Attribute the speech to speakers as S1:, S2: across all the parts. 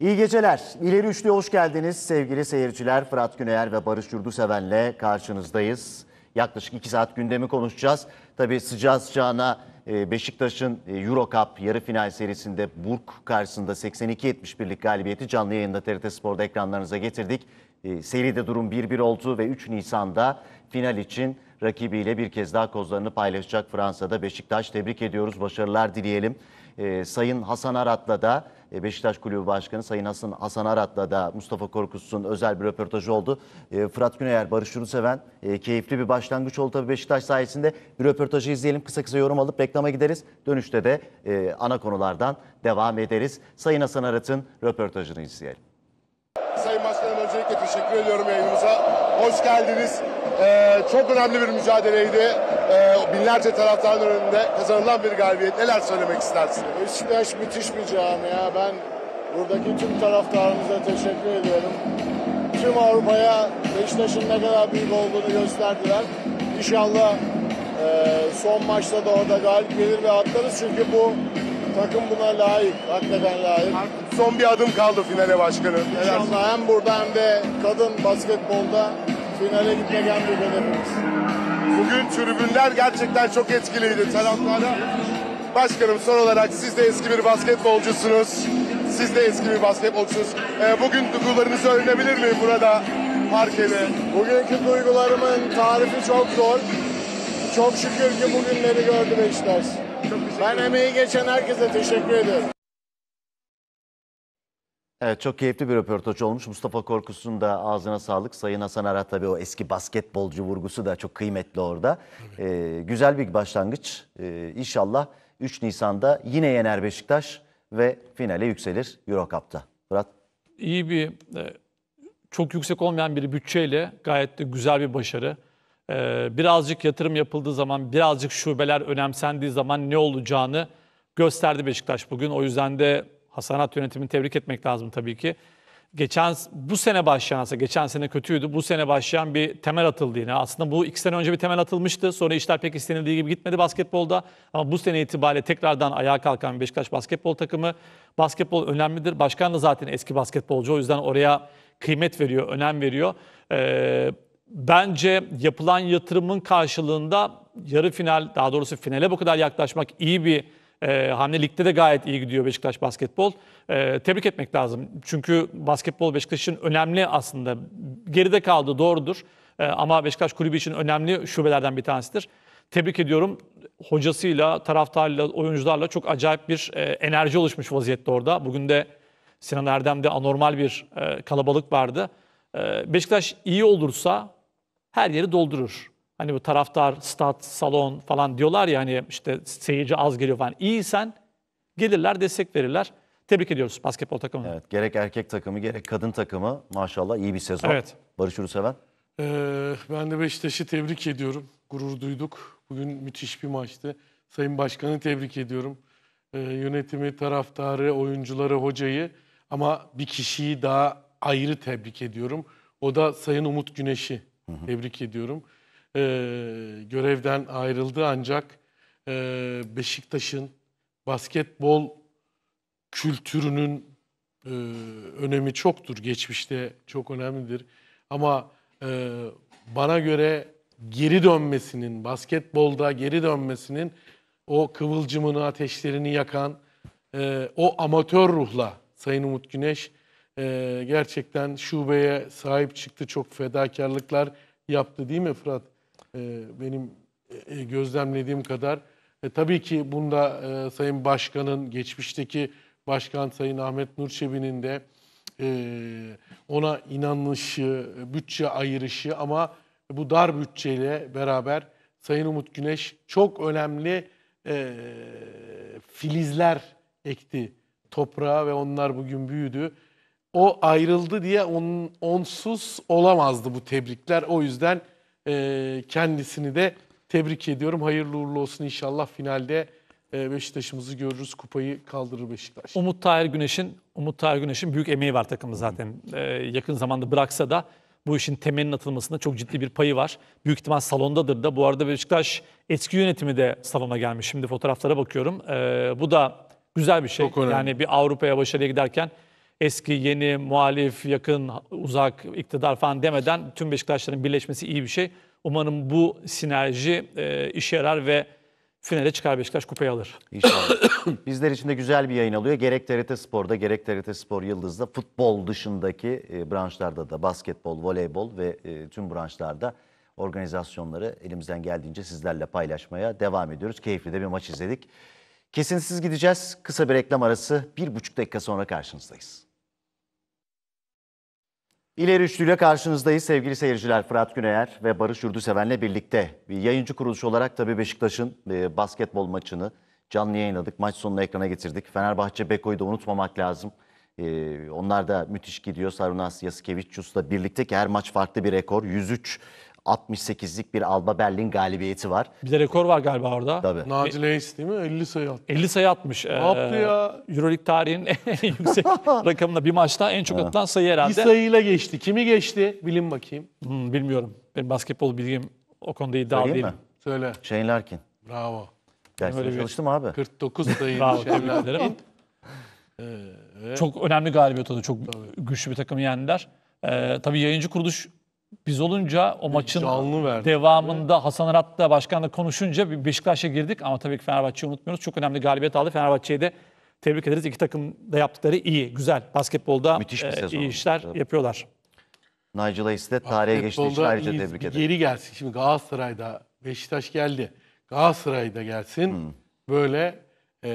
S1: İyi geceler. İleri Üçlü'ye hoş geldiniz sevgili seyirciler. Fırat Güneyer ve Barış Yurduseven'le karşınızdayız. Yaklaşık iki saat gündemi konuşacağız. Tabii sıcağı sıcağına e, Beşiktaş'ın e, Euro Cup yarı final serisinde Burk karşısında 82-71'lik galibiyeti canlı yayında TRT Spor'da ekranlarınıza getirdik. E, seride durum 1-1 oldu ve 3 Nisan'da final için rakibiyle bir kez daha kozlarını paylaşacak Fransa'da Beşiktaş. Tebrik ediyoruz, başarılar dileyelim e, Sayın Hasan Arat'la da e, Beşiktaş Kulübü Başkanı Sayın Hasan, Hasan Arat'la da Mustafa Korkuz'un özel bir röportajı oldu. E, Fırat Güneyer, Barış Yunusseven e, keyifli bir başlangıç oldu tabii Beşiktaş sayesinde. Bir röportajı izleyelim, kısa kısa yorum alıp reklama gideriz. Dönüşte de e, ana konulardan devam ederiz. Sayın Hasan Arat'ın röportajını izleyelim.
S2: Sayın Başkanım öncelikle teşekkür ediyorum yayınımıza. Hoş geldiniz e, çok önemli bir mücadeleydi. E, binlerce taraftarın önünde kazanılan bir galibiyet. Neler söylemek istersin? Beşiktaş müthiş bir camia. Ben buradaki tüm
S1: taraftarımıza teşekkür ediyorum. Tüm Avrupa'ya Beşiktaş'ın ne kadar büyük olduğunu
S2: gösterdiler. İnşallah e, son maçta da orada galip gelir ve atlarız. Çünkü bu takım buna layık. Hakikaten layık. Son bir adım kaldı finale başkanı. İnşallah hem burada hem de kadın basketbolda Finale gitmek
S1: en büyük hedefimiz.
S2: Bugün tribünler gerçekten çok etkiliydi taraflara. Başkanım son olarak siz de eski bir basketbolcusunuz. Siz de eski bir basketbolcusunuz. Ee, bugün duygularınızı öğrenebilir miyim burada parkede? Bugünkü duygularımın tarifi çok zor. Çok şükür ki bugünleri gördü Beşiktaş. Ben emeği geçen herkese teşekkür ederim.
S1: Evet çok keyifli bir röportaj olmuş. Mustafa Korkus'un da ağzına sağlık. Sayın Hasan Arat tabii o eski basketbolcu vurgusu da çok kıymetli orada. Ee, güzel bir başlangıç. Ee, inşallah 3 Nisan'da yine yener Beşiktaş ve finale yükselir Euro Murat?
S3: İyi bir, e, çok yüksek olmayan bir bütçeyle gayet de güzel bir başarı. Ee, birazcık yatırım yapıldığı zaman, birazcık şubeler önemsendiği zaman ne olacağını gösterdi Beşiktaş bugün. O yüzden de Sanat yönetimini tebrik etmek lazım tabii ki. Geçen bu sene başlayansa, geçen sene kötüydü. Bu sene başlayan bir temel atıldı yine. Aslında bu iki sene önce bir temel atılmıştı. Sonra işler pek istenildiği gibi gitmedi basketbolda. Ama bu sene itibariyle tekrardan ayağa kalkan Beşiktaş basketbol takımı. Basketbol önemlidir. Başkan da zaten eski basketbolcu. O yüzden oraya kıymet veriyor, önem veriyor. Ee, bence yapılan yatırımın karşılığında yarı final, daha doğrusu finale bu kadar yaklaşmak iyi bir e, hamle ligde de gayet iyi gidiyor Beşiktaş basketbol. E, tebrik etmek lazım. Çünkü basketbol Beşiktaş'ın önemli aslında. Geride kaldı doğrudur. E, ama Beşiktaş kulübü için önemli şubelerden bir tanesidir. Tebrik ediyorum. Hocasıyla, taraftarla, oyuncularla çok acayip bir e, enerji oluşmuş vaziyette orada. Bugün de Sinan Erdem'de anormal bir e, kalabalık vardı. E, Beşiktaş iyi olursa her yeri doldurur. Hani bu taraftar, stat, salon falan diyorlar ya hani işte seyirci az
S1: geliyor falan. İyiysen gelirler, destek verirler. Tebrik ediyoruz basketbol takımını. Evet, gerek erkek takımı gerek kadın takımı maşallah iyi bir sezon. Evet. Barış Uluseven.
S2: Ee, ben de Beşiktaş'ı tebrik ediyorum. Gurur duyduk. Bugün müthiş bir maçtı. Sayın Başkan'ı tebrik ediyorum. Ee, yönetimi, taraftarı, oyuncuları, hocayı ama bir kişiyi daha ayrı tebrik ediyorum. O da Sayın Umut Güneş'i tebrik ediyorum e, görevden ayrıldı ancak e, Beşiktaş'ın basketbol kültürünün e, önemi çoktur. Geçmişte çok önemlidir. Ama e, bana göre geri dönmesinin, basketbolda geri dönmesinin o kıvılcımını, ateşlerini yakan e, o amatör ruhla Sayın Umut Güneş e, gerçekten şubeye sahip çıktı. Çok fedakarlıklar yaptı değil mi Fırat? E, benim e, gözlemlediğim kadar. E, tabii ki bunda e, Sayın Başkan'ın, geçmişteki Başkan Sayın Ahmet Nurçebi'nin de e, ona inanışı, bütçe ayırışı ama bu dar bütçeyle beraber Sayın Umut Güneş çok önemli e, filizler ekti toprağa ve onlar bugün büyüdü. O ayrıldı diye on, onsuz olamazdı bu tebrikler. O yüzden e, kendisini de tebrik ediyorum. Hayırlı uğurlu olsun inşallah finalde e, Beşiktaş'ımızı görürüz. Kupayı kaldırır Beşiktaş.
S3: Umut Tahir Güneş'in Umut Tahir Güneş'in büyük emeği var takımda zaten. E, yakın zamanda bıraksa da bu işin temelinin atılmasında çok ciddi bir payı var. Büyük ihtimal salondadır da. Bu arada Beşiktaş eski yönetimi de salona gelmiş. Şimdi fotoğraflara bakıyorum. E, bu da güzel bir şey. Yani bir Avrupa'ya başarıya giderken eski, yeni, muhalif, yakın, uzak, iktidar falan demeden tüm Beşiktaşların birleşmesi iyi bir şey. Umarım bu sinerji e, işe yarar ve finale çıkar Beşiktaş kupayı alır.
S1: İnşallah. Bizler için de güzel bir yayın alıyor. Gerek TRT Spor'da gerek TRT Spor Yıldız'da futbol dışındaki e, branşlarda da basketbol, voleybol ve e, tüm branşlarda organizasyonları elimizden geldiğince sizlerle paylaşmaya devam ediyoruz. Keyifli de bir maç izledik. Kesintisiz gideceğiz. Kısa bir reklam arası. Bir buçuk dakika sonra karşınızdayız. İleri üçlüyle karşınızdayız sevgili seyirciler. Fırat Güneyer ve Barış Yurduseven'le birlikte bir yayıncı kuruluş olarak tabii Beşiktaş'ın e, basketbol maçını canlı yayınladık. Maç sonunu ekrana getirdik. Fenerbahçe Beko'yu da unutmamak lazım. E, onlar da müthiş gidiyor. Sarunas Yasikevicius'la birlikte ki her maç farklı bir rekor. 103 68'lik bir Alba Berlin galibiyeti var. Bir de rekor var galiba orada. Tabii. Naci
S3: Leis değil mi? 50 sayı attı.
S1: 50 sayı atmış. Ne e,
S3: yaptı ya? Euroleague tarihinin en yüksek
S1: rakamında bir maçta en çok
S3: atılan sayı herhalde. Bir
S2: sayıyla geçti. Kimi geçti? Bilin bakayım. Hmm, bilmiyorum. Ben basketbol
S3: bilgim o konuda iddialı Söyleyeyim mi?
S2: Söyle. Shane Larkin. Bravo. Dersine çalıştım abi. 49 sayı. Bravo, tebrik ederim. Çok
S3: önemli galibiyet oldu. Çok güçlü bir takımı yendiler. Ee, tabii yayıncı kuruluş biz olunca o maçın Canlı verdi. devamında Hasan Arat başkanla konuşunca bir Beşiktaş'a girdik ama tabii ki Fenerbahçe'yi unutmuyoruz. Çok önemli galibiyet aldı. Fenerbahçe'yi de tebrik ederiz. İki takım da yaptıkları iyi, güzel. Basketbolda Müthiş
S1: bir e, sezon iyi işler Tabii. yapıyorlar. Nigel Hayes'i de tarihe geçtiği için ayrıca tebrik Bir ederim.
S2: Geri gelsin. Şimdi Galatasaray'da Beşiktaş geldi. Galatasaray'da gelsin. Hmm. Böyle e,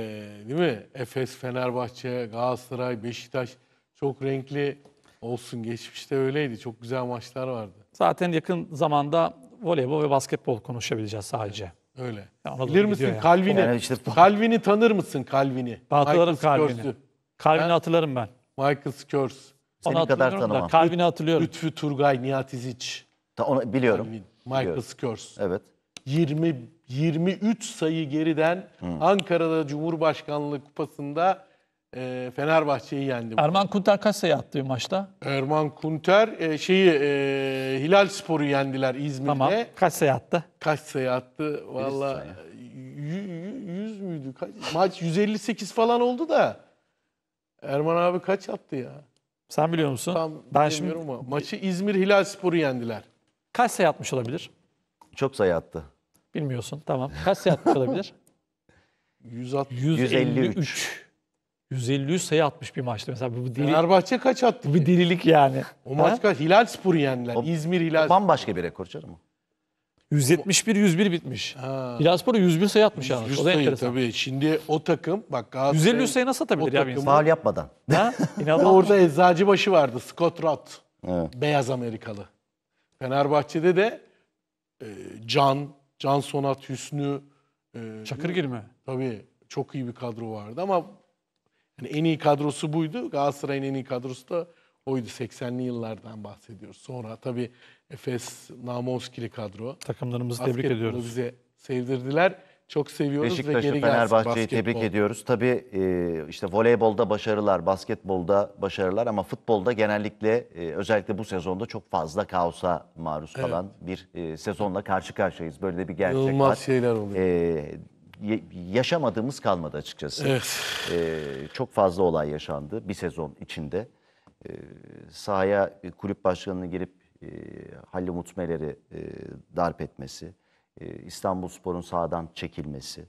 S2: değil mi? Efes, Fenerbahçe, Galatasaray, Beşiktaş çok renkli Olsun geçmişte öyleydi. Çok güzel maçlar vardı. Zaten yakın zamanda
S3: voleybol ve basketbol konuşabileceğiz sadece. Öyle. Anadolu Bilir misin gidiyor ya. Calvin'i? Yani işte-
S2: Calvin'i tanır mısın Calvin'i? Hatırlarım Michael Calvin'i. Scors'u. Calvin'i hatırlarım ben. Michael Skors, Senin Onu kadar tanımam. Calvin'i hatırlıyorum. Lütfü Turgay, Nihat İziç, Ta- Onu biliyorum. Calvin, Michael Biliyorum. Evet. 20 23 sayı geriden Ankara'da Cumhurbaşkanlığı Kupası'nda e, Fenerbahçe'yi yendi. Erman Kunter kaç sayı attı maçta? Erman Kunter e, şeyi e, Hilal Spor'u yendiler İzmir'de. Tamam. Kaç sayı attı? Kaç sayı attı? Valla 100 müydü? Kaç? Maç 158 falan oldu da. Erman abi kaç attı ya? Sen biliyor musun? Tam ben şimdi ama. maçı İzmir Hilal Spor'u yendiler. Kaç sayı atmış olabilir?
S1: Çok sayı attı.
S3: Bilmiyorsun. Tamam. Kaç sayı atmış olabilir?
S1: 160,
S2: 153.
S3: 150 sayı atmış bir maçta mesela. Bu, bu deli,
S2: Fenerbahçe kaç attı? Bu bir delilik yani. O maç kaç? Hilal Spor'u yendiler. O, İzmir Hilal. Bambaşka bir rekor canım. 171-101 bitmiş. Ha. Hilal Spor'u 101 sayı atmış yani. o da sayı enteresan. tabii. Şimdi o takım bak Galatasaray. 150 sayı nasıl atabilir ya bir insan? yapmadan. Ha? İnanılmaz. Orada Eczacıbaşı vardı. Scott Roth. Beyaz Amerikalı. Fenerbahçe'de de e, Can, Can Sonat, Hüsnü. E, Çakırgil mi? Tabii. Çok iyi bir kadro vardı ama yani en iyi kadrosu buydu. Galatasaray'ın en iyi kadrosu da oydu. 80'li yıllardan bahsediyoruz. Sonra tabii Efes, Namoskili kadro. Takımlarımızı tebrik ediyoruz. bize sevdirdiler. Çok seviyoruz ve geri gelsin Fenerbahçe'yi basketbol. tebrik
S1: ediyoruz. Tabii e, işte voleybolda başarılar, basketbolda başarılar ama futbolda genellikle e, özellikle bu sezonda çok fazla kaosa maruz kalan bir e, sezonla karşı karşıyayız. Böyle de bir gerçek var. İnanılmaz şeyler oluyor. E, yaşamadığımız kalmadı açıkçası. Evet. E, çok fazla olay yaşandı bir sezon içinde. Ee, e, sahaya kulüp başkanını girip e, Halil Umut e, darp etmesi, e, İstanbul Spor'un sahadan çekilmesi,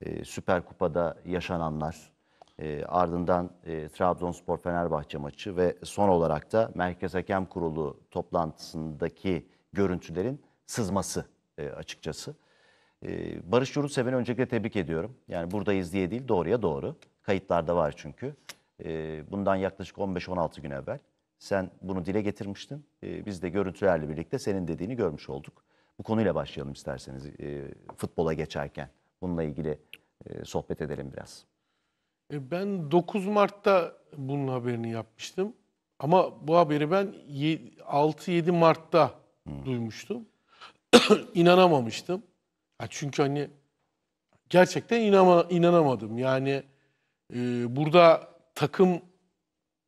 S1: e, Süper Kupa'da yaşananlar, e, ardından e, Trabzonspor-Fenerbahçe maçı ve son olarak da Merkez Hakem Kurulu toplantısındaki görüntülerin sızması e, açıkçası. Ee, Barış Yurtseven'i öncelikle tebrik ediyorum. Yani buradayız diye değil doğruya doğru. Kayıtlarda var çünkü. Ee, bundan yaklaşık 15-16 gün evvel sen bunu dile getirmiştin. Ee, biz de görüntülerle birlikte senin dediğini görmüş olduk. Bu konuyla başlayalım isterseniz ee, futbola geçerken. Bununla ilgili e, sohbet
S2: edelim biraz. E, ben 9 Mart'ta bunun haberini yapmıştım. Ama bu haberi ben 6-7 Mart'ta hmm. duymuştum. İnanamamıştım. Ya çünkü hani gerçekten inama, inanamadım. Yani e, burada takım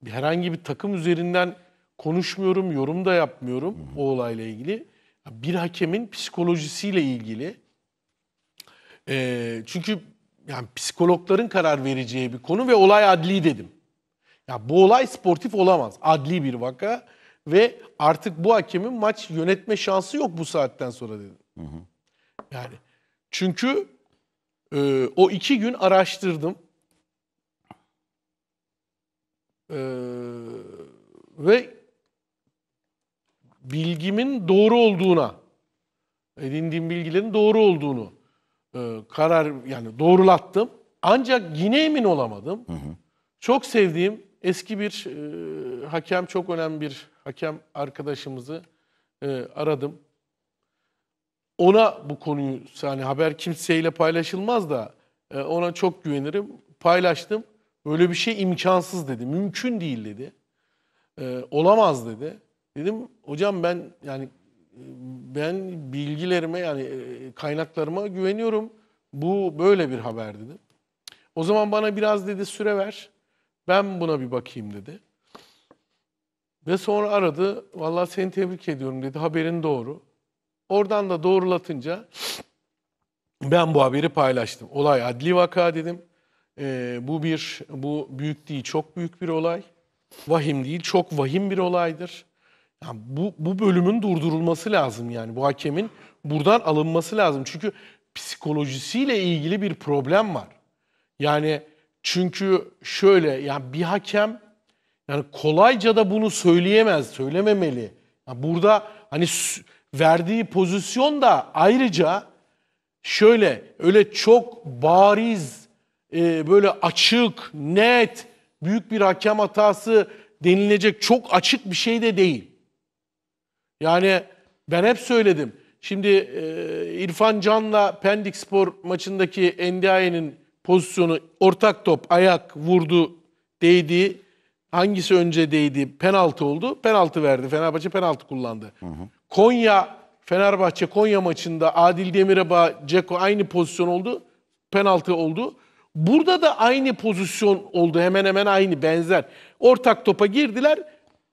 S2: herhangi bir takım üzerinden konuşmuyorum, yorum da yapmıyorum o olayla ilgili. Bir hakemin psikolojisiyle ilgili. E, çünkü yani psikologların karar vereceği bir konu ve olay adli dedim. Ya bu olay sportif olamaz. Adli bir vaka ve artık bu hakemin maç yönetme şansı yok bu saatten sonra dedim. Hı hı. Yani çünkü e, o iki gün araştırdım. E, ve bilgimin doğru olduğuna, edindiğim bilgilerin doğru olduğunu e, karar yani doğrulattım. Ancak yine emin olamadım. Hı hı. Çok sevdiğim eski bir e, hakem, çok önemli bir hakem arkadaşımızı e, aradım ona bu konuyu yani haber kimseyle paylaşılmaz da e, ona çok güvenirim. Paylaştım. Böyle bir şey imkansız dedi. Mümkün değil dedi. E, olamaz dedi. Dedim hocam ben yani ben bilgilerime yani e, kaynaklarıma güveniyorum. Bu böyle bir haber dedim. O zaman bana biraz dedi süre ver. Ben buna bir bakayım dedi. Ve sonra aradı. Vallahi seni tebrik ediyorum dedi. Haberin doğru. Oradan da doğrulatınca ben bu haberi paylaştım. Olay adli vaka dedim. E, bu bir, bu büyük değil, çok büyük bir olay. Vahim değil, çok vahim bir olaydır. Yani bu, bu bölümün durdurulması lazım yani. Bu hakemin buradan alınması lazım. Çünkü psikolojisiyle ilgili bir problem var. Yani çünkü şöyle yani bir hakem yani kolayca da bunu söyleyemez, söylememeli. Yani burada hani verdiği pozisyon da ayrıca şöyle öyle çok bariz, e, böyle açık, net, büyük bir hakem hatası denilecek çok açık bir şey de değil. Yani ben hep söyledim. Şimdi e, İrfan Can'la Pendik Spor maçındaki Ndiaye'nin pozisyonu ortak top, ayak vurdu, değdi. Hangisi önce değdi? Penaltı oldu. Penaltı verdi. Fenerbahçe penaltı kullandı. Hı hı. Konya Fenerbahçe Konya maçında Adil Demirabağ Ceko aynı pozisyon oldu. Penaltı oldu. Burada da aynı pozisyon oldu. Hemen hemen aynı benzer. Ortak topa girdiler.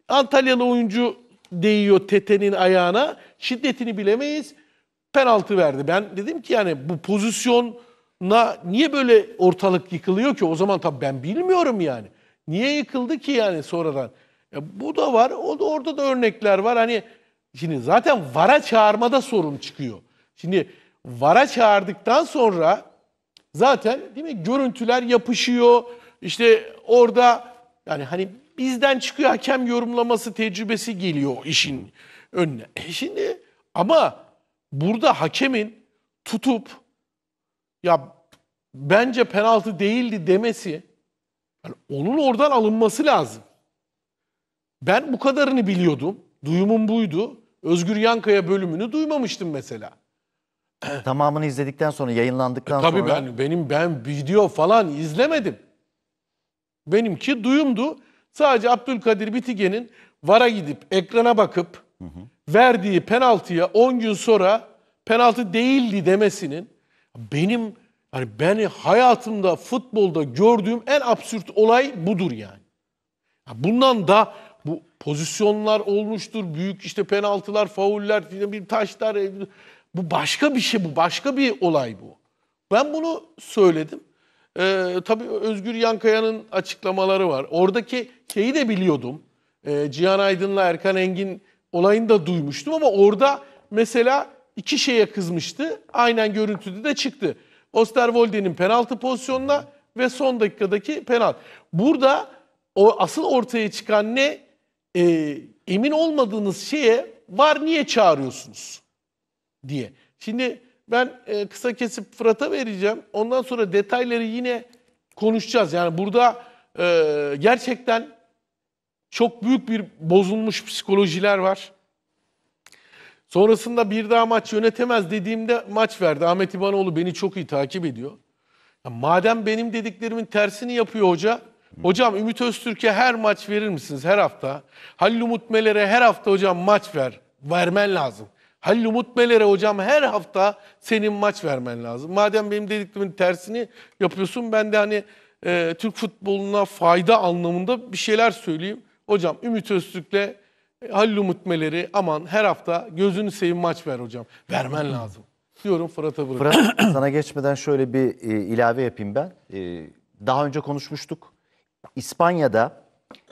S2: Antalyalı oyuncu değiyor Tete'nin ayağına. Şiddetini bilemeyiz. Penaltı verdi. Ben dedim ki yani bu pozisyona niye böyle ortalık yıkılıyor ki? O zaman tabii ben bilmiyorum yani. Niye yıkıldı ki yani sonradan? Ya e, bu da var. O da orada da örnekler var. Hani Şimdi zaten VAR'a çağırmada sorun çıkıyor. Şimdi VAR'a çağırdıktan sonra zaten değil mi görüntüler yapışıyor. İşte orada yani hani bizden çıkıyor hakem yorumlaması tecrübesi geliyor işin önüne. E şimdi ama burada hakemin tutup ya bence penaltı değildi demesi yani onun oradan alınması lazım. Ben bu kadarını biliyordum. Duyumum buydu. Özgür Yankaya bölümünü duymamıştım mesela.
S1: Tamamını izledikten sonra yayınlandıktan e, tabii sonra. Tabii
S2: ben benim ben video falan izlemedim. Benimki duyumdu. Sadece Abdülkadir Bitigen'in VAR'a gidip ekrana bakıp hı hı. verdiği penaltıya 10 gün sonra penaltı değildi demesinin benim hani beni hayatımda futbolda gördüğüm en absürt olay budur yani. Bundan da pozisyonlar olmuştur. Büyük işte penaltılar, fauller, bir taşlar. Bu başka bir şey bu. Başka bir olay bu. Ben bunu söyledim. Ee, tabii Özgür Yankaya'nın açıklamaları var. Oradaki şeyi de biliyordum. Ee, Cihan Aydın'la Erkan Engin olayını da duymuştum ama orada mesela iki şeye kızmıştı. Aynen görüntüde de çıktı. Osterwolde'nin penaltı pozisyonuna ve son dakikadaki penaltı. Burada o asıl ortaya çıkan ne? e, emin olmadığınız şeye var niye çağırıyorsunuz diye. Şimdi ben e, kısa kesip Fırat'a vereceğim. Ondan sonra detayları yine konuşacağız. Yani burada e, gerçekten çok büyük bir bozulmuş psikolojiler var. Sonrasında bir daha maç yönetemez dediğimde maç verdi. Ahmet İbanoğlu beni çok iyi takip ediyor. Ya madem benim dediklerimin tersini yapıyor hoca, Hocam Ümit Öztürk'e her maç verir misiniz her hafta? Halil Umut Meler'e her hafta hocam maç ver. Vermen lazım. Halil Umut Meler'e hocam her hafta senin maç vermen lazım. Madem benim dediklerimin tersini yapıyorsun ben de hani e, Türk futboluna fayda anlamında bir şeyler söyleyeyim. Hocam Ümit Öztürk'le e, Halil Umut Meler'i aman her hafta gözünü seveyim maç ver hocam. Vermen lazım. Diyorum Fırat'a bırakıyorum.
S1: Fırat sana geçmeden şöyle bir e, ilave yapayım ben. E, daha önce konuşmuştuk. İspanya'da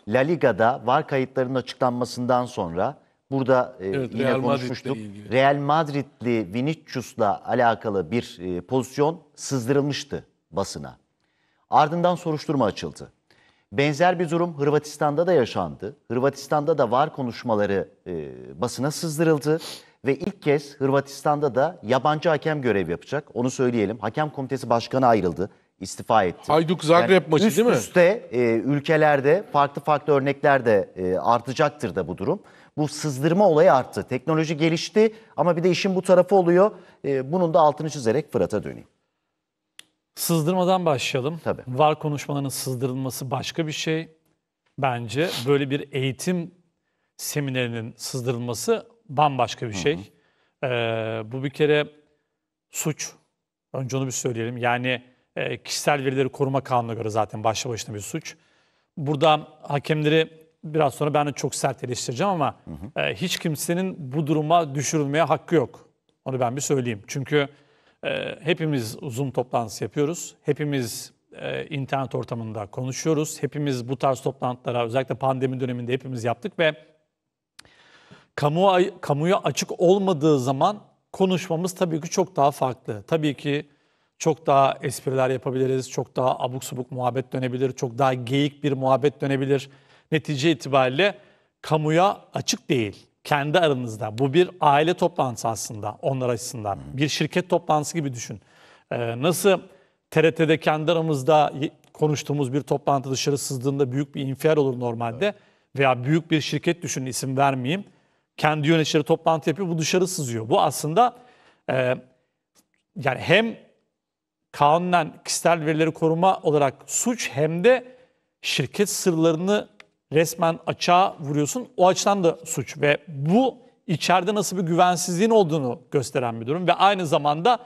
S1: La Liga'da var kayıtlarının açıklanmasından sonra burada e, evet, yine Real konuşmuştuk. Madrid'le Real Madridli Vinicius'la alakalı bir e, pozisyon sızdırılmıştı basına. Ardından soruşturma açıldı. Benzer bir durum Hırvatistan'da da yaşandı. Hırvatistan'da da var konuşmaları e, basına sızdırıldı ve ilk kez Hırvatistan'da da yabancı hakem görev yapacak. Onu söyleyelim. Hakem Komitesi Başkanı ayrıldı istifa etti. Hayduk Zagreb yani maçı üst değil mi? Üste e, ülkelerde farklı farklı örneklerde e, artacaktır da bu durum. Bu sızdırma olayı arttı. Teknoloji gelişti ama bir de işin bu tarafı oluyor. E, bunun da altını çizerek Fırat'a döneyim.
S3: Sızdırmadan başlayalım. Tabii. Var konuşmalarının sızdırılması başka bir şey. Bence böyle bir eğitim seminerinin sızdırılması bambaşka bir şey. Hı hı. Ee, bu bir kere suç. Önce onu bir söyleyelim. Yani e, kişisel verileri koruma kanunu göre zaten başlı başına bir suç. Burada hakemleri biraz sonra ben de çok sert eleştireceğim ama hı hı. E, hiç kimsenin bu duruma düşürülmeye hakkı yok. Onu ben bir söyleyeyim. Çünkü e, hepimiz uzun toplantısı yapıyoruz. Hepimiz e, internet ortamında konuşuyoruz. Hepimiz bu tarz toplantılara özellikle pandemi döneminde hepimiz yaptık ve kamu kamuya açık olmadığı zaman konuşmamız tabii ki çok daha farklı. Tabii ki çok daha espriler yapabiliriz, çok daha abuk subuk muhabbet dönebilir, çok daha geyik bir muhabbet dönebilir. Netice itibariyle kamuya açık değil. Kendi aranızda. Bu bir aile toplantısı aslında onlar açısından. Bir şirket toplantısı gibi düşün. Ee, nasıl TRT'de kendi aramızda konuştuğumuz bir toplantı dışarı sızdığında büyük bir infial olur normalde. Evet. Veya büyük bir şirket düşün isim vermeyeyim. Kendi yöneticileri toplantı yapıyor bu dışarı sızıyor. Bu aslında e, yani hem kanunen kişisel verileri koruma olarak suç hem de şirket sırlarını resmen açığa vuruyorsun. O açıdan da suç ve bu içeride nasıl bir güvensizliğin olduğunu gösteren bir durum ve aynı zamanda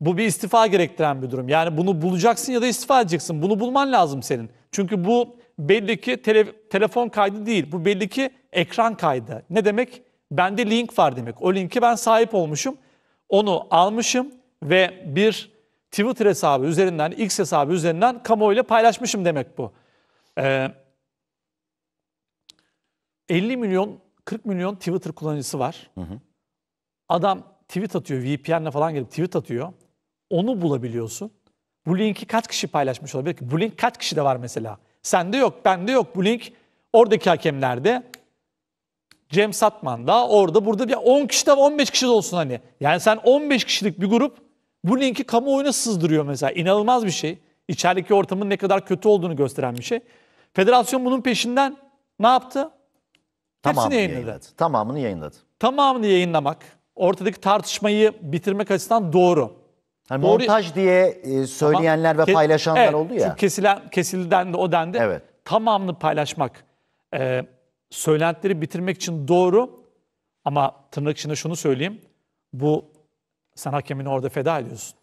S3: bu bir istifa gerektiren bir durum. Yani bunu bulacaksın ya da istifa edeceksin. Bunu bulman lazım senin. Çünkü bu belli ki tele, telefon kaydı değil. Bu belli ki ekran kaydı. Ne demek? Bende link var demek. O linki ben sahip olmuşum. Onu almışım ve bir Twitter hesabı üzerinden, X hesabı üzerinden kamuoyuyla paylaşmışım demek bu. Ee, 50 milyon, 40 milyon Twitter kullanıcısı var. Hı hı. Adam tweet atıyor, VPN'le falan gelip tweet atıyor. Onu bulabiliyorsun. Bu linki kaç kişi paylaşmış olabilir ki? Bu link kaç kişi de var mesela? Sende yok, bende yok. Bu link oradaki hakemlerde. Cem Satman da orada burada bir 10 kişi de 15 kişi de olsun hani. Yani sen 15 kişilik bir grup bu linki kamuoyuna sızdırıyor mesela. İnanılmaz bir şey. İçerideki ortamın ne kadar kötü olduğunu gösteren bir şey. Federasyon bunun peşinden ne yaptı? Tamamını Hepsini yayınladı. yayınladı.
S1: Tamamını yayınladı.
S3: Tamamını yayınlamak, ortadaki tartışmayı bitirmek açısından doğru. Yani doğru. Montaj
S1: diye e, söyleyenler tamam. ve paylaşanlar evet, oldu ya. Şu
S3: kesilen, kesilden de o dendi. Evet. Tamamını paylaşmak, e, söylentileri bitirmek için doğru. Ama tırnak içinde şunu söyleyeyim. Bu sen hakemini orada feda ediyorsun.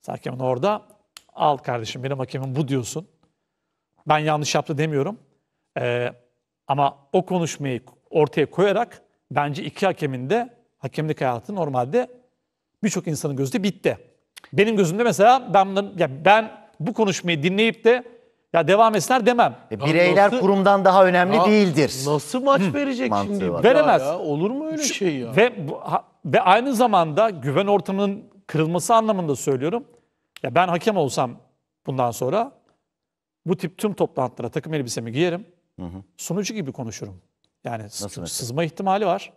S3: Sen hakemini orada al kardeşim benim hakemim bu diyorsun. Ben yanlış yaptı demiyorum. Ee, ama o konuşmayı ortaya koyarak bence iki hakemin de hakemlik hayatı normalde birçok insanın gözünde bitti. Benim gözümde mesela ben bunların, ya ben bu konuşmayı dinleyip de ya devam etsinler demem. E, bireyler nasıl, kurumdan
S1: daha önemli ya, değildir.
S3: Nasıl maç verecek Mantığı şimdi? Veremez. ya, olur mu öyle Şu, şey ya? Ve bu, ha, ve aynı zamanda güven ortamının kırılması anlamında söylüyorum. Ya ben hakem olsam bundan sonra bu tip tüm toplantılara takım elbisemi giyerim. Hı hı. Sunucu gibi konuşurum. Yani Nasıl sızma mesela? ihtimali var.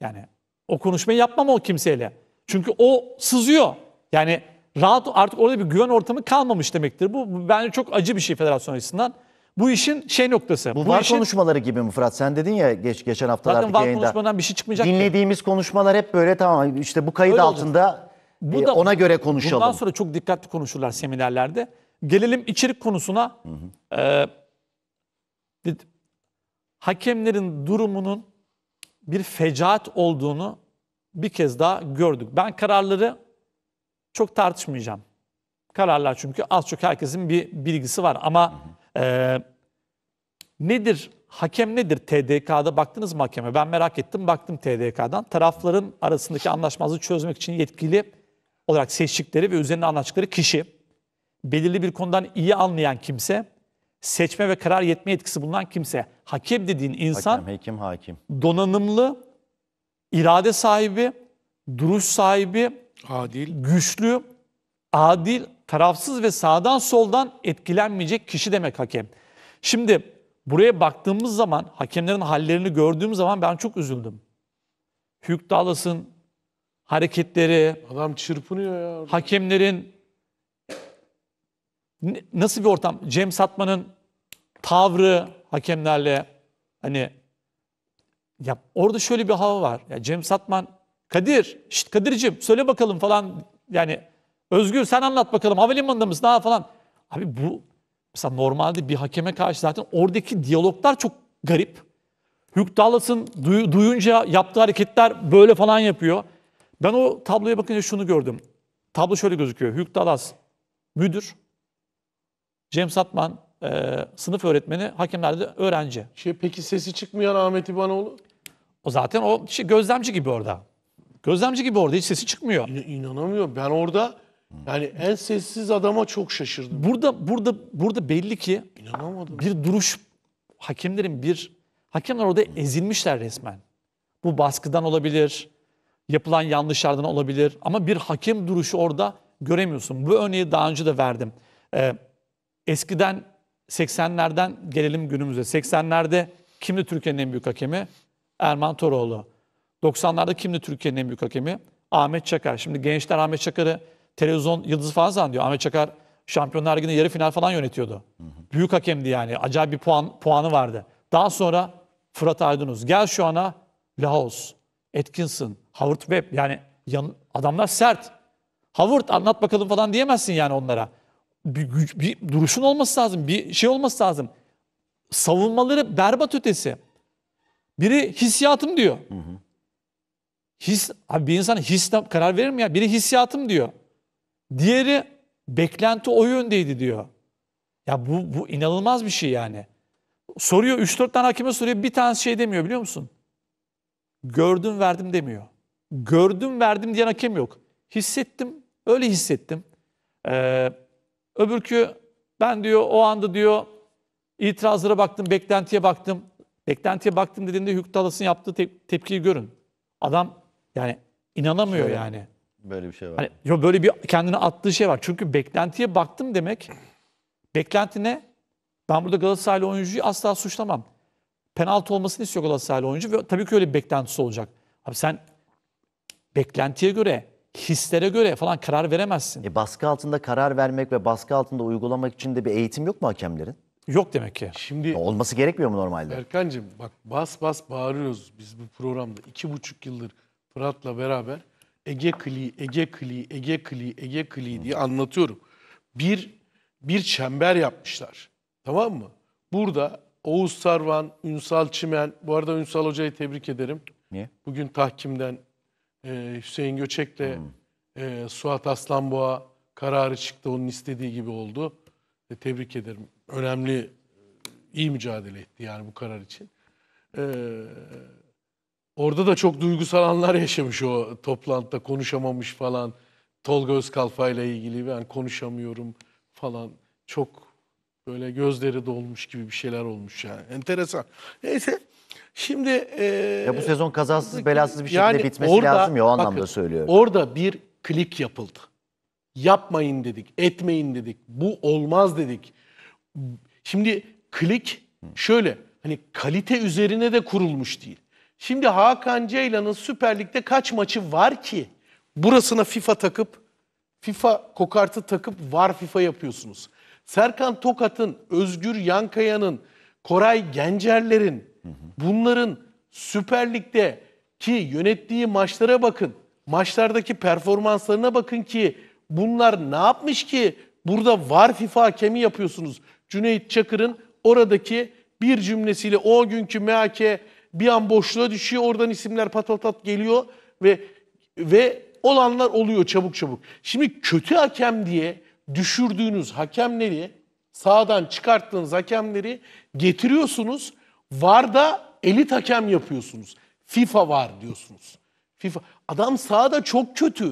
S3: Yani o konuşmayı yapmam o kimseyle. Çünkü o sızıyor. Yani rahat artık orada bir güven ortamı kalmamış demektir. Bu bence çok acı bir şey federasyon açısından. Bu işin şey noktası. Bu, bu var işin...
S1: konuşmaları gibi mi Fırat? Sen dedin ya geç geçen haftalardaki Zaten var konuşmadan bir şey çıkmayacak. Dinlediğimiz ki. konuşmalar hep böyle tamam işte bu kayıt Öyle altında olacak. E, bu da, ona göre konuşalım. Bundan sonra
S3: çok dikkatli konuşurlar seminerlerde. Gelelim içerik konusuna. Hı hı. Ee, hakemlerin durumunun bir fecaat olduğunu bir kez daha gördük. Ben kararları çok tartışmayacağım. Kararlar çünkü az çok herkesin bir bilgisi var ama... Hı hı ee, nedir, hakem nedir TDK'da? Baktınız mı hakeme? Ben merak ettim, baktım TDK'dan. Tarafların arasındaki anlaşmazlığı çözmek için yetkili olarak seçtikleri ve üzerine anlaştıkları kişi, belirli bir konudan iyi anlayan kimse, seçme ve karar yetme yetkisi bulunan kimse. Hakem dediğin insan hakem,
S1: hekim, hakim.
S3: donanımlı, irade sahibi, duruş sahibi, adil, güçlü, adil, tarafsız ve sağdan soldan etkilenmeyecek kişi demek hakem. Şimdi buraya baktığımız zaman, hakemlerin hallerini gördüğüm zaman ben çok üzüldüm. Hugh Dallas'ın hareketleri... Adam çırpınıyor ya. Hakemlerin... Nasıl bir ortam? Cem Satman'ın tavrı hakemlerle hani... Ya orada şöyle bir hava var. Ya Cem Satman, Kadir, şşt Kadir'cim söyle bakalım falan yani Özgür sen anlat bakalım havalimanında mısın daha falan. Abi bu mesela normalde bir hakeme karşı zaten oradaki diyaloglar çok garip. Hugh Dallas'ın duy, duyunca yaptığı hareketler böyle falan yapıyor. Ben o tabloya bakınca şunu gördüm. Tablo şöyle gözüküyor. Hugh Dallas müdür. Cem Satman e, sınıf öğretmeni, hakemler de öğrenci. Şey, peki sesi çıkmayan
S2: Ahmet İbanoğlu? O zaten o şey, gözlemci gibi orada. Gözlemci gibi orada hiç sesi çıkmıyor. İn- inanamıyorum. Ben orada yani en sessiz adama çok şaşırdım. Burada burada burada belli ki İnanamadım. bir duruş hakemlerin bir hakemler
S3: orada ezilmişler resmen. Bu baskıdan olabilir, yapılan yanlışlardan olabilir ama bir hakem duruşu orada göremiyorsun. Bu örneği daha önce de verdim. Ee, eskiden 80'lerden gelelim günümüze. 80'lerde kimdi Türkiye'nin en büyük hakemi? Erman Toroğlu. 90'larda kimdi Türkiye'nin en büyük hakemi? Ahmet Çakar. Şimdi gençler Ahmet Çakar'ı televizyon yıldızı falan zannediyor. Ahmet Çakar Şampiyonlar Ligi'nde yarı final falan yönetiyordu. Hı hı. Büyük hakemdi yani. Acayip bir puan puanı vardı. Daha sonra Fırat Aydınuz. Gel şu ana Laos, Atkinson, Howard Webb. Yani yan, adamlar sert. Howard anlat bakalım falan diyemezsin yani onlara. Bir, güç, bir duruşun olması lazım. Bir şey olması lazım. Savunmaları berbat ötesi. Biri hissiyatım diyor. Hı hı. His, abi bir insan his karar verir mi ya? Biri hissiyatım diyor. Diğeri beklenti o yöndeydi diyor. Ya bu, bu inanılmaz bir şey yani. Soruyor 3-4 tane hakime soruyor bir tanesi şey demiyor biliyor musun? Gördüm verdim demiyor. Gördüm verdim diyen hakem yok. Hissettim öyle hissettim. Ee, öbürkü ben diyor o anda diyor itirazlara baktım beklentiye baktım. Beklentiye baktım dediğinde Hüktalas'ın yaptığı tep- tepkiyi görün. Adam yani inanamıyor Şöyle. yani.
S1: Böyle bir şey var. Hani,
S3: yo, böyle bir kendine attığı şey var. Çünkü beklentiye baktım demek. Beklenti ne? Ben burada Galatasaraylı oyuncuyu asla suçlamam. Penaltı olmasını istiyor Galatasaraylı oyuncu ve tabii ki öyle bir beklentisi olacak. Abi sen beklentiye göre,
S1: hislere göre falan karar veremezsin. E baskı altında karar vermek ve baskı altında uygulamak için de bir eğitim yok mu hakemlerin? Yok demek ki. Şimdi e, Olması gerekmiyor mu normalde?
S2: Erkancığım bak bas bas bağırıyoruz biz bu programda. iki buçuk yıldır Fırat'la beraber Ege Kli, Ege Kli, Ege Kli, Ege Kli diye anlatıyorum. Bir bir çember yapmışlar. Tamam mı? Burada Oğuz Sarvan, Ünsal Çimen, bu arada Ünsal Hoca'yı tebrik ederim. Niye? Bugün tahkimden e, Hüseyin Göçek'le hmm. e, Suat Aslanboğa kararı çıktı. Onun istediği gibi oldu. E, tebrik ederim. Önemli, iyi mücadele etti yani bu karar için. Eee Orada da çok duygusal anlar yaşamış o toplantıda konuşamamış falan. Tolga Özkalfa ile ilgili ben konuşamıyorum falan. Çok böyle gözleri dolmuş gibi bir şeyler olmuş yani. Enteresan. Neyse şimdi... E, ya bu sezon kazasız belasız bir şekilde yani bitmesi orada, lazım ya o anlamda bakın, söylüyorum. Orada bir klik yapıldı. Yapmayın dedik, etmeyin dedik, bu olmaz dedik. Şimdi klik şöyle hani kalite üzerine de kurulmuş değil. Şimdi Hakan Ceylan'ın Süper Lig'de kaç maçı var ki? Burasına FIFA takıp, FIFA kokartı takıp var FIFA yapıyorsunuz. Serkan Tokat'ın, Özgür Yankaya'nın, Koray Gencerler'in, bunların Süper Lig'de ki yönettiği maçlara bakın. Maçlardaki performanslarına bakın ki bunlar ne yapmış ki burada var FIFA hakemi yapıyorsunuz. Cüneyt Çakır'ın oradaki bir cümlesiyle o günkü MHK bir an boşluğa düşüyor. Oradan isimler patatat geliyor ve ve olanlar oluyor çabuk çabuk. Şimdi kötü hakem diye düşürdüğünüz hakemleri sağdan çıkarttığınız hakemleri getiriyorsunuz. var da elit hakem yapıyorsunuz. FIFA var diyorsunuz. FIFA adam sağda çok kötü.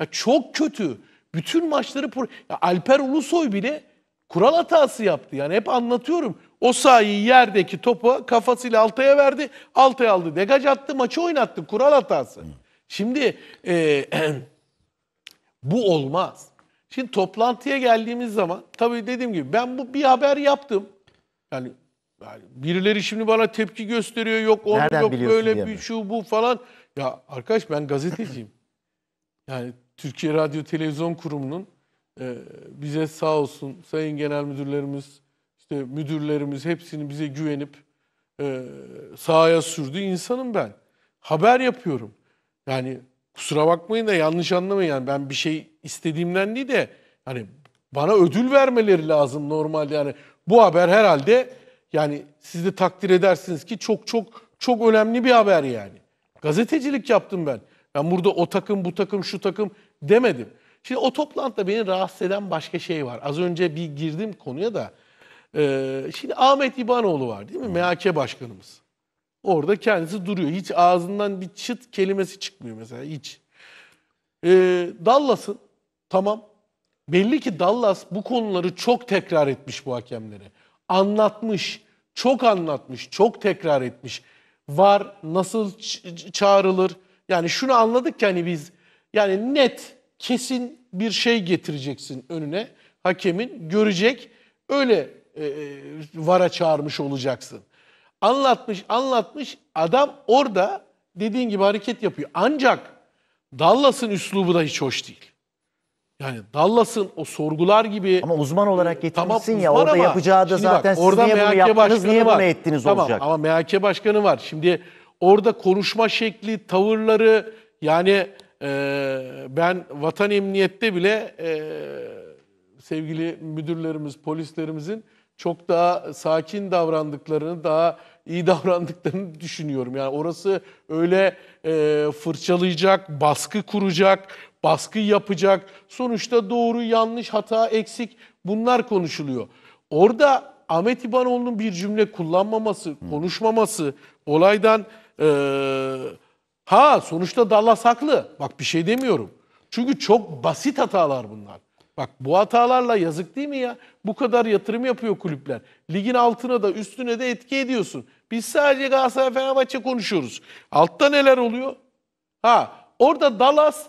S2: Ya çok kötü. Bütün maçları ya Alper Ulusoy bile kural hatası yaptı. Yani hep anlatıyorum. O sayıyı yerdeki topu kafasıyla Altay'a verdi. altaya aldı. Degaj attı. Maçı oynattı. Kural hatası. Şimdi e, bu olmaz. Şimdi toplantıya geldiğimiz zaman tabii dediğim gibi ben bu bir haber yaptım. Yani, yani birileri şimdi bana tepki gösteriyor. Yok onu Nereden yok böyle bir şu bu falan. Ya arkadaş ben gazeteciyim. yani Türkiye Radyo Televizyon Kurumu'nun ee, bize sağ olsun sayın genel müdürlerimiz, işte müdürlerimiz hepsini bize güvenip e, sahaya sürdü. İnsanım ben. Haber yapıyorum. Yani kusura bakmayın da yanlış anlamayın. Yani ben bir şey istediğimden değil de hani bana ödül vermeleri lazım normalde. Yani bu haber herhalde yani siz de takdir edersiniz ki çok çok çok önemli bir haber yani. Gazetecilik yaptım ben. Ben burada o takım bu takım şu takım demedim. Şimdi o toplantıda beni rahatsız eden başka şey var. Az önce bir girdim konuya da. Ee, şimdi Ahmet İbanoğlu var değil mi? MHK başkanımız. Orada kendisi duruyor. Hiç ağzından bir çıt kelimesi çıkmıyor mesela hiç. Ee, Dallas'ın tamam. Belli ki Dallas bu konuları çok tekrar etmiş bu hakemlere. Anlatmış, çok anlatmış, çok tekrar etmiş. Var, nasıl çağrılır. Yani şunu anladık ki hani biz yani net kesin bir şey getireceksin önüne. Hakemin görecek. Öyle e, e, vara çağırmış olacaksın. Anlatmış, anlatmış. Adam orada dediğin gibi hareket yapıyor. Ancak Dallas'ın üslubu da hiç hoş değil. Yani Dallas'ın o sorgular gibi... Ama uzman olarak e, getirmişsin tamam, ya orada ama, yapacağı da zaten bak, siz niye bunu yaptınız, niye var. bunu ettiniz tamam, olacak. Ama MHK Başkanı var. Şimdi orada konuşma şekli, tavırları yani e, ben vatan emniyette bile e, sevgili müdürlerimiz, polislerimizin çok daha sakin davrandıklarını, daha iyi davrandıklarını düşünüyorum. Yani orası öyle e, fırçalayacak, baskı kuracak, baskı yapacak. Sonuçta doğru, yanlış, hata, eksik bunlar konuşuluyor. Orada Ahmet İbanoğlu'nun bir cümle kullanmaması, konuşmaması, olaydan e, Ha sonuçta Dallas haklı. Bak bir şey demiyorum. Çünkü çok basit hatalar bunlar. Bak bu hatalarla yazık değil mi ya? Bu kadar yatırım yapıyor kulüpler. Ligin altına da üstüne de etki ediyorsun. Biz sadece Galatasaray Fenerbahçe konuşuyoruz. Altta neler oluyor? Ha orada Dallas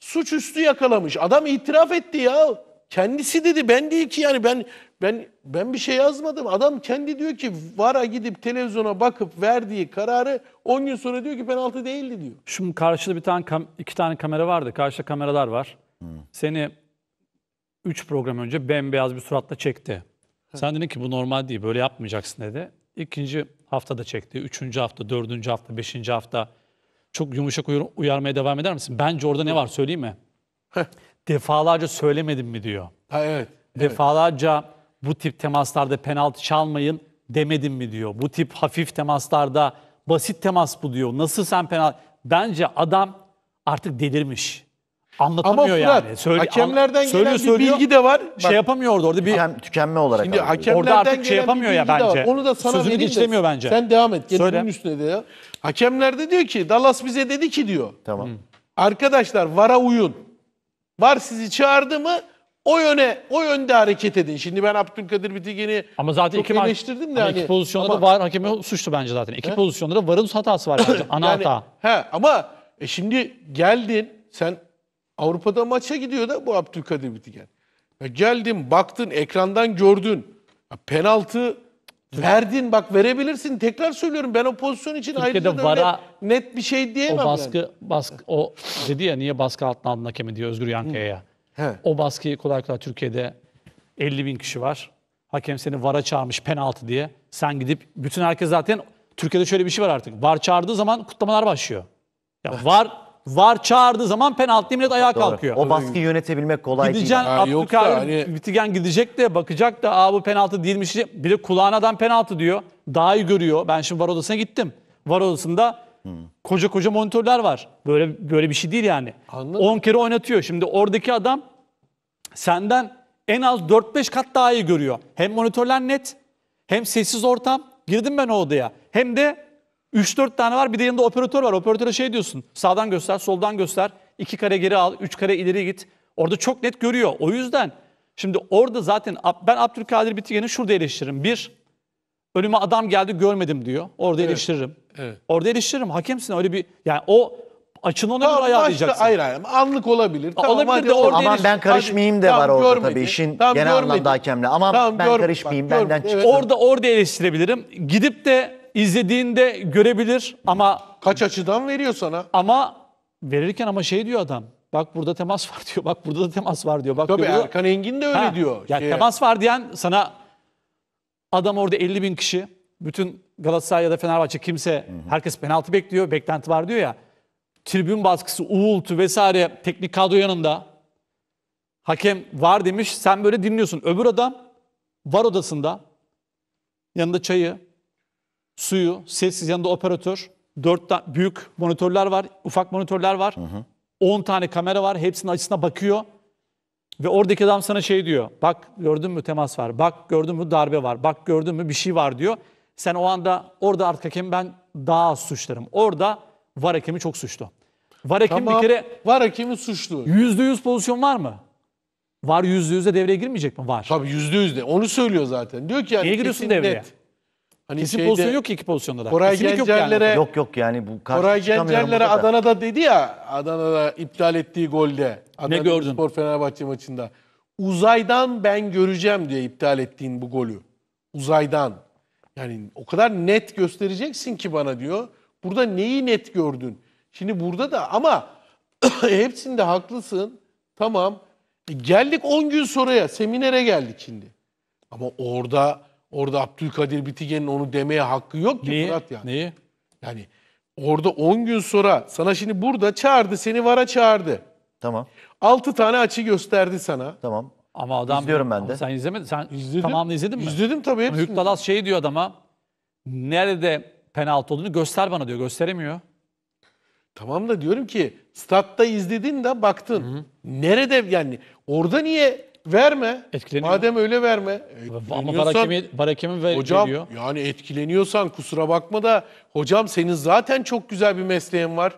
S2: suçüstü yakalamış. Adam itiraf etti ya. Kendisi dedi ben değil ki yani ben ben ben bir şey yazmadım. Adam kendi diyor ki VAR'a gidip televizyona bakıp verdiği kararı 10 gün sonra diyor ki penaltı değildi diyor.
S3: Şimdi karşıda bir tane kam- iki tane kamera vardı. Karşıda kameralar var. Seni 3 program önce bembeyaz bir suratla çekti. Sen dedin ki bu normal değil. Böyle yapmayacaksın dedi. İkinci haftada çekti. Üçüncü hafta, dördüncü hafta, beşinci hafta. Çok yumuşak uyar- uyarmaya devam eder misin? Bence orada ne var söyleyeyim mi? Defalarca söylemedim mi diyor. Ha evet. Defalarca bu tip temaslarda penaltı çalmayın demedim mi diyor. Bu tip hafif temaslarda basit temas bu diyor. Nasıl sen penaltı... Bence adam artık delirmiş. Anlatamıyor Ama Fırat, yani. Söyle, hakemlerden an, söylüyor, gelen söylüyor, bilgi de var. Şey Bak, şey yapamıyordu orada bir tüken, tükenme
S1: olarak. Şimdi alıyor. hakemlerden orada artık şey gelen şey yapamıyor ya bence. Onu da sana Sözünü geçiremiyor bence. Sen devam
S2: et. Gel bunun üstüne de ya. Hakemler de diyor ki Dallas bize dedi ki diyor. Tamam. Hı. Arkadaşlar VAR'a uyun. VAR sizi çağırdı mı o yöne, o yönde hareket edin. Şimdi ben Abdülkadir Bitigen'i Ama zaten çok iki, eleştirdim de. Ama hani, iki pozisyonda ama, da var
S3: hakeme suçlu bence zaten. İki he? pozisyonda
S2: da varın hatası var bence. Ana yani, hata. He, ama e şimdi geldin sen Avrupa'da maça gidiyor da bu Abdülkadir Bitigen. Ya geldin baktın ekrandan gördün. Ya penaltı Verdin bak verebilirsin. Tekrar söylüyorum ben o pozisyon için Türkiye'de ayrıca vara, net bir şey diyemem. O baskı, yani.
S3: baskı o dedi ya niye baskı altına aldın hakemi diyor Özgür Yankaya'ya. He. O baskıyı kolay kolay Türkiye'de 50 bin kişi var. Hakem seni VAR'a çağırmış penaltı diye. Sen gidip bütün herkes zaten Türkiye'de şöyle bir şey var artık. VAR çağırdığı zaman kutlamalar başlıyor. Ya VAR VAR çağırdığı zaman penaltı millet ayağa Doğru. kalkıyor. O baskıyı
S1: yönetebilmek kolay Gideceksin değil. Ha, yoksa Abdülkadir
S3: hani- Bitigen gidecek de bakacak da Aa, bu penaltı değilmiş. Bir de kulağına adam penaltı diyor. Daha iyi görüyor. Ben şimdi VAR odasına gittim. VAR odasında Koca koca monitörler var. Böyle böyle bir şey değil yani.
S2: Anladım. 10 kere
S3: oynatıyor. Şimdi oradaki adam senden en az 4-5 kat daha iyi görüyor. Hem monitörler net, hem sessiz ortam. Girdim ben o odaya. Hem de 3-4 tane var bir de yanında operatör var. Operatöre şey diyorsun. Sağdan göster, soldan göster. 2 kare geri al, 3 kare ileri git. Orada çok net görüyor. O yüzden şimdi orada zaten ben Abdülkadir Bitigen'i şurada eleştiririm. Bir, önüme adam geldi görmedim diyor. Orada evet. eleştiririm. Evet. Orada eleştiririm. Hakemsin öyle bir yani o açın ona göre ayarlayacaksın. Hayır hayır anlık
S1: olabilir. Tamam, olabilir de orada Aman eleştir- ben karışmayayım de Tamam, var orada görmedi. tabii işin Tamam, genel görmedi. anlamda hakemle. Aman Tamam, ben görmedi. karışmayayım Bak, benden görmedi.
S3: çıksın. Orada orada eleştirebilirim. Gidip de izlediğinde görebilir ama Kaç açıdan veriyor sana? ama verirken ama şey diyor adam. Bak burada temas var diyor. Bak burada da temas var diyor. Bak Tabii diyor, Erkan Engin de öyle Ha, diyor. Ya şeye. temas var diyen sana adam orada 50 bin kişi bütün Galatasaray ya da Fenerbahçe kimse herkes penaltı bekliyor, beklenti var diyor ya. Tribün baskısı, uğultu vesaire teknik kadro yanında. Hakem var demiş, sen böyle dinliyorsun. Öbür adam var odasında. Yanında çayı, suyu, sessiz yanında operatör. Dört büyük monitörler var, ufak monitörler var. Hı hı. 10 tane kamera var, hepsinin açısına bakıyor. Ve oradaki adam sana şey diyor. Bak gördün mü temas var. Bak gördün mü darbe var. Bak gördün mü bir şey var diyor. Sen o anda orada artık hakim ben daha az suçlarım. Orada var hakimi çok suçlu. Var hakem Tamam, bir kere var hakemi suçlu.
S2: yüzde yüz pozisyon var mı? Var yüzde yüzde devreye girmeyecek mi? Var. Tabii yüzde yüzde. Onu söylüyor zaten. Diyor ki yani Niye giriyorsun kesin devreye? net. Hani Kesin şeyde, pozisyon yok ki iki pozisyonda da. Koray Kesinlik yok
S1: Yok yok yani bu karşı Koray çıkamıyorum Gencerlere
S2: Adana'da dedi ya Adana'da iptal ettiği golde. Adana gördün? Spor Fenerbahçe maçında. Uzaydan ben göreceğim diye iptal ettiğin bu golü. Uzaydan. Yani o kadar net göstereceksin ki bana diyor. Burada neyi net gördün? Şimdi burada da ama hepsinde haklısın. Tamam. E geldik 10 gün sonraya seminere geldik şimdi. Ama orada orada Abdülkadir Bitigen'in onu demeye hakkı yok ki Neyi? Murat yani. Neyi? Yani orada 10 gün sonra sana şimdi burada çağırdı seni vara çağırdı. Tamam. 6 tane açı gösterdi sana. Tamam. Ama adam İzliyorum ben de. sen izlemedin. Sen İzledim. tamamını
S3: izledin mi? İzledim tabii hepsini. Hürt Dalas şey diyor adama. Nerede penaltı olduğunu göster
S2: bana diyor. Gösteremiyor. Tamam da diyorum ki statta izledin de baktın. Nerede yani orada niye verme? Etkileniyor. Madem öyle verme. E, Ama var barakem'i hakemi, var hakemi Hocam veriyor. yani etkileniyorsan kusura bakma da hocam senin zaten çok güzel bir mesleğin var.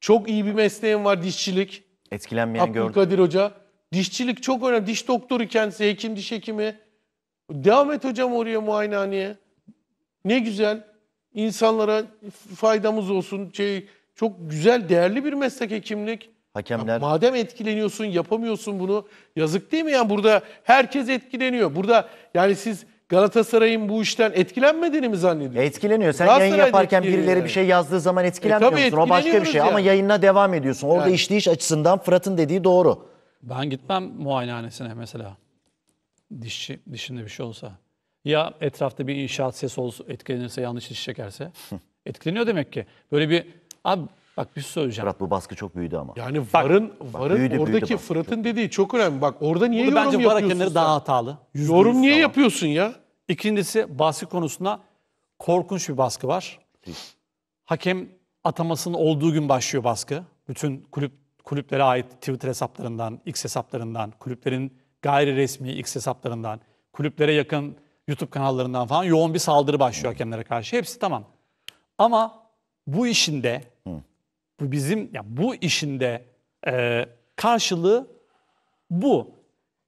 S2: Çok iyi bir mesleğin var dişçilik. Etkilenmeyen gördüm. Abdülkadir Hoca. Dişçilik çok önemli. Diş doktoru kendisi, hekim, diş hekimi. Devam et hocam oraya muayenehaneye. Ne güzel. İnsanlara faydamız olsun. Şey, çok güzel, değerli bir meslek hekimlik. Hakemler... Ya, madem etkileniyorsun, yapamıyorsun bunu. Yazık değil mi? Yani burada herkes etkileniyor. Burada yani siz Galatasaray'ın bu işten etkilenmediğini mi zannediyorsun? Etkileniyor. Sen yayın yaparken birileri yani. bir şey
S1: yazdığı zaman etkilenmiyorsun. E, o başka bir şey yani. ama yayına devam ediyorsun. Orada yani. işleyiş açısından Fırat'ın dediği doğru.
S3: Ben gitmem muayenehanesine mesela. Dişçi, dişinde bir şey olsa. Ya etrafta bir inşaat sesi olsa, etkilenirse, yanlış diş çekerse. Etkileniyor demek ki. Böyle bir, abi bak bir şey söyleyeceğim. Fırat bu baskı çok büyüdü ama. Yani varın, varın büyüdü, oradaki bak.
S2: Fırat'ın dediği çok önemli. Bak orada niye Burada yorum bence var yapıyorsun? hakemleri daha hatalı.
S3: yorum niye yapıyorsun ya? İkincisi baskı konusunda korkunç bir baskı var. Hakem atamasının olduğu gün başlıyor baskı. Bütün kulüp kulüplere ait Twitter hesaplarından, X hesaplarından, kulüplerin gayri resmi X hesaplarından, kulüplere yakın YouTube kanallarından falan yoğun bir saldırı başlıyor hmm. hakemlere karşı. Hepsi tamam. Ama bu işinde hmm. bu bizim ya bu işinde e, karşılığı bu.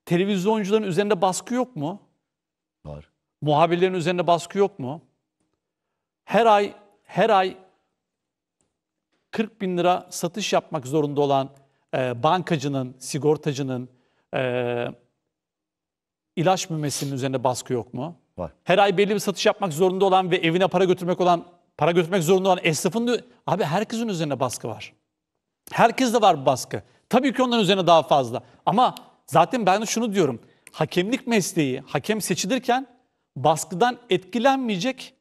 S3: Televizyoncuların üzerinde baskı yok mu? Var. Muhabirlerin üzerinde baskı yok mu? Her ay her ay 40 bin lira satış yapmak zorunda olan e, bankacının, sigortacının, e, ilaç mümesinin üzerine baskı yok mu? Var. Her ay belli bir satış yapmak zorunda olan ve evine para götürmek olan, para götürmek zorunda olan esnafın abi herkesin üzerine baskı var. Herkes de var bu baskı. Tabii ki onların üzerine daha fazla. Ama zaten ben de şunu diyorum. Hakemlik mesleği, hakem seçilirken baskıdan etkilenmeyecek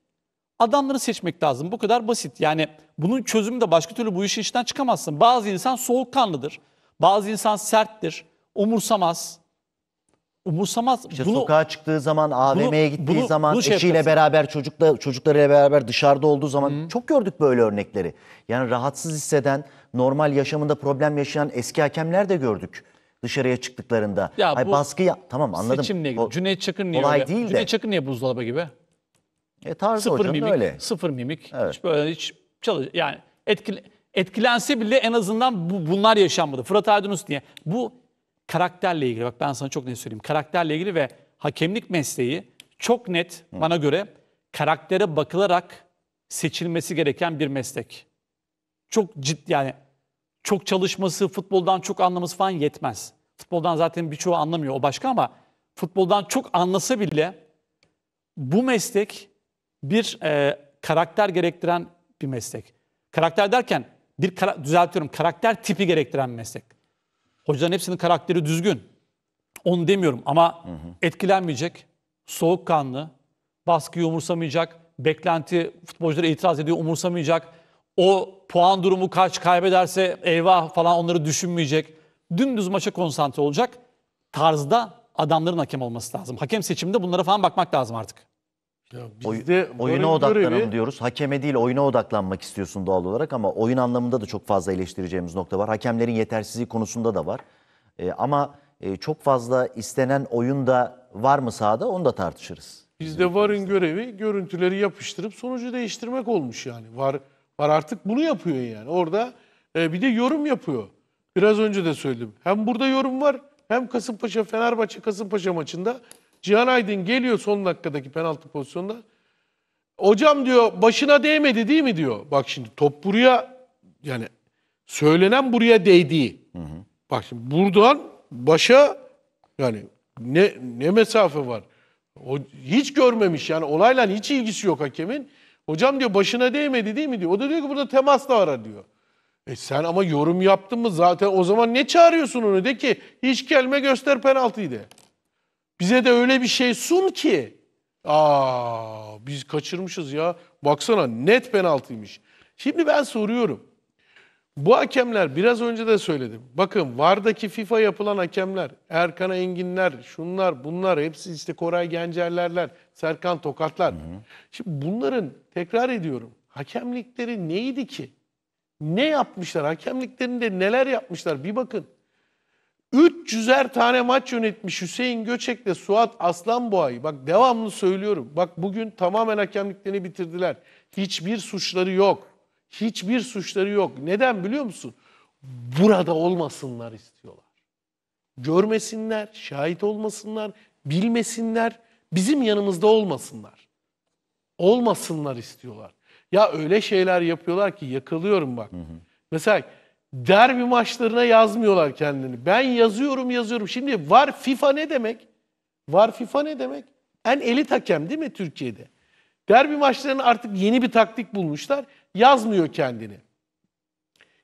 S3: adamları seçmek lazım. Bu kadar basit. Yani bunun çözümü de başka türlü bu işin içinden çıkamazsın. Bazı insan soğukkanlıdır. Bazı insan serttir. Umursamaz. Umursamaz. İşte bunu, sokağa çıktığı zaman,
S1: AVM'ye gittiği bunu, zaman, bunu şey eşiyle yaparsın. beraber, çocukla, çocuklarıyla beraber dışarıda olduğu zaman Hı. çok gördük böyle örnekleri. Yani rahatsız hisseden, normal yaşamında problem yaşayan eski hakemler de gördük dışarıya çıktıklarında. Ya Ay bu baskı ya tamam anladım. Seçim ilgili. Cüneyt Çakır niye? Olay öyle? değil de. Cüneyt
S3: Çakır niye buzdolabı gibi? E, tarzı sıfır hocam mimik, öyle. Sıfır mimik. Evet. Hiç böyle hiç çalış yani etkile, etkilense bile en azından bu, bunlar yaşanmadı. Fırat Aydınus diye. Bu karakterle ilgili bak ben sana çok ne söyleyeyim. Karakterle ilgili ve hakemlik mesleği çok net Hı. bana göre karaktere bakılarak seçilmesi gereken bir meslek. Çok ciddi yani çok çalışması, futboldan çok anlaması falan yetmez. Futboldan zaten birçoğu anlamıyor o başka ama futboldan çok anlasa bile bu meslek bir e, karakter gerektiren bir meslek. Karakter derken bir kara, düzeltiyorum karakter tipi gerektiren bir meslek. Hocaların hepsinin karakteri düzgün. Onu demiyorum ama hı hı. etkilenmeyecek, soğukkanlı, baskıyı umursamayacak, beklenti futbolculara itiraz ediyor umursamayacak. O puan durumu kaç kaybederse eyvah falan onları düşünmeyecek. Dümdüz maça konsantre olacak. Tarzda adamların hakem olması lazım. Hakem seçiminde bunlara falan bakmak lazım artık.
S1: Ya bizde Oy, oyuna odaklanalım görevi... diyoruz. Hakeme değil oyuna odaklanmak istiyorsun doğal olarak ama oyun anlamında da çok fazla eleştireceğimiz nokta var. Hakemlerin yetersizliği konusunda da var. E, ama e, çok fazla istenen oyun da var mı sahada onu da tartışırız.
S2: Bizde VAR'ın görevi görüntüleri yapıştırıp sonucu değiştirmek olmuş yani. VAR, VAR artık bunu yapıyor yani. Orada e, bir de yorum yapıyor. Biraz önce de söyledim. Hem burada yorum var hem Kasımpaşa Fenerbahçe Kasımpaşa maçında Cihan Aydın geliyor son dakikadaki penaltı pozisyonunda. Hocam diyor başına değmedi değil mi diyor. Bak şimdi top buraya yani söylenen buraya değdi. Hı hı. Bak şimdi buradan başa yani ne ne mesafe var. O hiç görmemiş yani olayla hiç ilgisi yok hakemin. Hocam diyor başına değmedi değil mi diyor. O da diyor ki burada temas da var diyor. E sen ama yorum yaptın mı zaten o zaman ne çağırıyorsun onu de ki hiç gelme göster penaltıydı. Bize de öyle bir şey sun ki. Aa biz kaçırmışız ya. Baksana net penaltıymış. Şimdi ben soruyorum. Bu hakemler biraz önce de söyledim. Bakın Vardaki FIFA yapılan hakemler, Erkan Enginler, şunlar bunlar hepsi işte Koray Gencerlerler, Serkan Tokatlar. Hı hı. Şimdi bunların tekrar ediyorum. Hakemlikleri neydi ki? Ne yapmışlar? Hakemliklerinde neler yapmışlar? Bir bakın. 300'er tane maç yönetmiş Hüseyin Göçek'le Suat Aslanboğa'yı. Bak devamlı söylüyorum. Bak bugün tamamen hakemliklerini bitirdiler. Hiçbir suçları yok. Hiçbir suçları yok. Neden biliyor musun? Burada olmasınlar istiyorlar. Görmesinler, şahit olmasınlar, bilmesinler, bizim yanımızda olmasınlar. Olmasınlar istiyorlar. Ya öyle şeyler yapıyorlar ki yakılıyorum bak. Hı hı. Mesela derbi maçlarına yazmıyorlar kendini. Ben yazıyorum yazıyorum. Şimdi var FIFA ne demek? Var FIFA ne demek? En elit hakem değil mi Türkiye'de? Derbi maçlarına artık yeni bir taktik bulmuşlar. Yazmıyor kendini.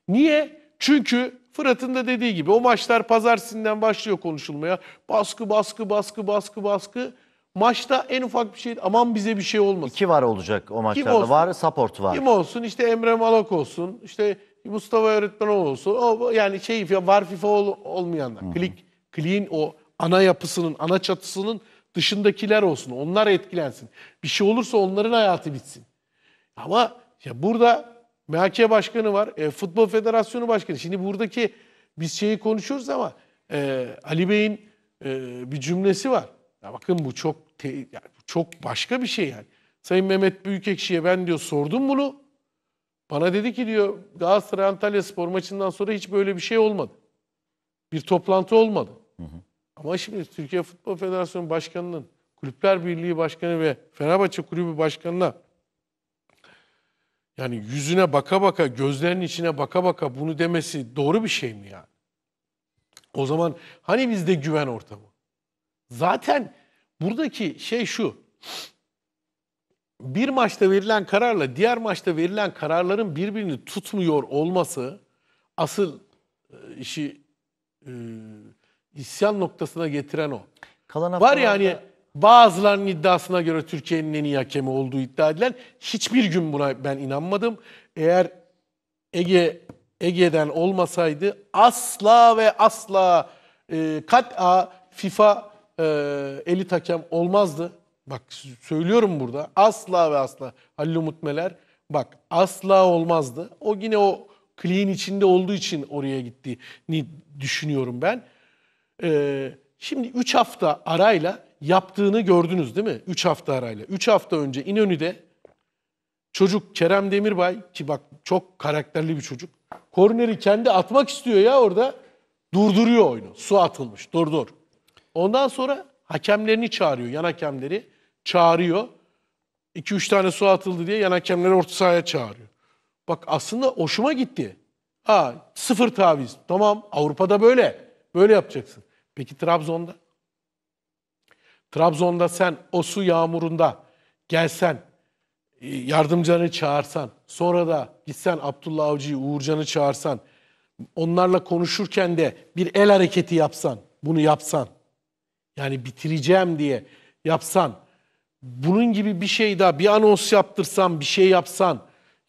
S2: Niye? Çünkü Fırat'ın da dediği gibi o maçlar pazartesinden başlıyor konuşulmaya. Baskı, baskı, baskı, baskı, baskı. Maçta en ufak bir şey aman bize bir şey olmasın. İki var olacak o maçlarda. Var,
S1: support var. Kim
S2: olsun? İşte Emre Malak olsun. İşte Mustafa öğretmen olsa o yani şey ya var FIFA ol, olmayanlar. Klik kliğin o ana yapısının, ana çatısının dışındakiler olsun. Onlar etkilensin. Bir şey olursa onların hayatı bitsin. Ama ya burada MHK Başkanı var, e, Futbol Federasyonu Başkanı. Şimdi buradaki biz şeyi konuşuyoruz ama e, Ali Bey'in e, bir cümlesi var. Ya bakın bu çok te, yani çok başka bir şey yani. Sayın Mehmet Büyükekşi'ye ben diyor sordum bunu. Bana dedi ki diyor Galatasaray Antalya spor maçından sonra hiç böyle bir şey olmadı. Bir toplantı olmadı. Hı hı. Ama şimdi Türkiye Futbol Federasyonu Başkanı'nın Kulüpler Birliği Başkanı ve Fenerbahçe Kulübü Başkanı'na yani yüzüne baka baka, gözlerinin içine baka baka bunu demesi doğru bir şey mi yani? O zaman hani bizde güven ortamı? Zaten buradaki şey şu bir maçta verilen kararla diğer maçta verilen kararların birbirini tutmuyor olması asıl e, işi e, isyan noktasına getiren o. Kalan Var yani ya hani bazılarının iddiasına göre Türkiye'nin en iyi hakemi olduğu iddia edilen hiçbir gün buna ben inanmadım. Eğer Ege Ege'den olmasaydı asla ve asla e, A FIFA e, elit hakem olmazdı. Bak söylüyorum burada asla ve asla Halil Umut Meler bak asla olmazdı. O yine o kliğin içinde olduğu için oraya gittiğini düşünüyorum ben. Ee, şimdi 3 hafta arayla yaptığını gördünüz değil mi? 3 hafta arayla. 3 hafta önce İnönü'de çocuk Kerem Demirbay ki bak çok karakterli bir çocuk. Korneri kendi atmak istiyor ya orada. Durduruyor oyunu. Su atılmış. Durdur. Ondan sonra hakemlerini çağırıyor. Yan hakemleri çağırıyor. 2-3 tane su atıldı diye yan hakemleri orta sahaya çağırıyor. Bak aslında hoşuma gitti. Aa sıfır taviz. Tamam Avrupa'da böyle. Böyle yapacaksın. Peki Trabzon'da? Trabzon'da sen o su yağmurunda gelsen, e, yardımcını çağırsan, sonra da gitsen Abdullah Avcı'yı, Uğurcan'ı çağırsan, onlarla konuşurken de bir el hareketi yapsan, bunu yapsan, yani bitireceğim diye yapsan, bunun gibi bir şey daha bir anons yaptırsan, bir şey yapsan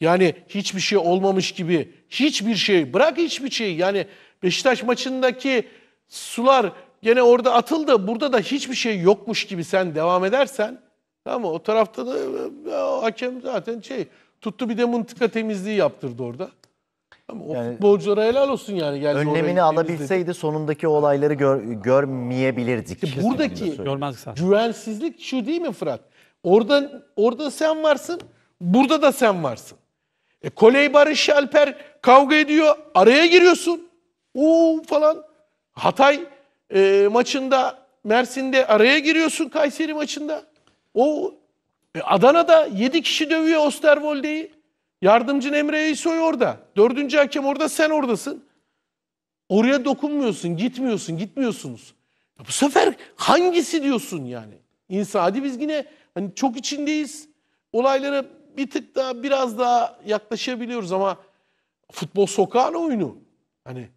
S2: yani hiçbir şey olmamış gibi hiçbir şey bırak hiçbir şey yani Beşiktaş maçındaki sular gene orada atıldı burada da hiçbir şey yokmuş gibi sen devam edersen tamam o tarafta da e, e, hakem zaten şey tuttu bir de mıntıka temizliği yaptırdı orada. Ama o futbolculara helal olsun yani. geldi oraya Önlemini dedi. alabilseydi sonundaki olayları gör- görmeyebilirdik. İşte buradaki Görmezdik güvensizlik şu değil mi Fırat? Orada orada sen varsın, burada da sen varsın. E, Koley Barış Alper kavga ediyor, araya giriyorsun. Uuu falan. Hatay e, maçında, Mersin'de araya giriyorsun Kayseri maçında. O e, Adana'da 7 kişi dövüyor Osterwolde'yi. Yardımcın Emre İsoy orada. Dördüncü hakem orada sen oradasın. Oraya dokunmuyorsun, gitmiyorsun, gitmiyorsunuz. Ya bu sefer hangisi diyorsun yani? İnsan hadi biz yine hani çok içindeyiz. Olaylara bir tık daha biraz daha yaklaşabiliyoruz ama futbol sokağın oyunu. Hani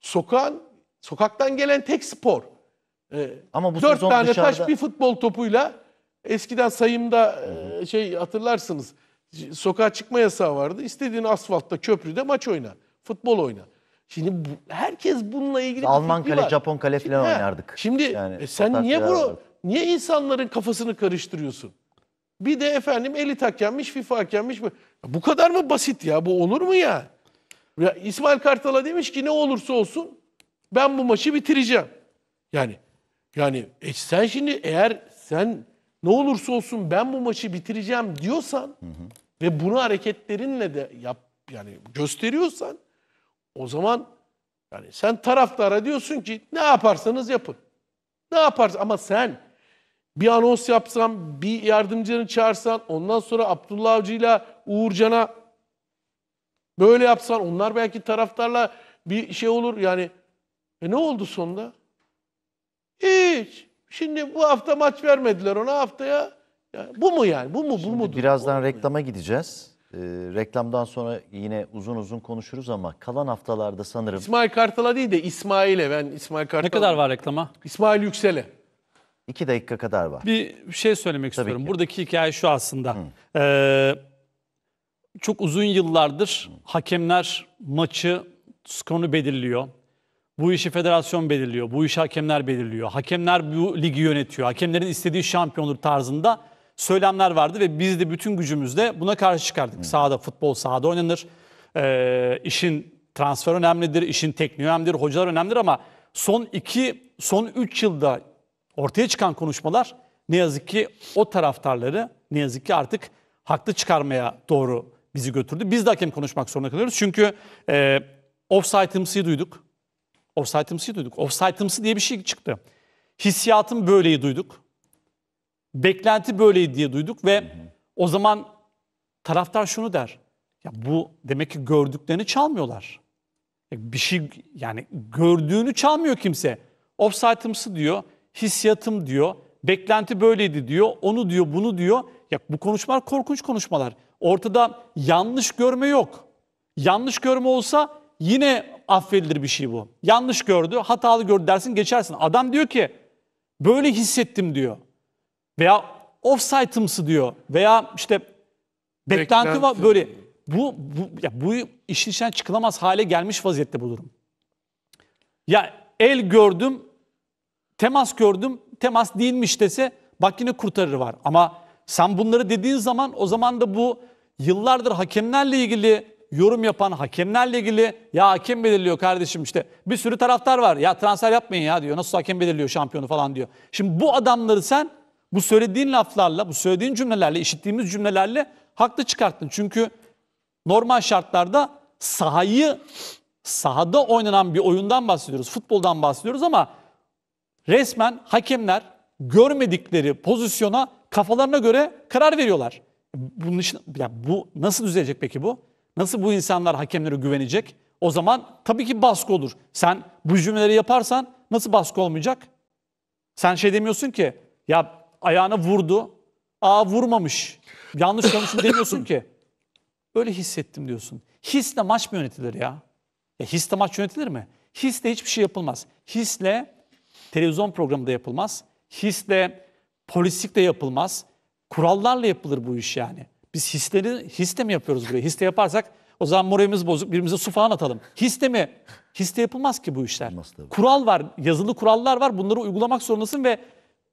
S2: sokağın sokaktan gelen tek spor. Ee, ama bu dört tane dışarıda... taş bir futbol topuyla eskiden sayımda e, şey hatırlarsınız sokağa çıkma yasağı vardı. İstediğin asfaltta, köprüde maç oyna. Futbol oyna. Şimdi bu, herkes bununla ilgili Alman kale, var. Japon
S1: kale falan şimdi, oynardık.
S2: Şimdi yani, e, sen niye bu niye insanların kafasını karıştırıyorsun? Bir de efendim elit hakemmiş, FIFA hakemmiş. Bu kadar mı basit ya? Bu olur mu ya? ya İsmail Kartal'a demiş ki ne olursa olsun ben bu maçı bitireceğim. Yani yani e sen şimdi eğer sen ne olursa olsun ben bu maçı bitireceğim diyorsan hı hı ve bunu hareketlerinle de yap yani gösteriyorsan o zaman yani sen taraftara diyorsun ki ne yaparsanız yapın. Ne yaparsın ama sen bir anons yapsan bir yardımcını çağırsan, ondan sonra Abdullah Avcı'yla Uğurcan'a böyle yapsan, onlar belki taraftarla bir şey olur yani. E ne oldu sonunda? Hiç. Şimdi bu hafta maç vermediler ona haftaya ya, bu mu yani? Bu mu? Bu mu?
S1: Birazdan bu reklama yani. gideceğiz. E, reklamdan sonra yine uzun uzun konuşuruz ama kalan haftalarda sanırım...
S2: İsmail Kartal'a değil de İsmail'e ben İsmail Kartal... Ne kadar var reklama? İsmail Yüksel'e. İki dakika kadar var. Bir şey
S3: söylemek Tabii istiyorum. Ki. Buradaki hikaye şu aslında. Ee, çok uzun yıllardır Hı. hakemler maçı skoru belirliyor. Bu işi federasyon belirliyor. Bu işi hakemler belirliyor. Hakemler bu ligi yönetiyor. Hakemlerin istediği şampiyonluk tarzında söylemler vardı ve biz de bütün gücümüzle buna karşı çıkardık. Hı. Hmm. Sahada futbol sahada oynanır. Ee, işin transfer önemlidir, işin tekniği önemlidir, hocalar önemlidir ama son iki, son üç yılda ortaya çıkan konuşmalar ne yazık ki o taraftarları ne yazık ki artık haklı çıkarmaya doğru bizi götürdü. Biz de hakem konuşmak zorunda kalıyoruz. Çünkü e, offside'ımsı duyduk. Offside'ımsı duyduk. Offside'ımsı diye bir şey çıktı. Hissiyatım böyleyi duyduk beklenti böyleydi diye duyduk ve hı hı. o zaman taraftar şunu der. Ya bu demek ki gördüklerini çalmıyorlar. Bir şey yani gördüğünü çalmıyor kimse. Offside'ımsı diyor, hissiyatım diyor, beklenti böyleydi diyor, onu diyor, bunu diyor. Ya bu konuşmalar korkunç konuşmalar. Ortada yanlış görme yok. Yanlış görme olsa yine affedilir bir şey bu. Yanlış gördü, hatalı gördü dersin geçersin. Adam diyor ki böyle hissettim diyor veya offsite'ımsı diyor veya işte beklenti, beklenti. var böyle bu bu ya bu işin içinden çıkılamaz hale gelmiş vaziyette bu durum. Ya el gördüm, temas gördüm, temas değilmiş dese bak yine kurtarır var. Ama sen bunları dediğin zaman o zaman da bu yıllardır hakemlerle ilgili yorum yapan hakemlerle ilgili ya hakem belirliyor kardeşim işte bir sürü taraftar var ya transfer yapmayın ya diyor nasıl hakem belirliyor şampiyonu falan diyor. Şimdi bu adamları sen bu söylediğin laflarla, bu söylediğin cümlelerle, işittiğimiz cümlelerle haklı çıkarttın. Çünkü normal şartlarda sahayı, sahada oynanan bir oyundan bahsediyoruz, futboldan bahsediyoruz ama resmen hakemler görmedikleri pozisyona kafalarına göre karar veriyorlar. Bunun için, ya bu nasıl düzelecek peki bu? Nasıl bu insanlar hakemlere güvenecek? O zaman tabii ki baskı olur. Sen bu cümleleri yaparsan nasıl baskı olmayacak? Sen şey demiyorsun ki ya Ayağına vurdu. Aa vurmamış. Yanlış görmüşüm demiyorsun ki. Böyle hissettim diyorsun. Hisle maç mı yönetilir ya? ya hisle maç yönetilir mi? Hisle hiçbir şey yapılmaz. Hisle televizyon programı da yapılmaz. Hisle polislik de yapılmaz. Kurallarla yapılır bu iş yani. Biz hisleri hisle mi yapıyoruz burayı? Hisle yaparsak o zaman moralimiz bozuk birbirimize su falan atalım. Hisle mi? Hisle yapılmaz ki bu işler. Kural var, yazılı kurallar var. Bunları uygulamak zorundasın ve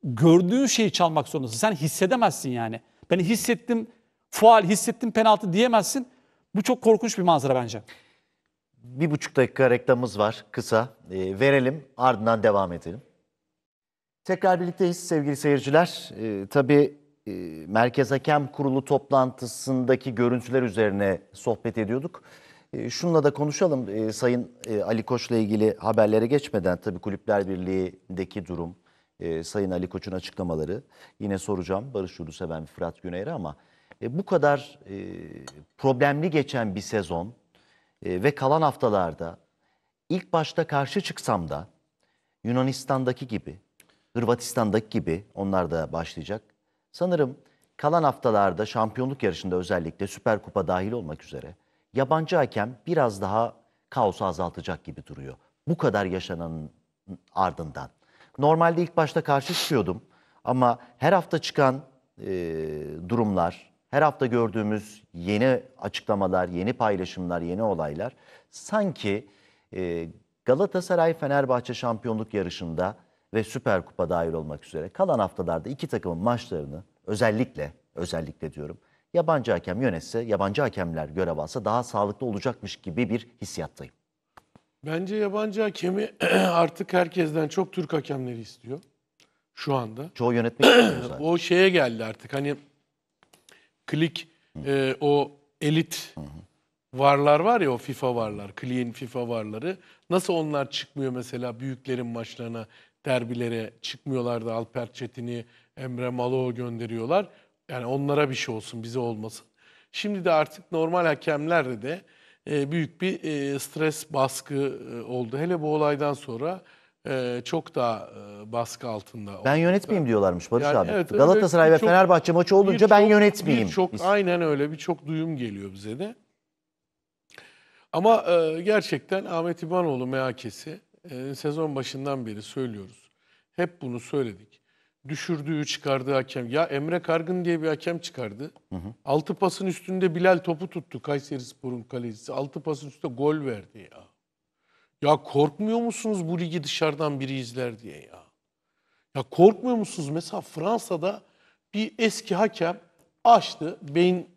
S3: gördüğün şeyi çalmak zorundasın. Sen hissedemezsin yani. Ben hissettim fual, hissettim penaltı diyemezsin. Bu çok
S1: korkunç bir manzara bence. Bir buçuk dakika reklamımız var kısa. E, verelim ardından devam edelim. Tekrar birlikteyiz sevgili seyirciler. E, tabii e, Merkez Hakem Kurulu toplantısındaki görüntüler üzerine sohbet ediyorduk. E, ee, şunla da konuşalım e, Sayın e, Ali Koç'la ilgili haberlere geçmeden tabii Kulüpler Birliği'ndeki durum, e, Sayın Ali Koç'un açıklamaları. Yine soracağım Barış Yurduseven Fırat Güneyre ama e, bu kadar e, problemli geçen bir sezon e, ve kalan haftalarda ilk başta karşı çıksam da Yunanistan'daki gibi, Hırvatistan'daki gibi onlar da başlayacak. Sanırım kalan haftalarda şampiyonluk yarışında özellikle Süper Kupa dahil olmak üzere yabancı hakem biraz daha kaosu azaltacak gibi duruyor. Bu kadar yaşananın ardından. Normalde ilk başta karşı çıkıyordum ama her hafta çıkan e, durumlar, her hafta gördüğümüz yeni açıklamalar, yeni paylaşımlar, yeni olaylar sanki e, Galatasaray-Fenerbahçe şampiyonluk yarışında ve Süper Kupa dahil olmak üzere kalan haftalarda iki takımın maçlarını özellikle özellikle diyorum yabancı hakem yönetse, yabancı hakemler görev alsa daha sağlıklı olacakmış gibi bir hissiyattayım.
S2: Bence yabancı hakemi artık herkesten çok Türk hakemleri istiyor şu anda. Çoğu yönetmek istiyor zaten. O şeye geldi artık hani klik e, o elit varlar var ya o FIFA varlar, kliğin FIFA varları. Nasıl onlar çıkmıyor mesela büyüklerin maçlarına, derbilere çıkmıyorlardı. Alper Çetin'i, Emre Malo gönderiyorlar. Yani onlara bir şey olsun, bize olmasın. Şimdi de artık normal hakemlerde de e, büyük bir e, stres baskı e, oldu. Hele bu olaydan sonra çok daha baskı altında.
S1: Ben yönetmeyeyim diyorlarmış Barış yani abi. Evet, Galatasaray ve çok, Fenerbahçe maçı olunca ben çok, yönetmeyeyim. Çok
S2: aynen öyle birçok duyum geliyor bize de. Ama gerçekten Ahmet İbanoğlu mehakesi sezon başından beri söylüyoruz. Hep bunu söyledik düşürdüğü çıkardığı hakem. Ya Emre Kargın diye bir hakem çıkardı. Hı hı. Altı pasın üstünde Bilal topu tuttu Kayseri Spor'un kalecisi. Altı pasın üstünde gol verdi ya. Ya korkmuyor musunuz bu ligi dışarıdan biri izler diye ya? Ya korkmuyor musunuz? Mesela Fransa'da bir eski hakem açtı. Beyin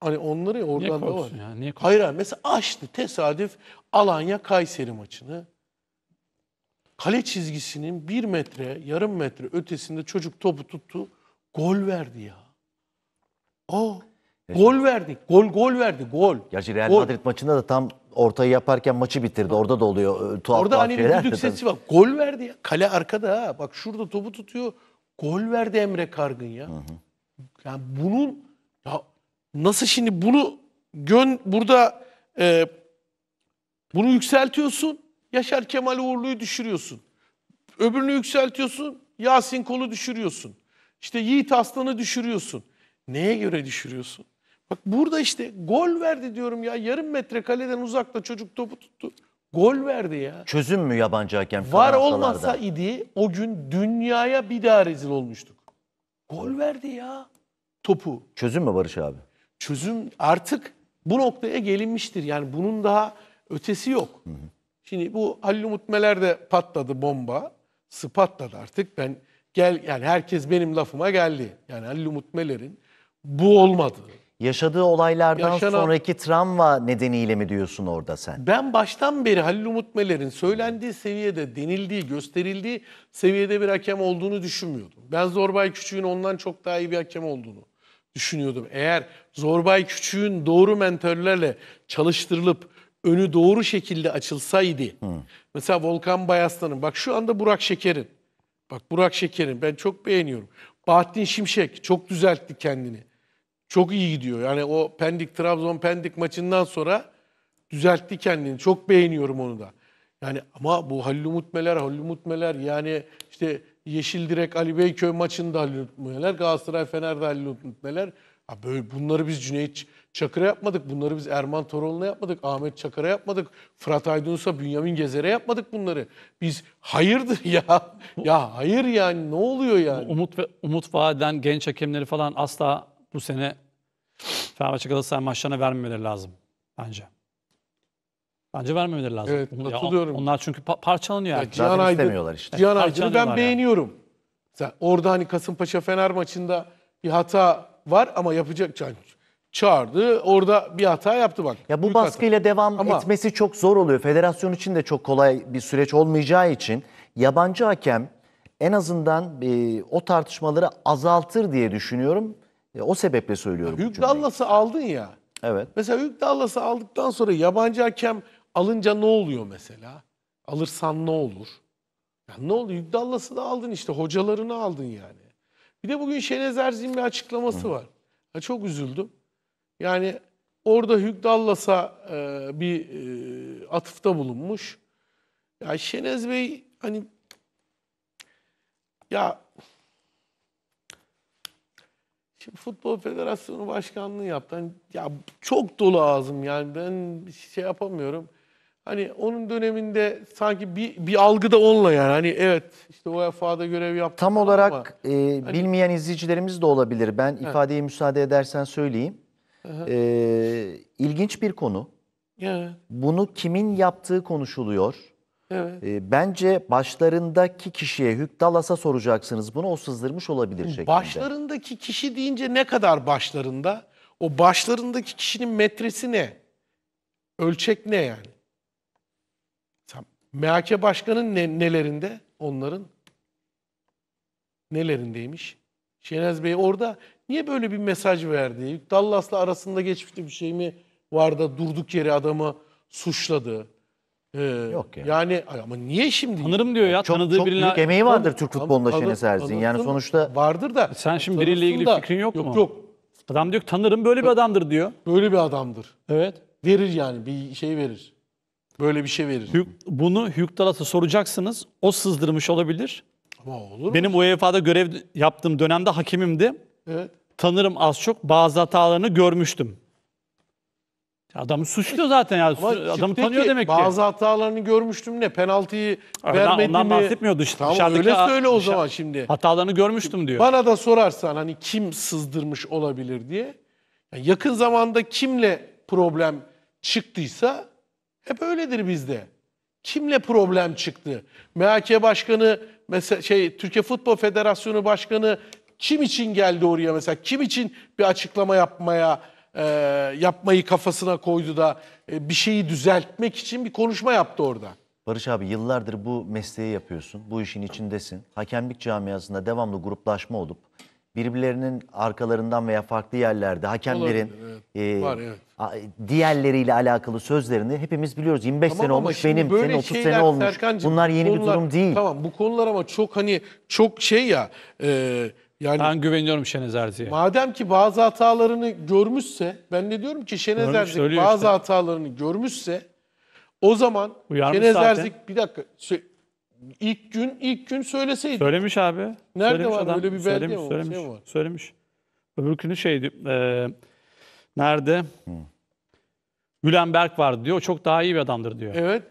S2: hani onları ya oradan da var. Ya, niye korksun? Hayır mesela açtı tesadüf Alanya Kayseri maçını kale çizgisinin bir metre, yarım metre ötesinde çocuk topu tuttu. Gol verdi ya. O gol verdi, Gol gol verdi. Gol. Gerçi Real gol.
S1: Madrid maçında da tam ortayı yaparken maçı bitirdi. Orada da oluyor e, tuhaf Orada tuhaf hani bir düdük sesi var. Gol
S2: verdi ya. Kale arkada ha. Bak şurada topu tutuyor. Gol verdi Emre Kargın ya. Yani bunun ya nasıl şimdi bunu gön burada e, bunu yükseltiyorsun. Yaşar Kemal Uğurlu'yu düşürüyorsun. Öbürünü yükseltiyorsun. Yasin Kol'u düşürüyorsun. İşte Yiğit Aslan'ı düşürüyorsun. Neye göre düşürüyorsun? Bak burada işte gol verdi diyorum ya. Yarım metre kaleden uzakta çocuk topu tuttu. Gol verdi ya.
S1: Çözüm mü yabancı hakem? Var olmasa
S2: idi o gün dünyaya bir daha rezil olmuştuk. Gol verdi ya topu. Çözüm mü Barış abi? Çözüm artık bu noktaya gelinmiştir. Yani bunun daha ötesi yok. Hı hı. Şimdi bu Halil Umut de patladı bomba. Spatladı artık. Ben gel yani herkes benim lafıma geldi. Yani Halil Umut bu olmadı. Yaşadığı olaylardan Yaşanan- sonraki
S1: travma nedeniyle mi diyorsun orada sen?
S2: Ben baştan beri Halil Umut söylendiği seviyede, denildiği, gösterildiği seviyede bir hakem olduğunu düşünmüyordum. Ben Zorbay küçüğün ondan çok daha iyi bir hakem olduğunu düşünüyordum. Eğer Zorbay küçüğün doğru mentörlerle çalıştırılıp önü doğru şekilde açılsaydı. Hı. Mesela Volkan Bayaslan'ın bak şu anda Burak Şeker'in. Bak Burak Şeker'in ben çok beğeniyorum. Bahattin Şimşek çok düzeltti kendini. Çok iyi gidiyor. Yani o Pendik Trabzon Pendik maçından sonra düzeltti kendini. Çok beğeniyorum onu da. Yani ama bu Halil Umutmeler, Halil Umutmeler yani işte Yeşil Direk Ali Beyköy maçında Halil Umutmeler, Galatasaray Fener'de Halil Umutmeler. Böyle bunları biz Cüneyt Çakır'a yapmadık. Bunları biz Erman Toroğlu'na yapmadık. Ahmet Çakır'a yapmadık. Fırat Aydınus'a, Bünyamin Gezer'e yapmadık bunları. Biz hayırdır ya. ya hayır yani ne oluyor yani? Umut ve umut vaden genç hakemleri
S3: falan asla bu sene Fenerbahçe Galatasaray maçlarına vermemeleri lazım bence. Bence vermemeleri lazım. Evet, Ya katılıyorum. onlar çünkü pa- parçalanıyor. yani. Zaten
S2: istemiyorlar işte. Cihan Aydın'ı ben yani. beğeniyorum. Sen orada hani Kasımpaşa Fener maçında bir hata var ama yapacak yani çağırdı. Orada bir hata yaptı bak. Ya bu baskıyla hata. devam Ama,
S1: etmesi çok zor oluyor. Federasyon için de çok kolay bir süreç olmayacağı için yabancı hakem en azından e, o tartışmaları azaltır diye düşünüyorum.
S2: E, o sebeple söylüyorum. Hugh Dallas'ı aldın ya. Evet. Mesela Hugh Dallas'ı aldıktan sonra yabancı hakem alınca ne oluyor mesela? Alırsan ne olur? Ya ne oluyor? Hugh Dallas'ı da aldın işte. Hocalarını aldın yani. Bir de bugün Şenez Erzin bir açıklaması Hı. var. Ya çok üzüldüm. Yani orada Hükdallas'a e, bir e, atıfta bulunmuş. Ya Şenez Bey hani ya Şimdi Futbol Federasyonu Başkanlığı yaptı. Hani, ya çok dolu ağzım yani ben şey yapamıyorum. Hani onun döneminde sanki bir, bir algı da onunla yani. Hani evet işte UEFA'da görev yaptı. Tam olarak ama, hani e, hani, bilmeyen izleyicilerimiz de olabilir.
S1: Ben ifadeye he. müsaade edersen söyleyeyim. Aha. Ee, ilginç bir konu. Evet. Bunu kimin yaptığı konuşuluyor. Evet. Ee, bence başlarındaki kişiye Hük Dallas'a soracaksınız bunu o sızdırmış olabilir şeklinde. Başlarındaki
S2: kişi deyince ne kadar başlarında? O başlarındaki kişinin metresi ne? Ölçek ne yani? MHK Başkanı ne, nelerinde? Onların nelerindeymiş? Şenaz Bey orada niye böyle bir mesaj verdi? Dallas'la arasında geçmişte bir şey mi vardı? Durduk yere adamı suçladı. Ee, Yok ya. Yani ama niye şimdi? Tanırım diyor ya. Çok, tanıdığı çok birine... büyük emeği vardır Türk futbolunda tanı, Şenes Yani
S3: sonuçta... Vardır da. Sen şimdi biriyle ilgili da, fikrin yok, yok mu? Yok yok. Adam diyor tanırım böyle bir adamdır diyor. Böyle bir adamdır. Evet. Verir yani bir şey verir. Böyle bir şey verir. Hük, bunu Hugh Dallas'a soracaksınız. O sızdırmış olabilir. Ama olur mu? Benim UEFA'da görev yaptığım dönemde hakemimdi. Evet. Tanırım az çok. Bazı hatalarını görmüştüm. Adamı suçlu zaten ya. Ama adamı tanıyor demek ki. Bazı
S2: hatalarını görmüştüm ne penaltıyı vermedi ondan mi? bahsetmiyor dış, tamam, dışarıdaki. öyle söyle o zaman şimdi.
S3: Hatalarını görmüştüm diyor. Bana
S2: da sorarsan hani kim sızdırmış olabilir diye. yakın zamanda kimle problem çıktıysa hep öyledir bizde. Kimle problem çıktı? MHK Başkanı mesela şey Türkiye Futbol Federasyonu Başkanı kim için geldi oraya mesela? Kim için bir açıklama yapmaya e, yapmayı kafasına koydu da e, bir şeyi düzeltmek için bir konuşma yaptı orada?
S1: Barış abi yıllardır bu mesleği yapıyorsun. Bu işin içindesin. Hakemlik camiasında devamlı gruplaşma olup birbirlerinin arkalarından veya farklı yerlerde hakemlerin evet. e, Var, evet. a- diğerleriyle alakalı sözlerini hepimiz biliyoruz. 25 sene olmuş benim, böyle senin 30 şeyler, sene olmuş. Bunlar yeni bir durum değil.
S2: Tamam bu konular ama çok hani çok şey ya e, yani ben güveniyorum Şenez Erzi'ye. Madem ki bazı hatalarını görmüş,se ben ne diyorum ki Şenez Görmüş, Erzik bazı işte. hatalarını görmüşse o zaman Uyarmış Şenez Erzik bir dakika sö- ilk gün ilk gün söyleseydi.
S3: Söylemiş abi. Nerede söylemiş var böyle bir belge söylemiş, mi Söylemiş, şey mi var? söylemiş. şeydi. E, nerede? Gülen Berk vardı diyor. O çok daha iyi bir adamdır diyor. Evet.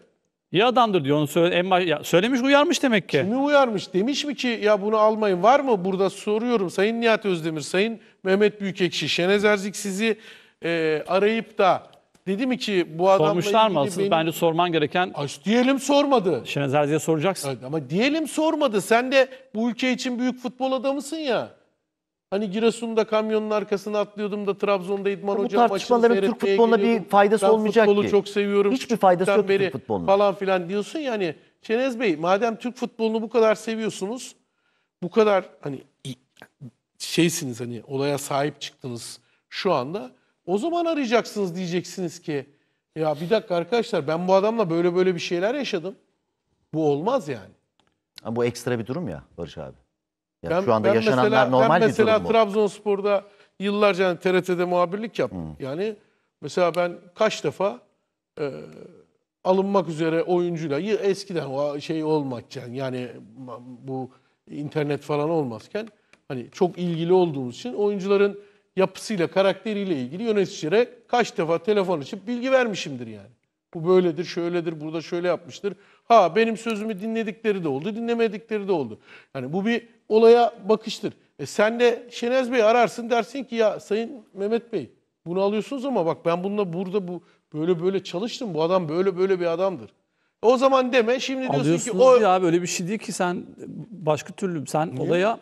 S3: İyi adamdır diyor. Onu söyle, en baş, ya söylemiş uyarmış
S2: demek ki. Kimi uyarmış? Demiş mi ki ya bunu almayın var mı? Burada soruyorum Sayın Nihat Özdemir, Sayın Mehmet Büyükekşi, Şenez Erzik sizi e, arayıp da dedi mi ki bu adamla Sormuşlar mı? ilgili benim- bence sorman gereken Ay, diyelim sormadı. Şener Erzi'ye soracaksın. Evet, ama diyelim sormadı. Sen de bu ülke için büyük futbol adamısın ya. Hani Giresun'da kamyonun arkasına atlıyordum da Trabzon'da İdman Bu Hocam maçını tartışmaların Türk futboluna bir geliyordum. faydası ben olmayacak futbolu ki. çok seviyorum. Hiçbir faydası yok küçükten Türk futboluna. Falan filan diyorsun yani Çenez Bey madem Türk futbolunu bu kadar seviyorsunuz bu kadar hani şeysiniz hani olaya sahip çıktınız şu anda o zaman arayacaksınız diyeceksiniz ki ya bir dakika arkadaşlar ben bu adamla böyle böyle bir şeyler yaşadım. Bu olmaz yani.
S1: Ama bu ekstra bir durum ya Barış abi. Ya ben, şu anda ben yaşananlar mesela, normal ben bir durum mu? Mesela
S2: Trabzonspor'da yıllarca yani TRT'de muhabirlik yaptım. Hmm. Yani mesela ben kaç defa e, alınmak üzere oyuncuyla eskiden o şey olmakken yani bu internet falan olmazken hani çok ilgili olduğumuz için oyuncuların yapısıyla, karakteriyle ilgili yöneticilere kaç defa telefon açıp bilgi vermişimdir yani. Bu böyledir, şöyledir, burada şöyle yapmıştır. Ha benim sözümü dinledikleri de oldu, dinlemedikleri de oldu. Yani bu bir olaya bakıştır. E sen de Şenez Bey ararsın dersin ki ya Sayın Mehmet Bey bunu alıyorsunuz ama bak ben bununla burada bu böyle böyle çalıştım. Bu adam böyle böyle bir adamdır. E, o zaman deme şimdi diyorsun ki o... ya böyle bir şey değil ki sen
S3: başka türlü sen Niye? olaya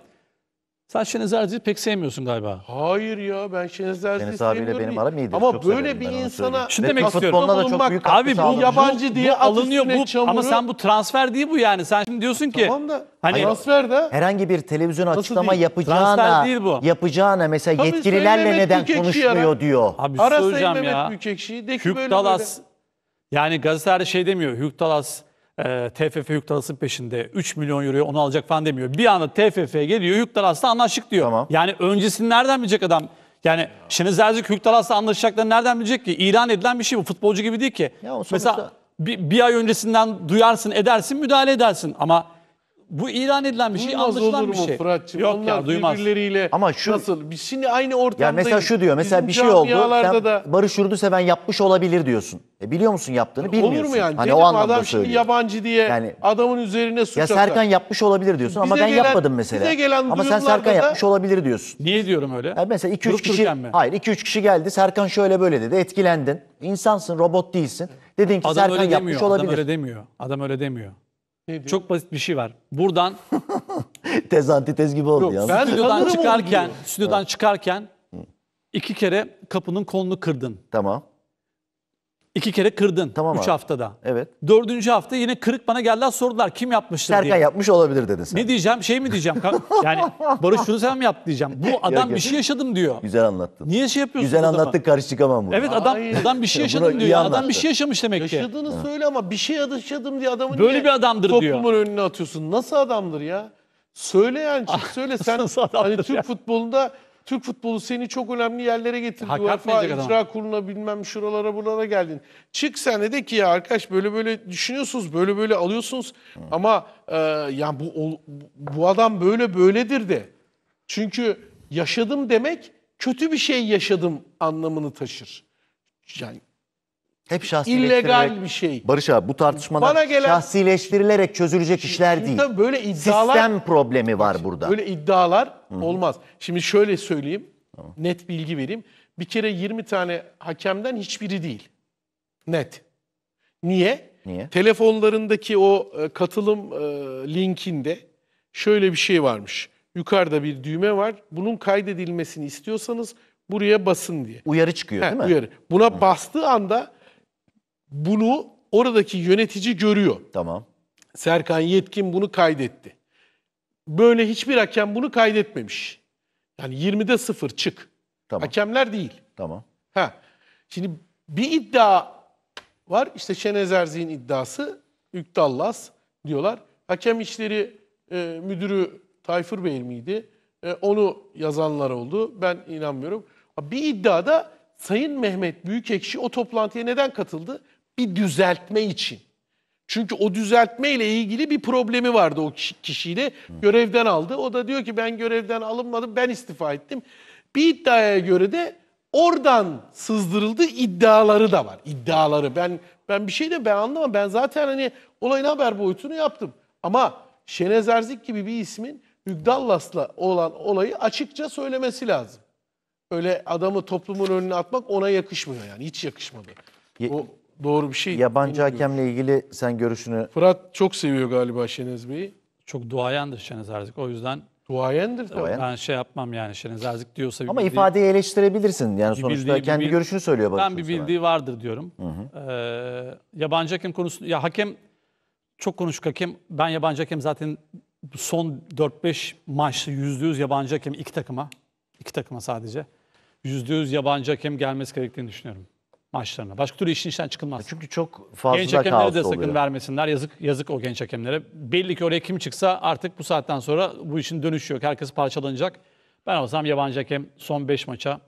S3: sen Şeniz Erzi'yi pek sevmiyorsun galiba.
S2: Hayır ya ben Şeniz Erzi'yi Deniz abiyle benim aram iyidir. Ama Çok böyle bir insana Şunu demek istiyorum. Futboluna da çok büyük katkı Abi bu sağlamış. yabancı diye at alınıyor bu çamuru. ama sen
S3: bu transfer değil bu yani. Sen şimdi diyorsun ki Tamam da hani transfer de
S1: herhangi bir televizyon açıklama değil? yapacağına Transfer değil bu. yapacağına mesela Tabii yetkililerle neden konuşmuyor yara- diyor. abi bir şey arasayım söyleyeceğim Mehmet ya.
S3: Büyükekşi'yi de ki böyle böyle. yani gazetelerde şey demiyor. Hugh Dallas ee, TFF TFF Yüktaras'ın peşinde 3 milyon euroya onu alacak falan demiyor. Bir anda TFF geliyor Yüktaras'la anlaştık diyor. Tamam. Yani öncesini nereden bilecek adam? Yani şeniz şimdi Zerzik Hüktaras'la anlaşacaklarını nereden bilecek ki? İlan edilen bir şey bu. Futbolcu gibi değil ki. Ya sonuçta- Mesela bir, bir ay öncesinden duyarsın edersin müdahale edersin ama bu ilan edilen bir şey, Duymaz anlaşılan olur bir mu şey. Fırat'cığım? Yok Onlar ya duymaz. birbirleriyle Ama şu- nasıl? Biz
S2: şimdi aynı ortamda Ya mesela şu diyor mesela bir şey oldu. camialarda Sen
S1: da Barış Yurduseven yapmış olabilir diyorsun. E biliyor musun yaptığını bilmiyorsun. Olur mu yani? Hani Dedim o anlamda adam şimdi yabancı diye Yani-
S2: adamın üzerine suç Ya atar. Serkan
S1: yapmış olabilir diyorsun ama Bize ben gelen- yapmadım mesela. bize gelen ama sen Serkan da- yapmış olabilir diyorsun. Niye diyorum öyle? Ya mesela 2-3 kişi mi? hayır 2-3 kişi geldi. Serkan şöyle böyle dedi. Etkilendin. İnsansın, robot değilsin. Dedin ki Adam Serkan yapmış olabilir Adam öyle
S3: demiyor. Adam öyle demiyor. Ne Çok basit bir şey var. Buradan
S1: tez antitez gibi oldu ya. ben stüdyodan çıkarken, diyor.
S3: stüdyodan çıkarken iki kere kapının kolunu kırdın. Tamam. İki kere kırdın. Tamam üç abi. haftada. Evet. Dördüncü hafta yine kırık bana geldiler sordular kim yapmıştır Serkan diye.
S1: yapmış olabilir dedi sen. Ne
S3: diyeceğim şey mi diyeceğim? yani Barış şunu sen mi yaptı diyeceğim. Bu adam bir şey yaşadım diyor.
S1: Güzel anlattın. Niye şey yapıyorsun
S3: Güzel anlattık
S2: karşı çıkamam burada. Evet adam adam bir şey yaşadım diyor. ya. Adam bir şey
S3: yaşamış demek ki. Yaşadığını
S2: söyle ama bir şey yaşadım diye adamın Böyle niye bir adamdır diyor. toplumun önüne atıyorsun? Nasıl adamdır ya? Söyle yani söyle. Sen hani Türk futbolunda Türk futbolu seni çok önemli yerlere getirdi. Hakikat UEFA icra kuruluna bilmem şuralara buralara geldin. Çık sen de ki ya arkadaş böyle böyle düşünüyorsunuz, böyle böyle alıyorsunuz. Hı. Ama e, yani bu bu adam böyle böyledir de. Çünkü yaşadım demek kötü bir şey yaşadım anlamını taşır. Yani hep illegal bir şey.
S1: Barış abi bu tartışmalar Bana gelen- şahsileştirilerek çözülecek işler Şimdi değil. tabii
S2: böyle iddialar- Sistem
S1: problemi var
S2: burada. Böyle iddialar olmaz. Şimdi şöyle söyleyeyim. Net bilgi vereyim. Bir kere 20 tane hakemden hiçbiri değil. Net. Niye? Niye? Telefonlarındaki o e, katılım e, linkinde şöyle bir şey varmış. Yukarıda bir düğme var. Bunun kaydedilmesini istiyorsanız buraya basın diye. Uyarı çıkıyor değil mi? uyarı. Buna bastığı anda bunu oradaki yönetici görüyor. Tamam. Serkan Yetkin bunu kaydetti. Böyle hiçbir hakem bunu kaydetmemiş. Yani 20'de 0 çık. Tamam. Hakemler değil. Tamam. Ha. Şimdi bir iddia var. İşte Şenez Erzi'nin iddiası. Ükdallas diyorlar. Hakem işleri e, müdürü Tayfur Bey miydi? E, onu yazanlar oldu. Ben inanmıyorum. Bir iddiada Sayın Mehmet Büyükekşi o toplantıya neden katıldı? bir düzeltme için. Çünkü o düzeltme ile ilgili bir problemi vardı o kişiyle. Görevden aldı. O da diyor ki ben görevden alınmadım, ben istifa ettim. Bir iddiaya göre de oradan sızdırıldı iddiaları da var. İddiaları. Ben ben bir şey de ben anlamam. Ben zaten hani olayın haber boyutunu yaptım. Ama Şenez Erzik gibi bir ismin Hügdallas'la olan olayı açıkça söylemesi lazım. Öyle adamı toplumun önüne atmak ona yakışmıyor yani. Hiç yakışmadı. Ye o, doğru bir şey. Yabancı hakemle ilgili sen görüşünü... Fırat çok seviyor galiba şeniz Bey'i.
S3: Çok duayendir şeniz Erzik. O yüzden Duayendir tabii. Duayen. Ben şey yapmam yani Şeniz Erzik diyorsa... Ama bildiği, ifadeyi
S1: eleştirebilirsin. Yani sonuçta bildiği, kendi bil, görüşünü söylüyor. Ben
S3: bir bildiği sana. vardır diyorum. Hı hı. Ee, yabancı hakem konusunda... Ya hakem çok konuşuk hakem. Ben yabancı hakem zaten son 4-5 maçta %100 yabancı hakem iki takıma. iki takıma sadece. %100 yabancı hakem gelmesi gerektiğini düşünüyorum maçlarına. Başka türlü işin işten çıkılmaz. Çünkü çok fazla genç hakemlere de sakın vermesinler. Yazık yazık o genç hakemlere. Belli ki oraya kim çıksa artık bu saatten sonra bu işin dönüşü yok. Herkes parçalanacak. Ben olsam yabancı hakem
S1: son 5 maça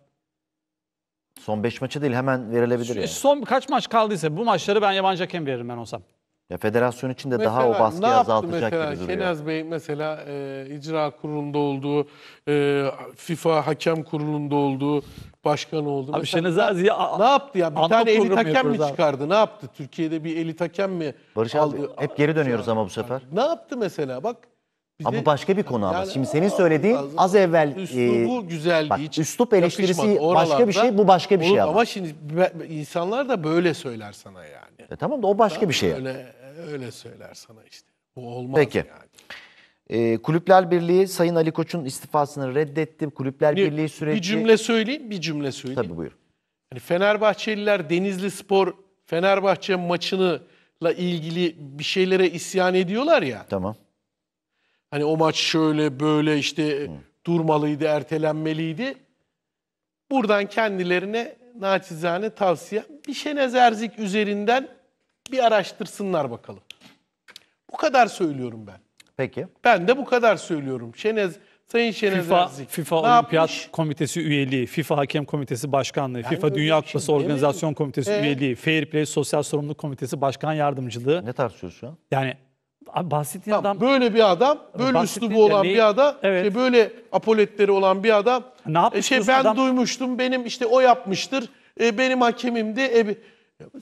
S1: Son 5 maça değil hemen verilebilir yani.
S3: son kaç maç kaldıysa bu maçları ben
S2: yabancı hakem veririm ben olsam.
S1: Ya federasyon için
S2: de daha o baskıyı azaltacak mesela, gibi duruyor. Şenaz Bey mesela e, icra kurulunda olduğu, e, FIFA hakem kurulunda olduğu, başkan oldu. Abi mesela, Şenaz ya ne yaptı ya? Bir tane elit hakem mi çıkardı? Ne yaptı? Türkiye'de bir elit hakem mi Barış aldı? Abi, hep geri dönüyoruz ama bu sefer. Ne yaptı mesela?
S1: Bak ama bu başka bir konu ama. Şimdi senin söylediğin az evvel üslubu e, güzelliği bak, için üslup eleştirisi başka bir şey, bu başka bir olur, şey ama. Ama
S2: şimdi insanlar da böyle söyler sana
S1: yani. E, tamam da o başka tamam, bir şey.
S2: Öyle öyle söyler sana işte. Bu
S1: olmaz Peki. yani. E, Kulüpler Birliği Sayın Ali Koç'un istifasını reddetti. Kulüpler bir, Birliği süreci... Bir cümle
S2: söyleyeyim, bir cümle söyleyeyim. Tabii buyur. Yani Fenerbahçeliler Denizli Spor Fenerbahçe maçınıla ilgili bir şeylere isyan ediyorlar ya. Tamam. Hani o maç şöyle böyle işte Hı. durmalıydı, ertelenmeliydi. Buradan kendilerine naçizane tavsiye bir Şenez Erzik üzerinden bir araştırsınlar bakalım. Bu kadar söylüyorum ben. Peki. Ben de bu kadar söylüyorum. Şenez Sayın Şenez FIFA, Erzik. FIFA ne Olimpiyat yapmış? Komitesi
S3: üyeliği, FIFA Hakem Komitesi Başkanlığı, yani FIFA Dünya şey Kupası Organizasyon Komitesi ee? üyeliği, Fair Play Sosyal Sorumluluk Komitesi Başkan Yardımcılığı. Ne tartışıyorsun? şu an? Yani Abi bahsettiğin Tamam, adam böyle bir
S2: adam, böyle Bahsettiğin üslubu olan bir adam, Evet. şey böyle apoletleri olan bir adam. Ne yapmış E şey ben adam? duymuştum, benim işte o yapmıştır, e, benim hakemimdi. E,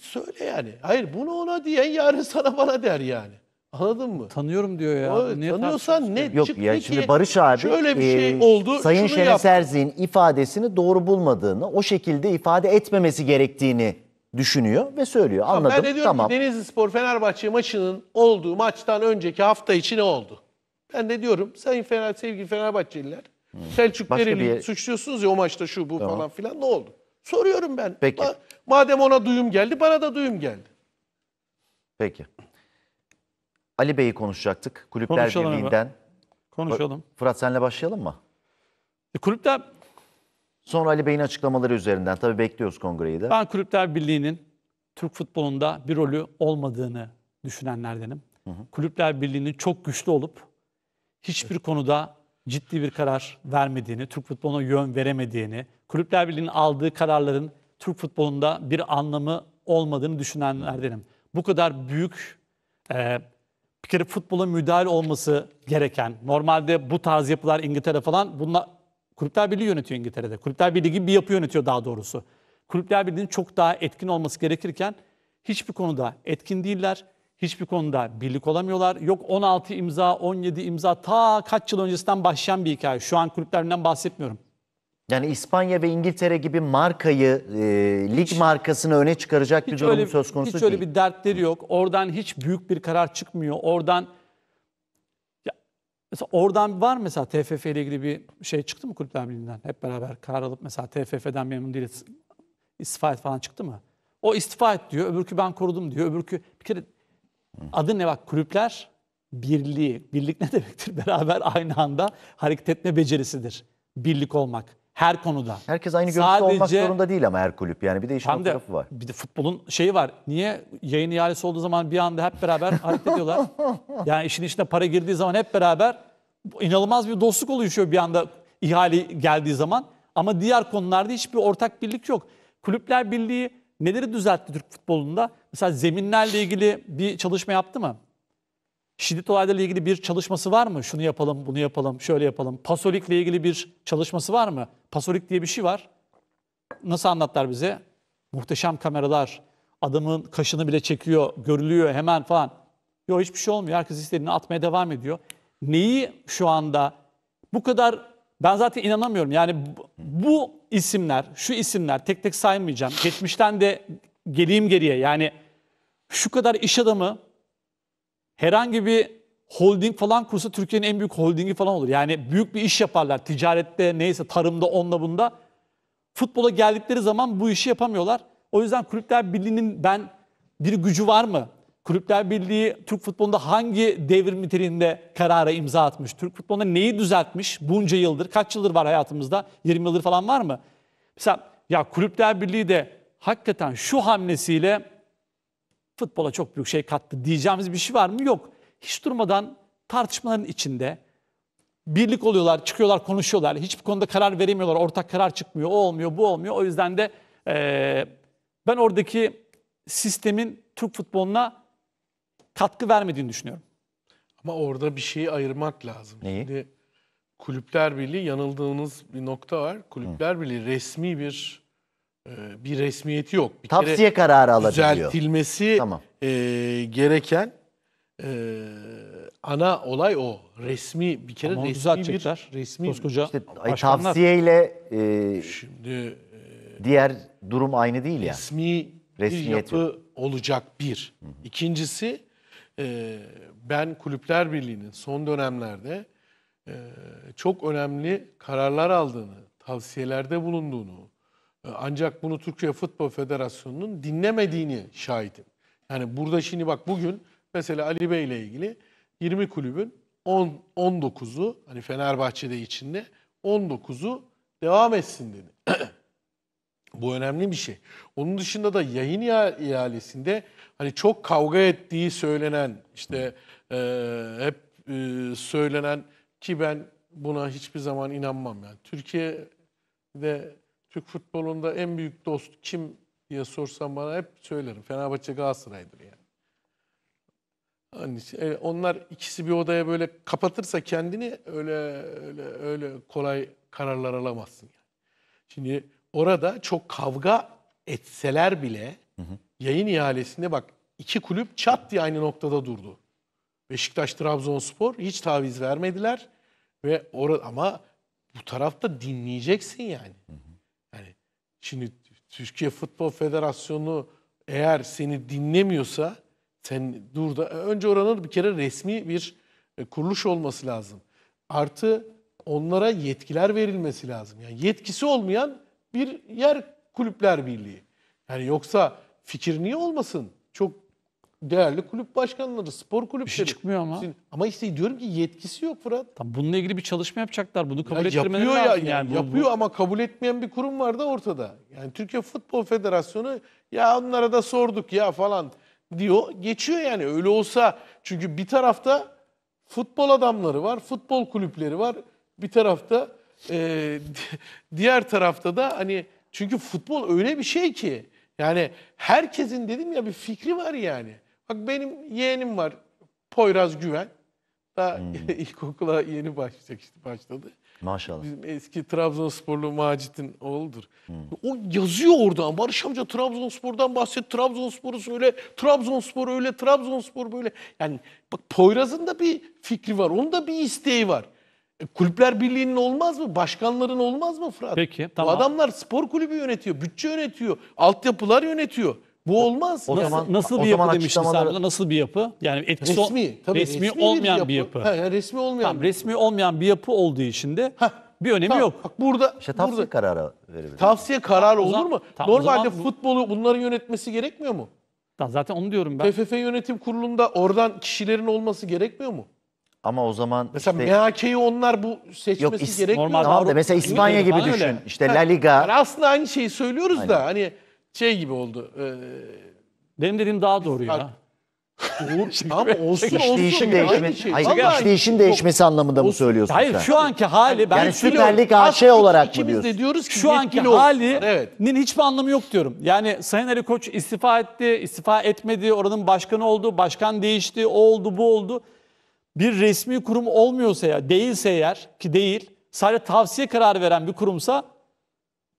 S2: söyle yani. Hayır bunu ona diyen yarın sana bana der yani. Anladın mı? tanıyorum diyor ya. O, tanıyorsan ne Yok ya ki? şimdi Barış abi şöyle bir e, şey e, oldu. Sayın şunu Şenes
S1: ifadesini doğru bulmadığını, o şekilde ifade etmemesi gerektiğini düşünüyor ve söylüyor. Anladım. Ben de diyorum tamam. ki
S2: Denizli Spor Fenerbahçe maçının olduğu maçtan önceki hafta içi ne oldu? Ben de diyorum sayın Fener, sevgili Fenerbahçeliler hmm. Selçuk Dereli'yi yer... suçluyorsunuz ya o maçta şu bu tamam. falan filan ne oldu? Soruyorum ben. Peki. Ma madem ona duyum geldi bana da duyum geldi.
S1: Peki. Ali Bey'i konuşacaktık. Kulüpler Konuşalım Birliği'nden. Konuşalım. Fırat senle başlayalım mı? E, kulüpler Sonra Ali Bey'in açıklamaları üzerinden tabii bekliyoruz kongreyi de.
S3: Ben Kulüpler Birliği'nin Türk futbolunda bir rolü olmadığını düşünenlerdenim. Hı hı. Kulüpler Birliği'nin çok güçlü olup hiçbir konuda ciddi bir karar vermediğini, Türk futboluna yön veremediğini, Kulüpler Birliği'nin aldığı kararların Türk futbolunda bir anlamı olmadığını düşünenlerdenim. Bu kadar büyük e, bir kere futbola müdahale olması gereken, normalde bu tarz yapılar İngiltere falan bunlar Kulüpler Birliği yönetiyor İngiltere'de. Kulüpler Birliği gibi bir yapı yönetiyor daha doğrusu. Kulüpler Birliği'nin çok daha etkin olması gerekirken hiçbir konuda etkin değiller. Hiçbir konuda birlik olamıyorlar. Yok 16 imza, 17 imza ta kaç yıl öncesinden başlayan bir hikaye. Şu an kulüplerinden bahsetmiyorum.
S1: Yani İspanya ve İngiltere gibi markayı, e, lig hiç, markasını öne çıkaracak hiç bir durum öyle, söz konusu hiç değil. Hiç
S3: öyle bir dertleri yok. Oradan hiç büyük bir karar çıkmıyor. Oradan Mesela oradan var mı mesela TFF ile ilgili bir şey çıktı mı Kulüpler Birliği'nden? Hep beraber karar alıp mesela TFF'den memnun değiliz istifa et falan çıktı mı? O istifa et diyor, öbürkü ben korudum diyor, öbürkü bir kere adı ne bak kulüpler birliği. Birlik ne demektir? Beraber aynı anda hareket etme becerisidir. Birlik olmak. Her konuda.
S1: Herkes aynı görüşte Sadece, olmak zorunda değil ama her kulüp. Yani bir de işin o de, tarafı var. Bir de
S3: futbolun şeyi var. Niye yayın ihalesi olduğu zaman bir anda hep beraber hareket ediyorlar? Yani işin içine para girdiği zaman hep beraber inanılmaz bir dostluk oluşuyor bir anda ihale geldiği zaman. Ama diğer konularda hiçbir ortak birlik yok. Kulüpler Birliği neleri düzeltti Türk futbolunda? Mesela zeminlerle ilgili bir çalışma yaptı mı? Şiddet olaylarıyla ilgili bir çalışması var mı? Şunu yapalım, bunu yapalım, şöyle yapalım. Pasolikle ilgili bir çalışması var mı? Pasolik diye bir şey var. Nasıl anlatlar bize? Muhteşem kameralar, adamın kaşını bile çekiyor, görülüyor hemen falan. Yok hiçbir şey olmuyor. Herkes istediğini atmaya devam ediyor. Neyi şu anda bu kadar ben zaten inanamıyorum. Yani bu isimler, şu isimler tek tek saymayacağım. Geçmişten de geleyim geriye. Yani şu kadar iş adamı herhangi bir holding falan kursa Türkiye'nin en büyük holdingi falan olur. Yani büyük bir iş yaparlar. Ticarette neyse tarımda onunla bunda. Futbola geldikleri zaman bu işi yapamıyorlar. O yüzden Kulüpler Birliği'nin ben bir gücü var mı? Kulüpler Birliği Türk futbolunda hangi devrim niteliğinde karara imza atmış? Türk futbolunda neyi düzeltmiş bunca yıldır? Kaç yıldır var hayatımızda? 20 yıldır falan var mı? Mesela ya Kulüpler Birliği de hakikaten şu hamlesiyle futbola çok büyük şey kattı diyeceğimiz bir şey var mı? Yok. Hiç durmadan tartışmaların içinde birlik oluyorlar, çıkıyorlar, konuşuyorlar. Hiçbir konuda karar veremiyorlar. Ortak karar çıkmıyor. O olmuyor, bu olmuyor. O yüzden de e, ben oradaki sistemin
S2: Türk futboluna katkı vermediğini düşünüyorum. Ama orada bir şeyi ayırmak lazım. Neyi? Şimdi Kulüpler Birliği yanıldığınız bir nokta var. Kulüpler Hı. Birliği resmi bir e, bir resmiyeti yok. Bir Tavsiye kere kararı alabiliyor. Düzeltilmesi Tamam. e, gereken e, ana olay o. Resmi bir kere Ama resmi düzeltecekler. bir resmi Koskoca İşte başkanlar. tavsiyeyle e,
S1: Şimdi e, diğer durum aynı değil ya. resmi bir Resmiyet yapı
S2: olacak bir. İkincisi e, ben Kulüpler Birliği'nin son dönemlerde e, çok önemli kararlar aldığını, tavsiyelerde bulunduğunu, ancak bunu Türkiye Futbol Federasyonu'nun dinlemediğini şahidim. Yani burada şimdi bak bugün mesela Ali Bey ile ilgili 20 kulübün 10 19'u hani Fenerbahçe'de içinde 19'u devam etsin dedi. Bu önemli bir şey. Onun dışında da yayın ihalesinde hani çok kavga ettiği söylenen işte e, hep e, söylenen ki ben buna hiçbir zaman inanmam yani. Türkiye'de Türk futbolunda en büyük dost kim diye sorsam bana hep söylerim. Fenerbahçe Galatasaray'dır yani. Hani onlar ikisi bir odaya böyle kapatırsa kendini öyle öyle öyle kolay kararlar alamazsın yani. Şimdi orada çok kavga etseler bile hı hı. yayın ihalesinde bak iki kulüp çat diye aynı noktada durdu. Beşiktaş Trabzonspor hiç taviz vermediler ve orada ama bu tarafta dinleyeceksin yani. Hı hı. Şimdi Türkiye Futbol Federasyonu eğer seni dinlemiyorsa sen dur da önce oranın bir kere resmi bir e, kuruluş olması lazım. Artı onlara yetkiler verilmesi lazım. Yani yetkisi olmayan bir yer kulüpler birliği. Yani yoksa fikir niye olmasın? Çok değerli kulüp başkanları, spor kulüpleri. Bir şey çıkmıyor ama. Ama işte diyorum ki yetkisi yok Fırat.
S3: Tam bununla ilgili bir çalışma yapacaklar. Bunu kabul ya ettirmeleri yapıyor lazım ya, yani. Yapıyor
S2: bu. ama kabul etmeyen bir kurum var da ortada. Yani Türkiye Futbol Federasyonu ya onlara da sorduk ya falan diyor. Geçiyor yani öyle olsa. Çünkü bir tarafta futbol adamları var, futbol kulüpleri var. Bir tarafta e, diğer tarafta da hani çünkü futbol öyle bir şey ki yani herkesin dedim ya bir fikri var yani. Bak benim yeğenim var. Poyraz Güven. Daha hmm. ilkokula yeni başlayacak işte başladı. Maşallah. Bizim eski Trabzonsporlu Macit'in oğludur. Hmm. O yazıyor oradan. Barış amca Trabzonspor'dan bahset. Trabzonspor'u söyle. Trabzonspor öyle. Trabzonspor böyle. Yani bak Poyraz'ın da bir fikri var. Onun da bir isteği var. E, kulüpler Birliği'nin olmaz mı? Başkanların olmaz mı Fırat? Peki tamam. Bu adamlar spor kulübü yönetiyor. Bütçe yönetiyor. Altyapılar yönetiyor. Bu olmaz. O nasıl, zaman nasıl bir zaman yapı demiştin sen açıklamaları-
S3: Nasıl bir yapı? Yani etkisi Resmi, tabii resmi, olmayan bir yapı. He, he, resmi olmayan. Tamam, bir- resmi olmayan bir yapı olduğu için de bir önemi Tamam, yok. Bak burada İşte tavsiye burada kararı
S1: verebilir.
S2: tavsiye kararı olur mu? tamam, Normalde zaman futbolu bunların yönetmesi gerekmiyor mu? Zaten onu diyorum ben. PFF yönetim kurulunda oradan kişilerin olması gerekmiyor mu? Ama o zaman Mesela işte, MHK'yi onlar bu seçmesi Yok, is- gerekmiyor normal mu? tamam da mesela İspanya gibi düşün. öyle. İşte La Liga Yani aslında aynı şeyi söylüyoruz da hani şey gibi oldu. E, Benim dediğim daha doğru ya. Uğur, ama olsun İşleyişin değişmesi, değişmesi. Şey. Hayır,
S1: değişmesi anlamında mı söylüyorsun Hayır sen? şu
S3: anki hali ben Yani Süper Lig
S1: AŞ olarak mı diyorsun? de diyoruz
S3: ki şu anki halinin Evet. hiçbir anlamı yok diyorum. Yani Sayın Ali Koç istifa etti, istifa etmedi, oranın başkanı oldu, başkan değişti, o oldu, bu oldu. Bir resmi kurum olmuyorsa ya, değilse eğer ki değil, sadece tavsiye kararı veren bir kurumsa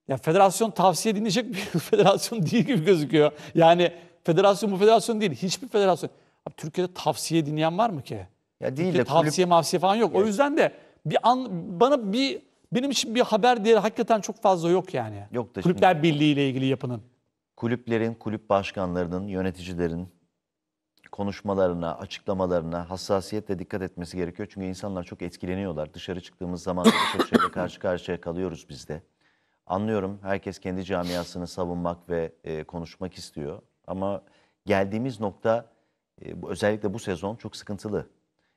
S3: ya federasyon tavsiye dinleyecek bir federasyon değil gibi gözüküyor. Yani federasyon bu federasyon değil. Hiçbir federasyon. Abi Türkiye'de tavsiye dinleyen var mı ki? Ya değil Türkiye'de de tavsiye kulüp... mavsiye falan yok. Evet. O yüzden de bir an bana bir benim için bir haber değeri hakikaten çok fazla yok yani.
S1: Yok da Kulüpler şimdi. Birliği ile ilgili yapının. Kulüplerin, kulüp başkanlarının, yöneticilerin konuşmalarına, açıklamalarına hassasiyetle dikkat etmesi gerekiyor. Çünkü insanlar çok etkileniyorlar. Dışarı çıktığımız zaman çok şeyle karşı karşıya kalıyoruz biz de. Anlıyorum herkes kendi camiasını savunmak ve e, konuşmak istiyor. Ama geldiğimiz nokta e, özellikle bu sezon çok sıkıntılı.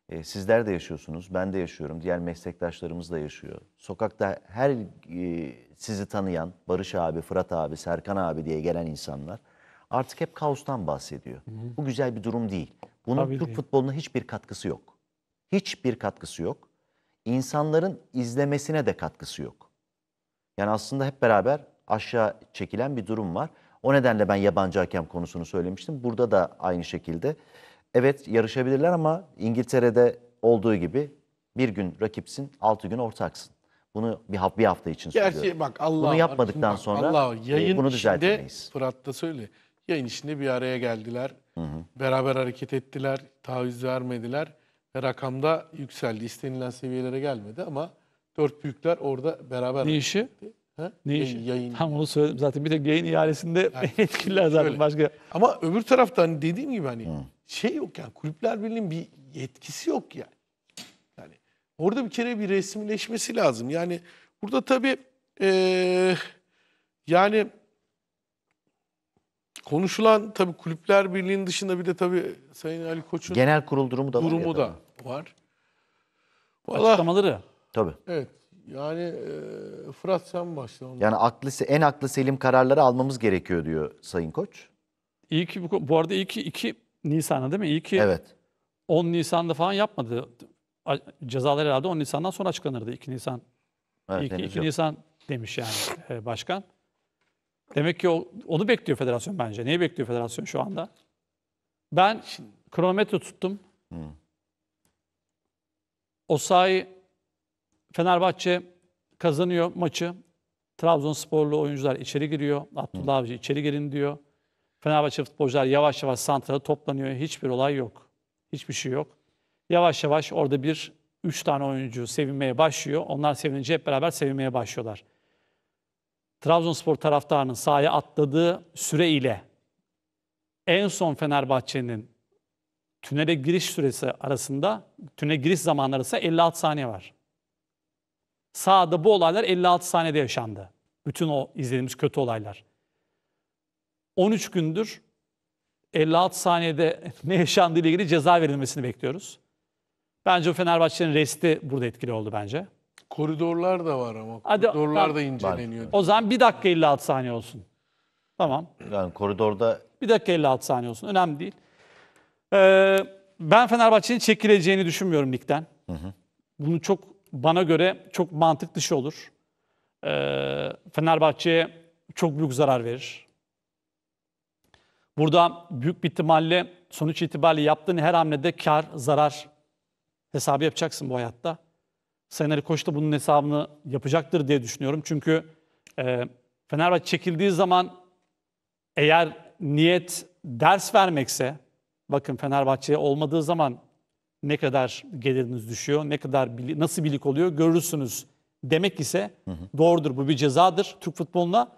S1: E, sizler de yaşıyorsunuz, ben de yaşıyorum, diğer meslektaşlarımız da yaşıyor. Sokakta her e, sizi tanıyan Barış abi, Fırat abi, Serkan abi diye gelen insanlar artık hep kaostan bahsediyor. Hı hı. Bu güzel bir durum değil. Bunun Tabii Türk değil. futboluna hiçbir katkısı yok. Hiçbir katkısı yok. İnsanların izlemesine de katkısı yok. Yani aslında hep beraber aşağı çekilen bir durum var. O nedenle ben yabancı hakem konusunu söylemiştim. Burada da aynı şekilde. Evet yarışabilirler ama İngiltere'de olduğu gibi bir gün rakipsin, altı gün ortaksın. Bunu bir, hafta, bir hafta için Gerçi söylüyorum. bak Allah bunu yapmadıktan bak, sonra Allah e, yayın e, bunu düzeltemeyiz.
S2: Fırat da söyle. Yayın içinde bir araya geldiler. Hı hı. Beraber hareket ettiler. Taviz vermediler. Ve rakamda yükseldi. İstenilen seviyelere gelmedi ama Dört büyükler orada beraber. Ne işi? Ha? Ne işi? Yayın. Tam onu söyledim zaten. Bir de yayın ihalesinde yani, yetkililer zaten öyle. başka. Ama öbür taraftan hani dediğim gibi hani Hı. şey yok yani kulüpler birliğinin bir yetkisi yok yani. Yani orada bir kere bir resmileşmesi lazım. Yani burada tabii ee, yani konuşulan tabii kulüpler birliğinin dışında bir de tabii Sayın Ali Koç'un genel kurul durumu da durumu var. Ya, da var. Vallahi, Açıklamaları. Tabii. Evet. Yani e, Fırat sen başla. Ondan. Yani
S1: aklı, en aklı selim kararları almamız gerekiyor diyor Sayın Koç.
S3: İyi ki bu, bu arada iyi ki 2 Nisan'da değil mi? İyi ki evet. 10 Nisan'da falan yapmadı. Cezalar herhalde 10 Nisan'dan sonra açıklanırdı 2 Nisan. Evet, 2, 2 Nisan demiş yani e, başkan. Demek ki o, onu bekliyor federasyon bence. Neyi bekliyor federasyon şu anda? Ben kronometre tuttum. Hmm. Osayi Fenerbahçe kazanıyor maçı. Trabzonsporlu oyuncular içeri giriyor. Abdullah Avcı içeri girin diyor. Fenerbahçe futbolcular yavaş yavaş santrada toplanıyor. Hiçbir olay yok. Hiçbir şey yok. Yavaş yavaş orada bir üç tane oyuncu sevinmeye başlıyor. Onlar sevinince hep beraber sevinmeye başlıyorlar. Trabzonspor taraftarının sahaya atladığı süre ile en son Fenerbahçe'nin tünele giriş süresi arasında, tünele giriş zamanı arasında 56 saniye var. Sağda bu olaylar 56 saniyede yaşandı. Bütün o izlediğimiz kötü olaylar. 13 gündür 56 saniyede ne yaşandığı ile ilgili ceza verilmesini bekliyoruz. Bence o Fenerbahçe'nin resti burada etkili oldu bence.
S2: Koridorlar da var ama. Hadi, Koridorlar tamam. da inceleniyor.
S3: O zaman bir dakika 56 saniye olsun. Tamam.
S1: Yani koridorda...
S3: bir dakika 56 saniye olsun. Önemli değil. Ee, ben Fenerbahçe'nin çekileceğini düşünmüyorum ligden. Hı hı. Bunu çok bana göre çok mantık dışı olur. Ee, Fenerbahçe'ye çok büyük zarar verir. Burada büyük bir ihtimalle sonuç itibariyle yaptığın her hamlede kar, zarar hesabı yapacaksın bu hayatta. Sayın Ali Koç da bunun hesabını yapacaktır diye düşünüyorum. Çünkü e, Fenerbahçe çekildiği zaman eğer niyet ders vermekse, bakın Fenerbahçe'ye olmadığı zaman ne kadar geliriniz düşüyor, ne kadar nasıl birlik oluyor görürsünüz demek ise hı hı. doğrudur. Bu bir cezadır Türk futboluna.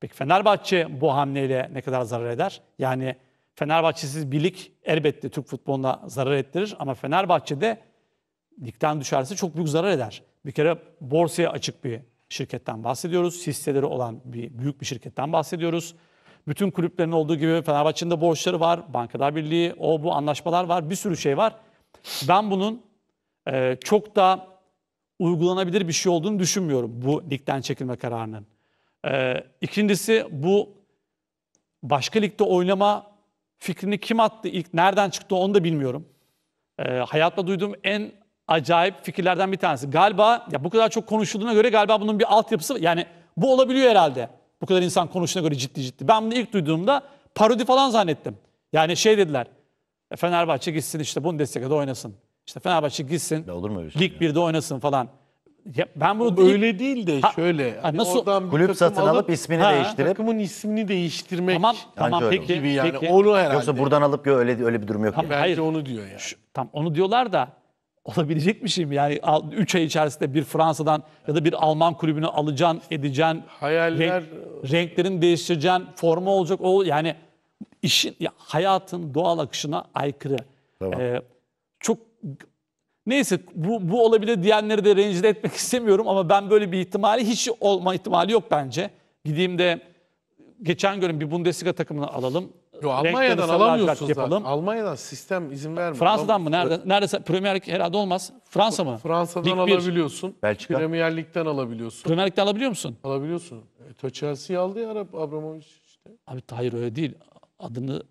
S3: Peki Fenerbahçe bu hamleyle ne kadar zarar eder? Yani Fenerbahçesiz birlik elbette Türk futboluna zarar ettirir ama Fenerbahçe'de ligden düşerse çok büyük zarar eder. Bir kere borsaya açık bir şirketten bahsediyoruz. Hisseleri olan bir büyük bir şirketten bahsediyoruz. Bütün kulüplerin olduğu gibi Fenerbahçe'nin de borçları var, Bankalar Birliği, o bu anlaşmalar var, bir sürü şey var. Ben bunun e, çok da uygulanabilir bir şey olduğunu düşünmüyorum bu ligden çekilme kararının. E, ikincisi bu başka ligde oynama fikrini kim attı, ilk nereden çıktı onu da bilmiyorum. E, hayatta duyduğum en acayip fikirlerden bir tanesi. Galiba ya bu kadar çok konuşulduğuna göre galiba bunun bir altyapısı yani bu olabiliyor herhalde. Bu kadar insan konuştuğuna göre ciddi ciddi. Ben bunu ilk duyduğumda parodi falan zannettim. Yani şey dediler. E, Fenerbahçe gitsin işte Bundesliga'da oynasın. İşte Fenerbahçe gitsin. Ya olur mu öyle şey? Lig ya? 1'de oynasın falan. Ya ben bunu ilk- Öyle değil de şöyle. ha, hani nasıl- oradan Kulüp takım satın alıp ismini Ha, değiştirip takımın ismini değiştirmek tamam tamam peki, gibi yani. peki. Onu herhalde. yoksa buradan
S1: alıp gö- öyle öyle bir durum yok. Bence yani. Hayır.
S3: onu diyor yani. Tam onu diyorlar da olabilecek mi şimdi? Yani 3 ay içerisinde bir Fransa'dan ya da bir Alman kulübünü alacaksın, edeceksin. Hayaller- renklerin değiştireceksin, forma olacak. O yani işin ya hayatın doğal akışına aykırı. Tamam. Ee, çok neyse bu, bu olabilir diyenleri de rencide etmek istemiyorum ama ben böyle bir ihtimali hiç olma ihtimali yok bence. Gideyim de geçen gün bir Bundesliga takımını alalım.
S2: Yo, Almanya'dan alamıyorsunuz yapalım. Almanya'dan sistem izin vermiyor. Fransa'dan mı? Nerede?
S3: Nerede? Premier Lig herhalde olmaz. Fransa mı?
S2: Fransa'dan Lig alabiliyorsun. Bir. Belçika. Premier Lig'den alabiliyorsun.
S3: Premier Lig'den alabiliyor musun? Alabiliyorsun. E, Chelsea'yi aldı ya Arap Abramovich işte. Abi hayır öyle değil adını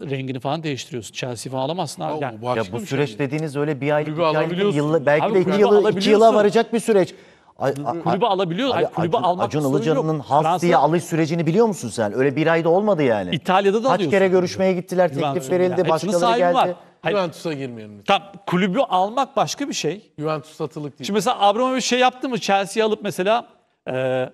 S3: rengini falan değiştiriyorsun. Chelsea falan alamazsın abi. Yani. Ya, bu şey süreç şey dediğiniz öyle bir ay, bir aylık, yılla, belki abi, de iki yılı, iki yıla varacak
S1: bir süreç. Kulübü alabiliyor. Abi, kulübe Acun, almak Acun Ilıcalı'nın Hasta'ya alış sürecini biliyor musun sen? Öyle bir ayda olmadı yani. İtalya'da da Kaç alıyorsun. kere görüşmeye gittiler, teklif verildi, yani. başkaları geldi.
S3: Juventus'a girmeyelim. Lütfen. Tam kulübü almak başka bir şey.
S2: Juventus satılık değil.
S3: Şimdi mesela Abramovich şey yaptı mı? Chelsea'yi alıp mesela e,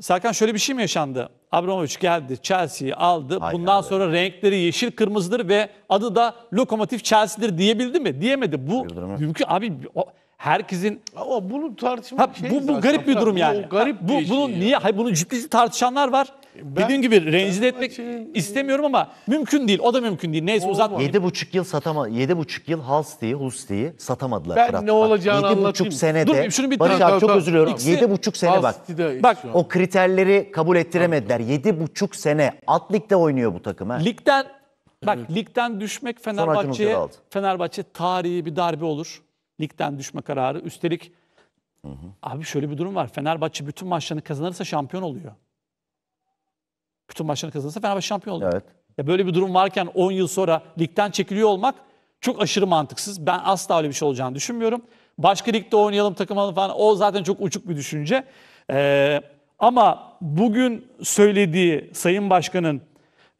S3: Serkan şöyle bir şey mi yaşandı? Abramovich geldi, Chelsea'yi aldı. Hay Bundan abi. sonra renkleri yeşil, kırmızıdır ve adı da Lokomotif Chelsea'dir diyebildi mi? Diyemedi. Bu Yıldırımı. mümkün abi o, herkesin Ama bunu tartışmak ha, şey bu, bu garip bir durum yani. garip Ha, bu, bunu şey niye? Hayır bunu ciddi ciddi tartışanlar var
S1: ben, Dediğim gibi rencide
S3: etmek için... istemiyorum ama mümkün
S1: değil. O da mümkün değil. Neyse uzatmayayım. 7,5 yıl satama 7,5 yıl Halstead'i, Hulstead'i satamadılar. Ben Fırat. ne olacağını bak, 7,5 anlatayım. senede. Dur şunu bir Barış abi çok özür diliyorum. buçuk sene bak. Bak o kriterleri kabul ettiremediler. 7,5 sene alt ligde oynuyor bu takım ha. Ligden
S3: bak evet. ligden düşmek
S1: Fenerbahçe'ye
S3: Fenerbahçe tarihi bir darbe olur. Ligden düşme kararı. Üstelik
S2: Hı
S1: hı.
S3: Abi şöyle bir durum var. Fenerbahçe bütün maçlarını kazanırsa şampiyon oluyor bütün maçlarını kazanırsa Fenerbahçe şampiyon olur. Evet. Ya böyle bir durum varken 10 yıl sonra ligden çekiliyor olmak çok aşırı mantıksız. Ben asla öyle bir şey olacağını düşünmüyorum. Başka ligde oynayalım, takım alalım falan o zaten çok uçuk bir düşünce. Ee, ama bugün söylediği Sayın Başkan'ın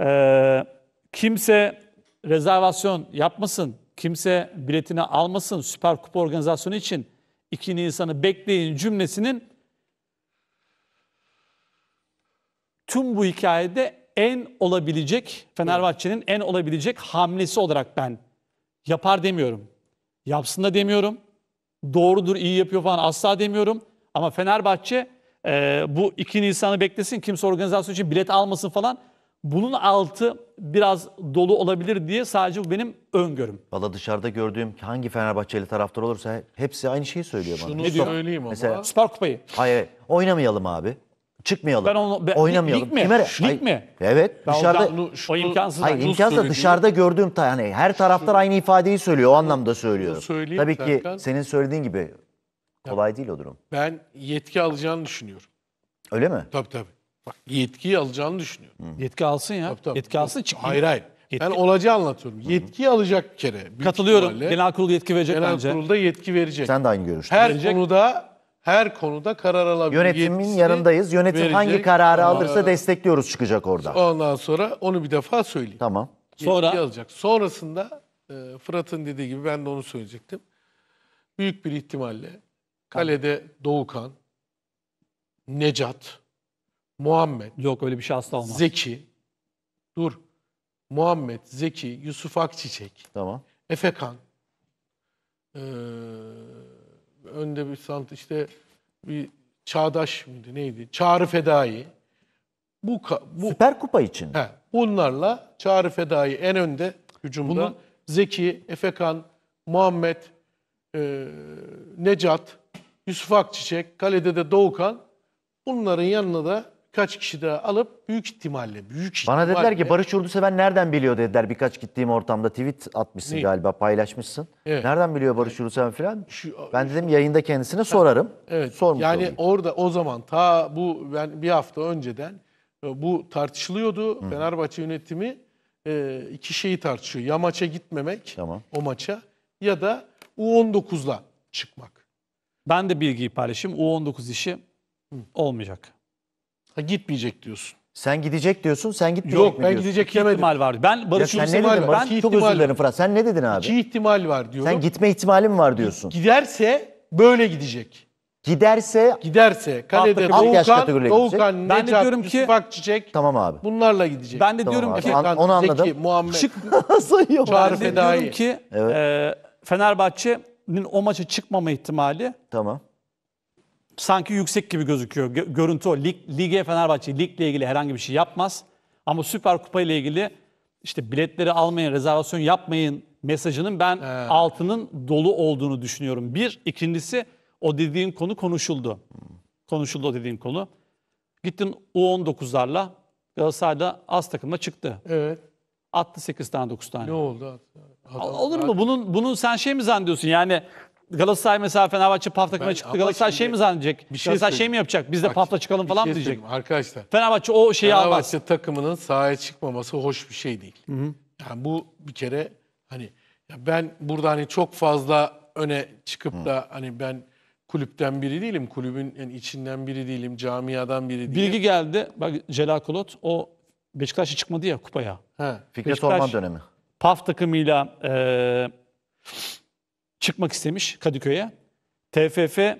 S3: e, kimse rezervasyon yapmasın, kimse biletini almasın Süper Kupa organizasyonu için 2 Nisan'ı bekleyin cümlesinin tüm bu hikayede en olabilecek Fenerbahçe'nin en olabilecek hamlesi olarak ben yapar demiyorum. Yapsın da demiyorum. Doğrudur, iyi yapıyor falan asla demiyorum. Ama Fenerbahçe e, bu 2 Nisan'ı beklesin, kimse organizasyon için bilet almasın falan. Bunun altı biraz
S1: dolu olabilir diye sadece bu benim öngörüm. Valla dışarıda gördüğüm hangi Fenerbahçeli taraftar olursa hepsi aynı şeyi söylüyor bana. Şunu Ne diyor? söyleyeyim ama. Mesela- Süper Kupayı. hayır, oynamayalım abi çıkmayalım. Ben onu, ben, oynamayalım. Lig mi? lig hayır, mi? Evet. Ben dışarıda o, imkansız. Hayır, imkansız dışarıda gördüğüm ta yani her taraftar aynı ifadeyi söylüyor. O anlamda söylüyorum. Tabii ki Serkan, senin
S2: söylediğin gibi kolay ya, değil o durum. Ben yetki alacağını düşünüyorum. Öyle mi? Tabii tabii. Bak, yetkiyi alacağını düşünüyorum. Hı. Yetki alsın ya. Tabii, tabii. Yetki alsın çıkayım. Hayır hayır. Yetki. Ben olacağı anlatıyorum. Yetki alacak bir kere. Katılıyorum. Ihtimalle. Genel kurul yetki verecek Genel bence. Genel kurulda yetki verecek. Sen de aynı görüşte. Her verecek. konuda her konuda karar alabilir. Yönetimin yanındayız. Yönetim verecek. hangi kararı Aa, alırsa
S1: destekliyoruz çıkacak orada.
S2: Ondan sonra onu bir defa söyleyeyim. Tamam. Sonra Yetki alacak. Sonrasında e, Fırat'ın dediği gibi ben de onu söyleyecektim. Büyük bir ihtimalle kalede Doğukan, Necat, Muhammed, yok öyle bir şey asla olmaz. Zeki, dur. Muhammed, Zeki, Yusuf Akçiçek, Tamam. Efekan, eee önde bir sant işte bir çağdaş mıydı neydi? Çağrı Fedai. Bu, bu Süper Kupa için. He, bunlarla Çağrı Fedai en önde hücumda. Bunun, Zeki, Efekan, Muhammed, e, Necat, Yusuf Akçiçek, kalede de Doğukan. Bunların yanına da birkaç kişi daha alıp büyük ihtimalle büyük ihtimalle... Bana dediler ki Barış
S1: Yurduseven nereden biliyor dediler birkaç gittiğim ortamda tweet atmışsın Ne? galiba paylaşmışsın. Evet. Nereden biliyor Barış Yurduseven falan? Şu- Ben dedim yayında kendisine sorarım.
S2: Evet. Sormuş yani olayım. orada o zaman ta bu ben bir hafta önceden e, bu tartışılıyordu. Fenerbahçe yönetimi e, iki şeyi tartışıyor. Ya maça gitmemek Tamam. o maça ya da U19'la çıkmak. Ben de bilgiyi paylaşayım. U19 işi olmayacak.
S1: Ha gitmeyecek diyorsun. Sen gidecek diyorsun, sen gitmeyecek Yok, mi ben diyorsun? gidecek İki demedim. ihtimal var. Ben Ya sen ne dedin? Ben çok özür dilerim Fırat. Sen ne dedin abi? İki ihtimal var diyorum. Sen gitme ihtimalim var diyorsun.
S2: Giderse böyle gidecek. Giderse Giderse kalede Alt yaş Doğukan, Doğukan, gidecek. Ben de diyorum ki- Yusuf Akçiçek tamam abi. Bunlarla gidecek. Ben de Tamam diyorum abi. ki An- onu Zeki, Muhammed. Şık Sayıyor. ben de diyorum ki
S3: e, Fenerbahçe'nin o maça çıkmama ihtimali Tamam sanki yüksek gibi gözüküyor. Görüntü o. Lig, lige Fenerbahçe ligle ilgili herhangi bir şey yapmaz. Ama Süper Kupa ile ilgili işte biletleri almayın, rezervasyon yapmayın mesajının ben ee. altının dolu olduğunu düşünüyorum. Bir, ikincisi o dediğin konu konuşuldu. Konuşuldu o dediğin konu. Gittin U19'larla Galatasaray'da az takımla çıktı. Evet. Attı 8 tane 9 tane. Ne oldu? Adam, Olur mu? Bunun bunun sen şey mi zannediyorsun? Yani Galatasaray mesela Fenerbahçe PAF takımına Ben- çıktı. Galatasaray şey mi zannedecek? bir şey Galatasaray şey mi yapacak? Biz de Bak, PAF'la çıkalım bir falan şey mı diyecek?
S2: Arkadaşlar Fenerbahçe o şeyi almaz. Fenerbahçe takımının sahaya çıkmaması hoş bir şey değil. Yani bu bir kere hani ben burada hani çok fazla öne çıkıp da hani ben kulüpten biri değilim. Kulübün yani içinden biri değilim. Camiadan biri değilim. Bilgi geldi. Bak Celal Kolot o Beşiktaş'a çıkmadı ya kupaya. Ha. Fikret Beşiktaş-
S1: Orman dönemi.
S3: PAF takımıyla e, çıkmak istemiş Kadıköy'e. TFF'ye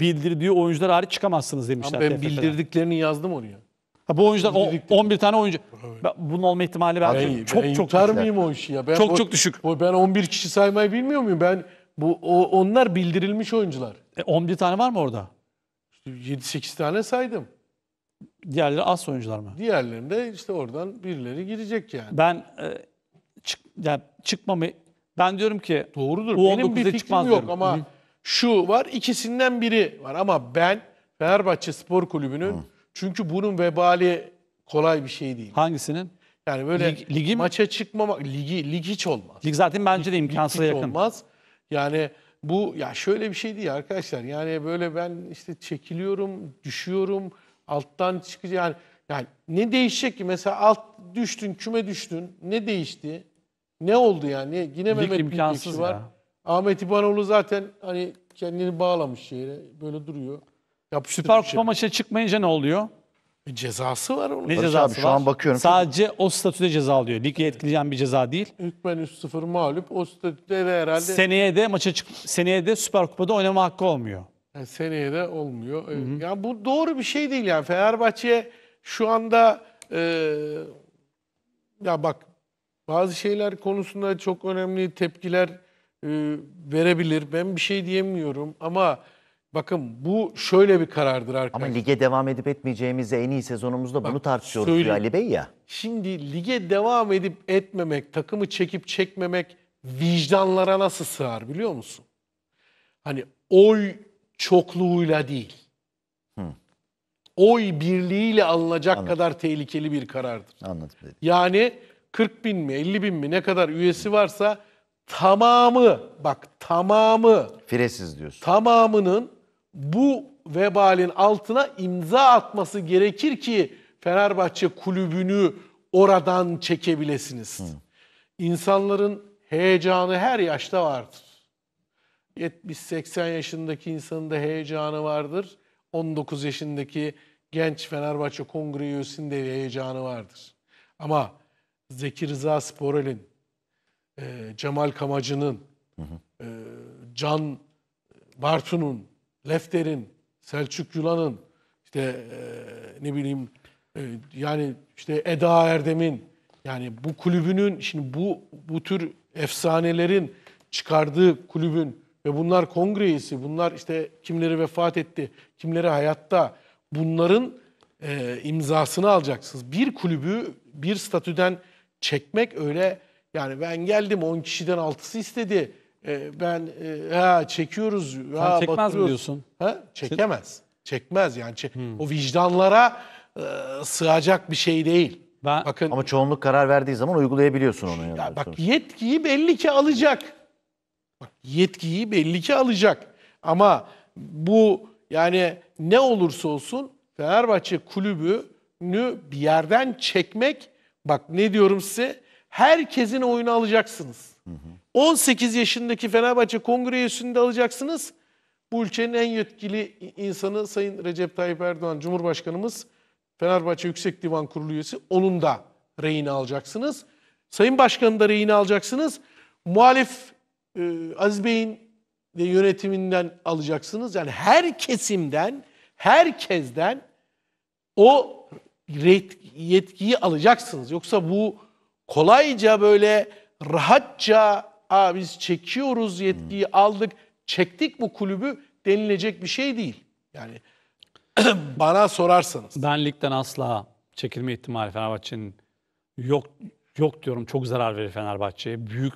S3: bildirdiği oyuncular hariç çıkamazsınız demişler. Ama ben TFF'den. bildirdiklerini yazdım oraya. Ha, bu oyuncular o- Bildirdik- 11 tane oyuncu. Ben- Bunun olma ihtimali bence Ben, çok ben çok yutar düşük. miyim
S2: o işi ya? Ben Çok o- çok düşük. o- ben 11 kişi saymayı bilmiyor muyum? Ben bu o, onlar bildirilmiş oyuncular. E, 11 tane var mı orada? 7-8 tane saydım. Diğerleri az oyuncular mı? Diğerlerinde işte oradan birileri girecek yani. Ben e, çık, yani çıkmamı ben diyorum ki Doğrudur. Benim bir fikrim yok diyorum. ama Hı. şu var ikisinden biri var ama ben Fenerbahçe Spor Kulübü'nün çünkü bunun vebali kolay bir şey değil. hangisinin? Yani böyle Lig- ligi mi? maça çıkmamak ligi lig hiç olmaz. Lig zaten bence de imkansıza Hiç yakın. olmaz. Yani bu ya şöyle bir şey değil arkadaşlar. Yani böyle ben işte çekiliyorum, düşüyorum, alttan çıkacağım. Yani, yani ne değişecek ki? Mesela alt düştün, küme düştün. Ne değişti? Ne oldu yani? Yine Lig Mehmet Büyük var. Ya. Ahmet İbanoğlu zaten hani kendini bağlamış şehre. Böyle duruyor.
S3: Yapıştırmış. Süper Kupa maça çıkmayınca ne oluyor?
S2: E, cezası var onun. Ne Barış cezası abi, var? Şu an bakıyorum.
S3: Sadece o statüde ceza alıyor. Ligi etkileyen bir ceza değil. Hükmen 3-0 mağlup. O statüde de herhalde... Seneye de maça çık seneye de
S2: Süper Kupa'da oynama hakkı olmuyor. Yani e, seneye de olmuyor. E, hı hı. Yani bu doğru bir şey değil yani. Fenerbahçe şu anda e, ya bak bazı şeyler konusunda çok önemli tepkiler e, verebilir. Ben bir şey diyemiyorum ama bakın bu şöyle bir karardır arkadaşlar. Ama lige devam edip etmeyeceğimizi
S1: en iyi sezonumuzda bunu Bak, tartışıyoruz söyleyeyim. Ali Bey ya.
S2: Şimdi lige devam edip etmemek, takımı çekip çekmemek vicdanlara nasıl sığar biliyor musun? Hani oy çokluğuyla değil. Oy birliğiyle alınacak Anladım. kadar tehlikeli bir karardır. Anladım. Yani 40 bin mi 50 bin mi ne kadar üyesi varsa tamamı bak tamamı firesiz diyorsun. Tamamının bu vebalin altına imza atması gerekir ki Fenerbahçe kulübünü oradan çekebilesiniz. Hı. İnsanların heyecanı her yaşta vardır. 70-80 yaşındaki insanın da heyecanı vardır. 19 yaşındaki genç Fenerbahçe Kongre üyesinin de heyecanı vardır. Ama Zeki Rıza Sporel'in, e, Cemal Kamacı'nın, E, Can Bartu'nun, Lefter'in, Selçuk Yula'nın, işte e, ne bileyim e, yani işte Eda Erdem'in yani bu kulübünün şimdi bu bu tür efsanelerin çıkardığı kulübün ve bunlar kongre bunlar işte kimleri vefat etti, kimleri hayatta bunların e, imzasını alacaksınız. Bir kulübü bir statüden çekmek öyle yani ben geldim 10 kişiden 6'sı istedi. E, ben e, ha çekiyoruz. Sen ha, çekmez mi diyorsun? Ha? Çekemez. Çekmez yani. Çek hmm. O vicdanlara e, sığacak bir şey değil. Ben, Bakın, Ama çoğunluk karar verdiği zaman uygulayabiliyorsun onu. Yani bak sonuçta. yetkiyi belli ki alacak. Bak, yetkiyi belli ki alacak. Ama bu yani ne olursa olsun Fenerbahçe kulübünü bir yerden çekmek Bak ne diyorum size? Herkesin oyunu alacaksınız. Hı hı. 18 yaşındaki Fenerbahçe Kongre üyesini alacaksınız. Bu ülkenin en yetkili insanı Sayın Recep Tayyip Erdoğan Cumhurbaşkanımız Fenerbahçe Yüksek Divan Kurulu üyesi onun da reyini alacaksınız. Sayın Başkan'ın da reyini alacaksınız. Muhalif e, Aziz Bey'in de yönetiminden alacaksınız. Yani her kesimden, herkesten o yetkiyi alacaksınız. Yoksa bu kolayca böyle rahatça Aa, biz çekiyoruz yetkiyi hmm. aldık çektik bu kulübü denilecek bir şey değil. Yani bana sorarsanız.
S3: Ben ligden asla çekilme ihtimali Fenerbahçe'nin yok yok diyorum çok zarar verir Fenerbahçe'ye. Büyük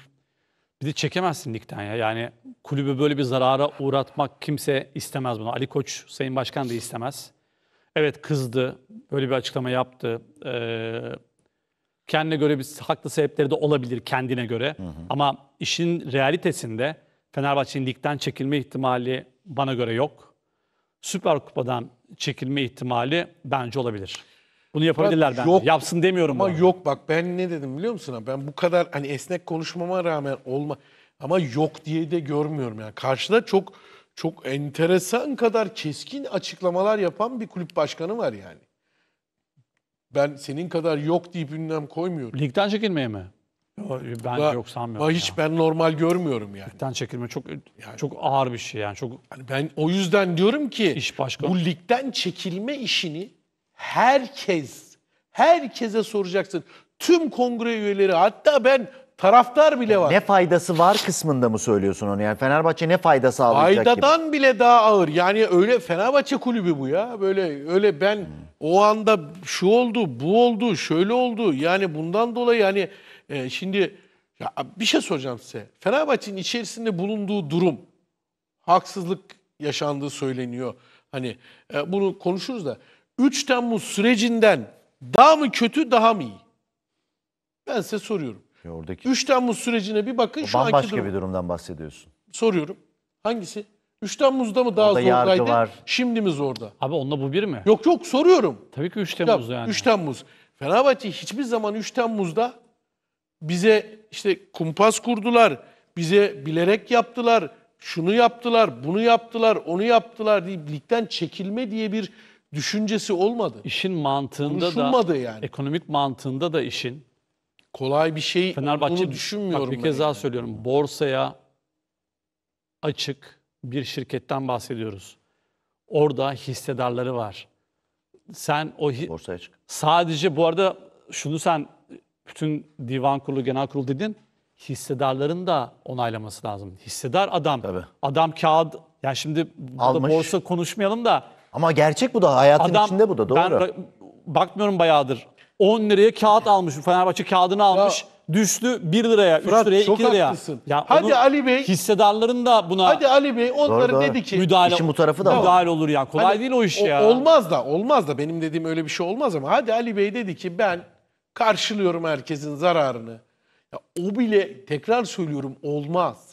S3: bir de çekemezsin ligden ya. Yani kulübü böyle bir zarara uğratmak kimse istemez bunu. Ali Koç Sayın Başkan da istemez. Evet kızdı, böyle bir açıklama yaptı. Ee, kendine göre bir haklı sebepleri de olabilir kendine göre. Hı hı. Ama işin realitesinde Fenerbahçe'nin ligden çekilme ihtimali bana göre yok. Süper Kupa'dan çekilme ihtimali bence
S2: olabilir. Bunu yapabilirler ben. Yok, Yapsın demiyorum. Ama bana. yok bak ben ne dedim biliyor musun? Ben bu kadar hani esnek konuşmama rağmen olma ama yok diye de görmüyorum yani. Karşıda çok çok enteresan kadar keskin açıklamalar yapan bir kulüp başkanı var yani. Ben senin kadar yok deyip ünlem koymuyorum. Ligden çekilmeye mi?
S3: Ben da, yok sanmıyorum. Hiç ya. ben normal görmüyorum yani. Ligden çekilme çok yani, çok ağır bir şey
S2: yani. Çok yani ben o yüzden diyorum ki iş başka. bu ligden çekilme işini herkes herkese soracaksın. Tüm kongre üyeleri hatta ben Taraftar bile var.
S1: Ne faydası var kısmında mı söylüyorsun onu? Yani Fenerbahçe ne fayda sağlayacak Faydadan
S2: gibi? bile daha ağır. Yani öyle Fenerbahçe kulübü bu ya. Böyle öyle ben hmm. o anda şu oldu, bu oldu, şöyle oldu. Yani bundan dolayı yani e, şimdi ya bir şey soracağım size. Fenerbahçe'nin içerisinde bulunduğu durum haksızlık yaşandığı söyleniyor. Hani e, bunu konuşuruz da 3 Temmuz sürecinden daha mı kötü, daha mı iyi? Ben size soruyorum. Ya oradaki 3 Temmuz sürecine bir bakın. O şu anki durum. bir
S1: durumdan bahsediyorsun.
S2: Soruyorum. Hangisi? 3 Temmuz'da mı daha Orada yargı zordaydı? var. Şimdi mi zorda? Abi onunla bu bir mi? Yok yok soruyorum. Tabii ki 3 Temmuz yani. 3 Temmuz. Fenerbahçe hiçbir zaman 3 Temmuz'da bize işte kumpas kurdular, bize bilerek yaptılar, şunu yaptılar, bunu yaptılar, onu yaptılar diye ligden çekilme diye bir düşüncesi olmadı. İşin mantığında da Konuşulmadı yani. ekonomik mantığında da işin kolay bir şey
S3: Fenerbahçe, olduğunu düşünmüyorum. Bak bir kez daha söylüyorum. Borsaya açık bir şirketten bahsediyoruz. Orada hissedarları var. Sen o borsaya çık. Sadece bu arada şunu sen bütün divan kurulu, genel kurul dedin. Hissedarların da onaylaması lazım. Hissedar adam. Tabii. Adam kağıt. Yani şimdi burada borsa konuşmayalım da.
S1: Ama gerçek bu da hayatın adam, içinde bu da doğru. Ben
S3: bakmıyorum bayağıdır 10 liraya kağıt almış. Fenerbahçe kağıdını almış. Düştü 1 liraya, 3 liraya, 2 liraya. haklısın. Ya Hadi Ali Bey. Hissedarların da buna Hadi Ali Bey onları dedi ki müdahale, İşin bu tarafı da müdahale olur ya. Kolay Hani değil o iş ya.
S2: Olmaz da olmaz da benim dediğim öyle bir şey olmaz ama hadi Ali Bey dedi ki ben karşılıyorum herkesin zararını. Ya, o bile tekrar söylüyorum olmaz.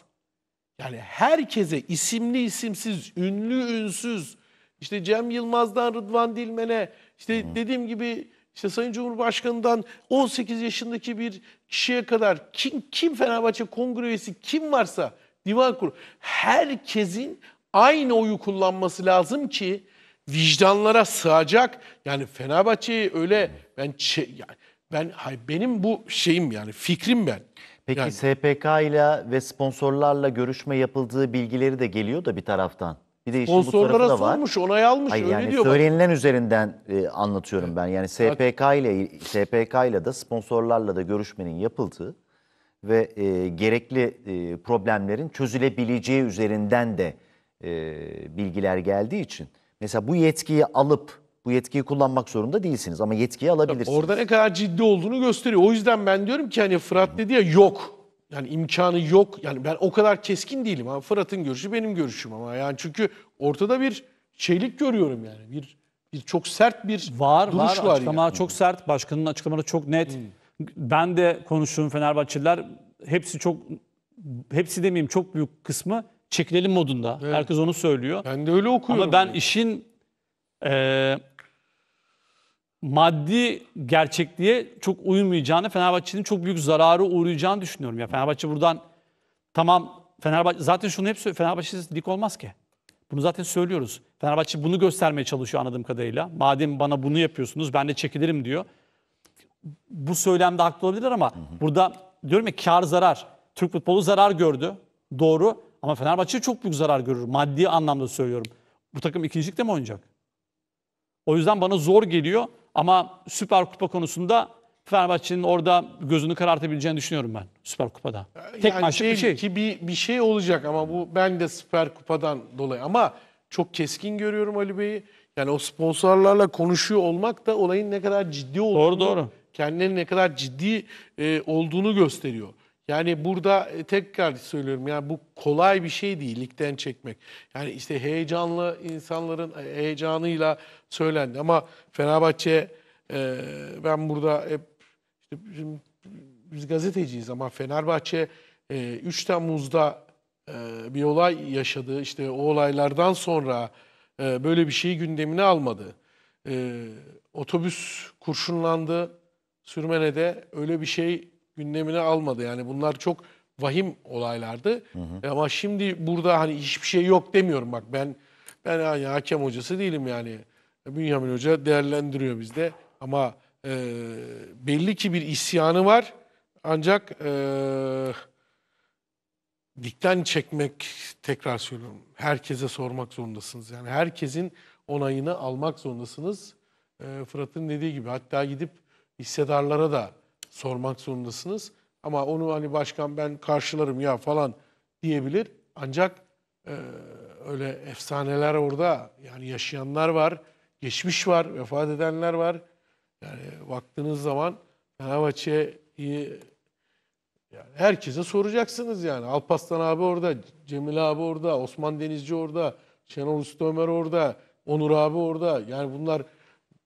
S2: Yani herkese isimli isimsiz, ünlü ünsüz işte Cem Yılmaz'dan Rıdvan Dilmen'e işte dediğim gibi işte Sayın Cumhurbaşkanı'ndan 18 yaşındaki bir kişiye kadar kim, kim Fenerbahçe kongre üyesi kim varsa divan kur herkesin aynı oyu kullanması lazım ki vicdanlara sığacak. Yani Fenerbahçe'yi öyle ben yani ben hayır benim bu şeyim yani fikrim ben.
S1: Peki yani, SPK ile ve sponsorlarla görüşme yapıldığı bilgileri de geliyor da bir taraftan. Bir de Sponsorlara da var. sormuş,
S2: onay almış. Hayır, öyle yani diyor. bak.
S1: üzerinden e, anlatıyorum ben. Yani SPK ile SPK ile de sponsorlarla da görüşmenin yapıldığı ve e, gerekli e, problemlerin çözülebileceği üzerinden de e, bilgiler geldiği için mesela bu yetkiyi alıp bu yetkiyi kullanmak zorunda değilsiniz ama yetkiyi alabilirsiniz. Orada ne
S2: kadar ciddi olduğunu gösteriyor. O yüzden ben diyorum ki hani Fırat dedi ya yok yani imkanı yok. Yani ben o kadar keskin değilim ama Fırat'ın görüşü benim görüşüm ama yani çünkü ortada bir şeylik görüyorum yani. Bir bir çok sert bir var
S3: duruş var. var açıklama yani. çok sert. Başkanın açıklamaları çok net. Hmm. Ben de konuştuğum Fenerbahçeliler hepsi çok hepsi demeyeyim çok büyük kısmı çekilelim modunda. Evet. Herkes onu söylüyor. Ben de öyle okuyorum. Ama ben yani. işin e, maddi gerçekliğe çok uymayacağını, Fenerbahçe'nin çok büyük zararı uğrayacağını düşünüyorum. Ya Fenerbahçe buradan tamam Fenerbahçe zaten şunu hep söylüyor. Fenerbahçe'siz lig olmaz ki. Bunu zaten söylüyoruz. Fenerbahçe bunu göstermeye çalışıyor anladığım kadarıyla. Madem bana bunu yapıyorsunuz ben de çekilirim diyor. Bu söylemde haklı olabilir ama hı hı. burada diyorum ya kar zarar. Türk futbolu zarar gördü. Doğru. Ama Fenerbahçe çok büyük zarar görür. Maddi anlamda söylüyorum. Bu takım ikincilikte mi oynayacak? O yüzden bana zor geliyor. Ama Süper Kupa konusunda Fenerbahçe'nin orada gözünü karartabileceğini düşünüyorum ben Süper Kupa'da.
S2: Tek yani maçlık bir şey. Ki bir, bir şey olacak ama bu ben de Süper Kupa'dan dolayı ama çok keskin görüyorum Ali Bey'i. Yani o sponsorlarla konuşuyor olmak da olayın ne kadar ciddi olduğunu, doğru, doğru. kendilerinin ne kadar ciddi e, olduğunu gösteriyor. Yani burada e, tekrar söylüyorum yani bu kolay bir şey değil ligden çekmek. Yani işte heyecanlı insanların e, heyecanıyla söylendi ama Fenerbahçe e, ben burada hep işte bizim, biz gazeteciyiz ama Fenerbahçe e, 3 Temmuz'da e, bir olay yaşadı. İşte o olaylardan sonra e, böyle bir şeyi gündemine almadı. E, otobüs kurşunlandı. Sürmene'de öyle bir şey gündemine almadı. Yani bunlar çok vahim olaylardı. Hı e, hı. Ama şimdi burada hani hiçbir şey yok demiyorum bak ben ben hani hakem hocası değilim yani. Bünyamin Hoca değerlendiriyor bizde ama e, belli ki bir isyanı var. Ancak e, dikten çekmek tekrar söylüyorum. Herkese sormak zorundasınız. Yani herkesin onayını almak zorundasınız. E, Fırat'ın dediği gibi hatta gidip hissedarlara da sormak zorundasınız. Ama onu hani başkan ben karşılarım ya falan diyebilir. Ancak e, öyle efsaneler orada. Yani yaşayanlar var, geçmiş var, vefat edenler var. Yani baktığınız zaman Fenerbahçe'yi yani herkese soracaksınız yani. Alpaslan abi orada, Cemil abi orada, Osman Denizci orada, Şenol Usta Ömer orada, Onur abi orada. Yani bunlar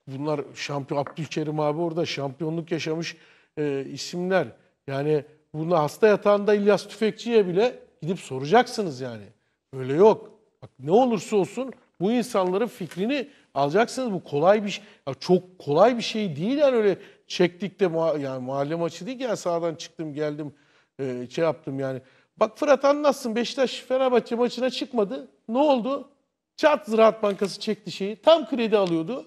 S2: bunlar şampiyon Abdülkerim abi orada şampiyonluk yaşamış e, isimler. Yani bunu hasta yatağında İlyas Tüfekçi'ye bile gidip soracaksınız yani. Öyle yok. Bak ne olursa olsun bu insanların fikrini alacaksınız. Bu kolay bir şey. Ya çok kolay bir şey değil yani öyle çektik de muha yani mahalle maçı değil ki yani sağdan çıktım geldim e, şey yaptım yani. Bak Fırat anlatsın Beşiktaş Fenerbahçe maçına çıkmadı. Ne oldu? Çat Ziraat Bankası çekti şeyi. Tam kredi alıyordu.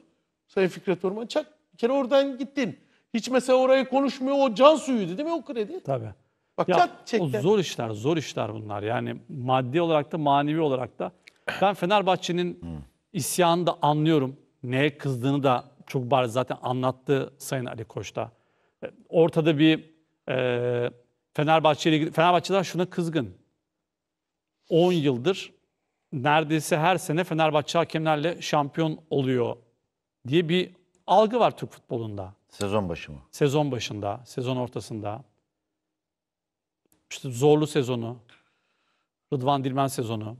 S2: Sayın Fikret Orman. Çak bir kere oradan gittin. Hiç mesela orayı konuşmuyor. O can suyuydu değil mi o kredi? Tabii.
S3: Bak ya, o zor işler, zor işler bunlar. Yani maddi olarak da manevi olarak da. Ben Fenerbahçe'nin isyanını da anlıyorum. Neye kızdığını da çok bariz zaten anlattı Sayın Ali Koç da. E, ortada bir e, Fenerbahçe ile Fenerbahçeler şuna kızgın. 10 yıldır neredeyse her sene Fenerbahçe hakemlerle şampiyon oluyor diye bir algı var Türk futbolunda.
S1: Sezon başı mı?
S3: Sezon başında, sezon ortasında. İşte zorlu sezonu, Rıdvan Dilmen sezonu,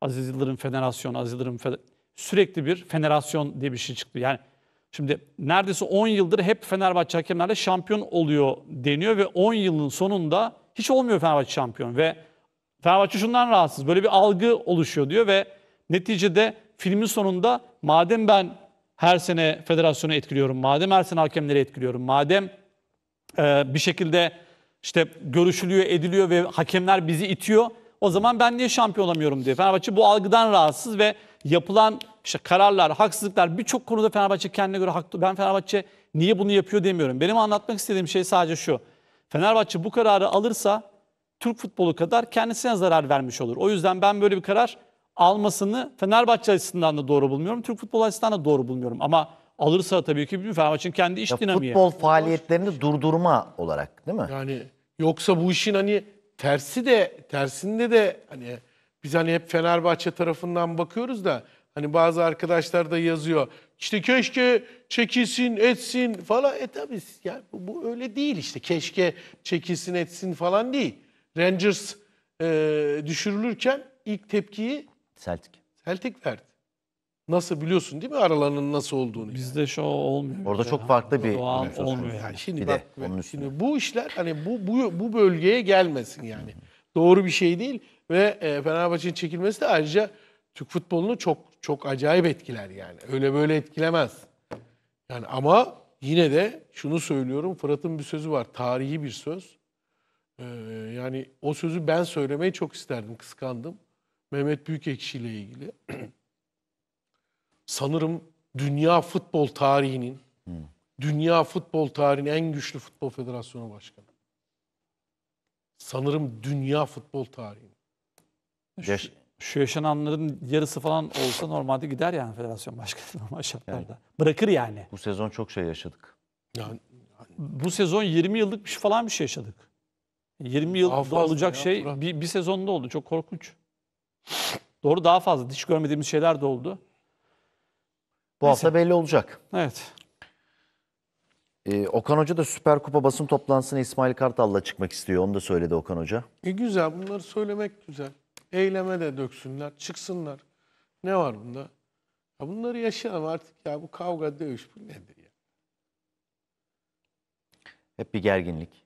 S3: Aziz Yıldırım Federasyon, Aziz Yıldırım Federasyon. Sürekli bir federasyon diye bir şey çıktı. Yani şimdi neredeyse 10 yıldır hep Fenerbahçe hakemlerle şampiyon oluyor deniyor ve 10 yılın sonunda hiç olmuyor Fenerbahçe şampiyon ve Fenerbahçe şundan rahatsız. Böyle bir algı oluşuyor diyor ve neticede filmin sonunda madem ben her sene federasyonu etkiliyorum, madem her sene hakemleri etkiliyorum, madem e, bir şekilde işte görüşülüyor, ediliyor ve hakemler bizi itiyor, o zaman ben niye şampiyon olamıyorum diye. Fenerbahçe bu algıdan rahatsız ve yapılan işte kararlar, haksızlıklar birçok konuda Fenerbahçe kendine göre haklı. Ben Fenerbahçe niye bunu yapıyor demiyorum. Benim anlatmak istediğim şey sadece şu. Fenerbahçe bu kararı alırsa Türk futbolu kadar kendisine zarar vermiş olur. O yüzden ben böyle bir karar almasını Fenerbahçe açısından da doğru bulmuyorum. Türk futbol açısından da doğru bulmuyorum. Ama alırsa
S2: tabii ki bilmiyorum. Fenerbahçe'nin kendi iş ya dinamiği. Futbol
S1: faaliyetlerini durdurma olarak değil mi? Yani
S2: yoksa bu işin hani tersi de tersinde de hani biz hani hep Fenerbahçe tarafından bakıyoruz da hani bazı arkadaşlar da yazıyor. İşte keşke çekilsin, etsin falan. E tabii yani bu, bu öyle değil işte. Keşke çekilsin, etsin falan değil. Rangers e, düşürülürken ilk tepkiyi Celtic. Celtic verdi. Nasıl biliyorsun değil mi aralarının nasıl olduğunu? Bizde yani. şu olmuyor. Orada çok farklı bir doğal olmuyor. Yani şimdi bir bak, de şimdi bu işler hani bu bu bu bölgeye gelmesin yani. Doğru bir şey değil ve e, Fenerbahçe'nin çekilmesi de ayrıca Türk futbolunu çok çok acayip etkiler yani. Öyle böyle etkilemez. Yani ama yine de şunu söylüyorum. Fırat'ın bir sözü var. Tarihi bir söz. Ee, yani o sözü ben söylemeyi çok isterdim. Kıskandım. Mehmet Büyükekşi ile ilgili sanırım dünya futbol tarihinin dünya futbol tarihinin en güçlü futbol federasyonu başkanı. Sanırım dünya futbol tarihinin.
S3: Yaş şu yaşananların yarısı falan olsa normalde gider yani federasyon başkanı normal şartlarda. Yani,
S1: Bırakır yani. Bu sezon çok şey yaşadık.
S3: Yani, yani. Bu sezon 20 yıllık bir şey falan bir şey yaşadık. 20 yıl olacak ya, şey bir, bir sezonda oldu. Çok korkunç. Doğru daha fazla hiç görmediğimiz şeyler de oldu.
S1: Bu Neyse. hafta belli olacak. Evet. Ee, Okan Hoca da Süper Kupa basın toplantısına İsmail Kartal'la çıkmak istiyor. Onu da söyledi Okan Hoca.
S2: E güzel bunları söylemek güzel. Eyleme de döksünler, çıksınlar. Ne var bunda? Ya bunları yaşayalım artık ya bu kavga dövüş bu nedir ya?
S1: Hep bir gerginlik.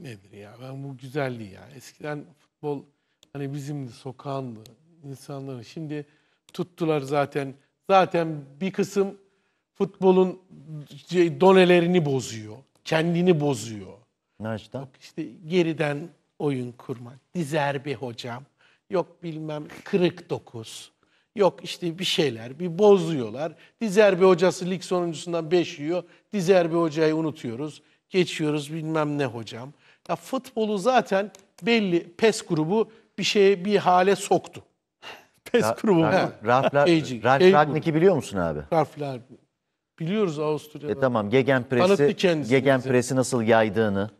S2: Nedir ya ben bu güzelliği ya. Eskiden futbol Hani bizimdi, sokağındı, insanların. Şimdi tuttular zaten. Zaten bir kısım futbolun şey, donelerini bozuyor. Kendini bozuyor. Ne açıdan? Yok işte geriden oyun kurmak. Dizerbi hocam. Yok bilmem kırık dokuz. Yok işte bir şeyler, bir bozuyorlar. Dizerbi hocası lig sonuncusundan 5 yiyor. Dizerbi hocayı unutuyoruz. Geçiyoruz bilmem ne hocam. Ya futbolu zaten belli PES grubu bir şeye bir hale soktu. PES Ra grubu. Ra Ralf, Ragnik'i biliyor musun abi? Ralf Biliyoruz Avusturya'da. E tamam
S1: Gegenpress'i, Gegenpress'i nasıl yaydığını,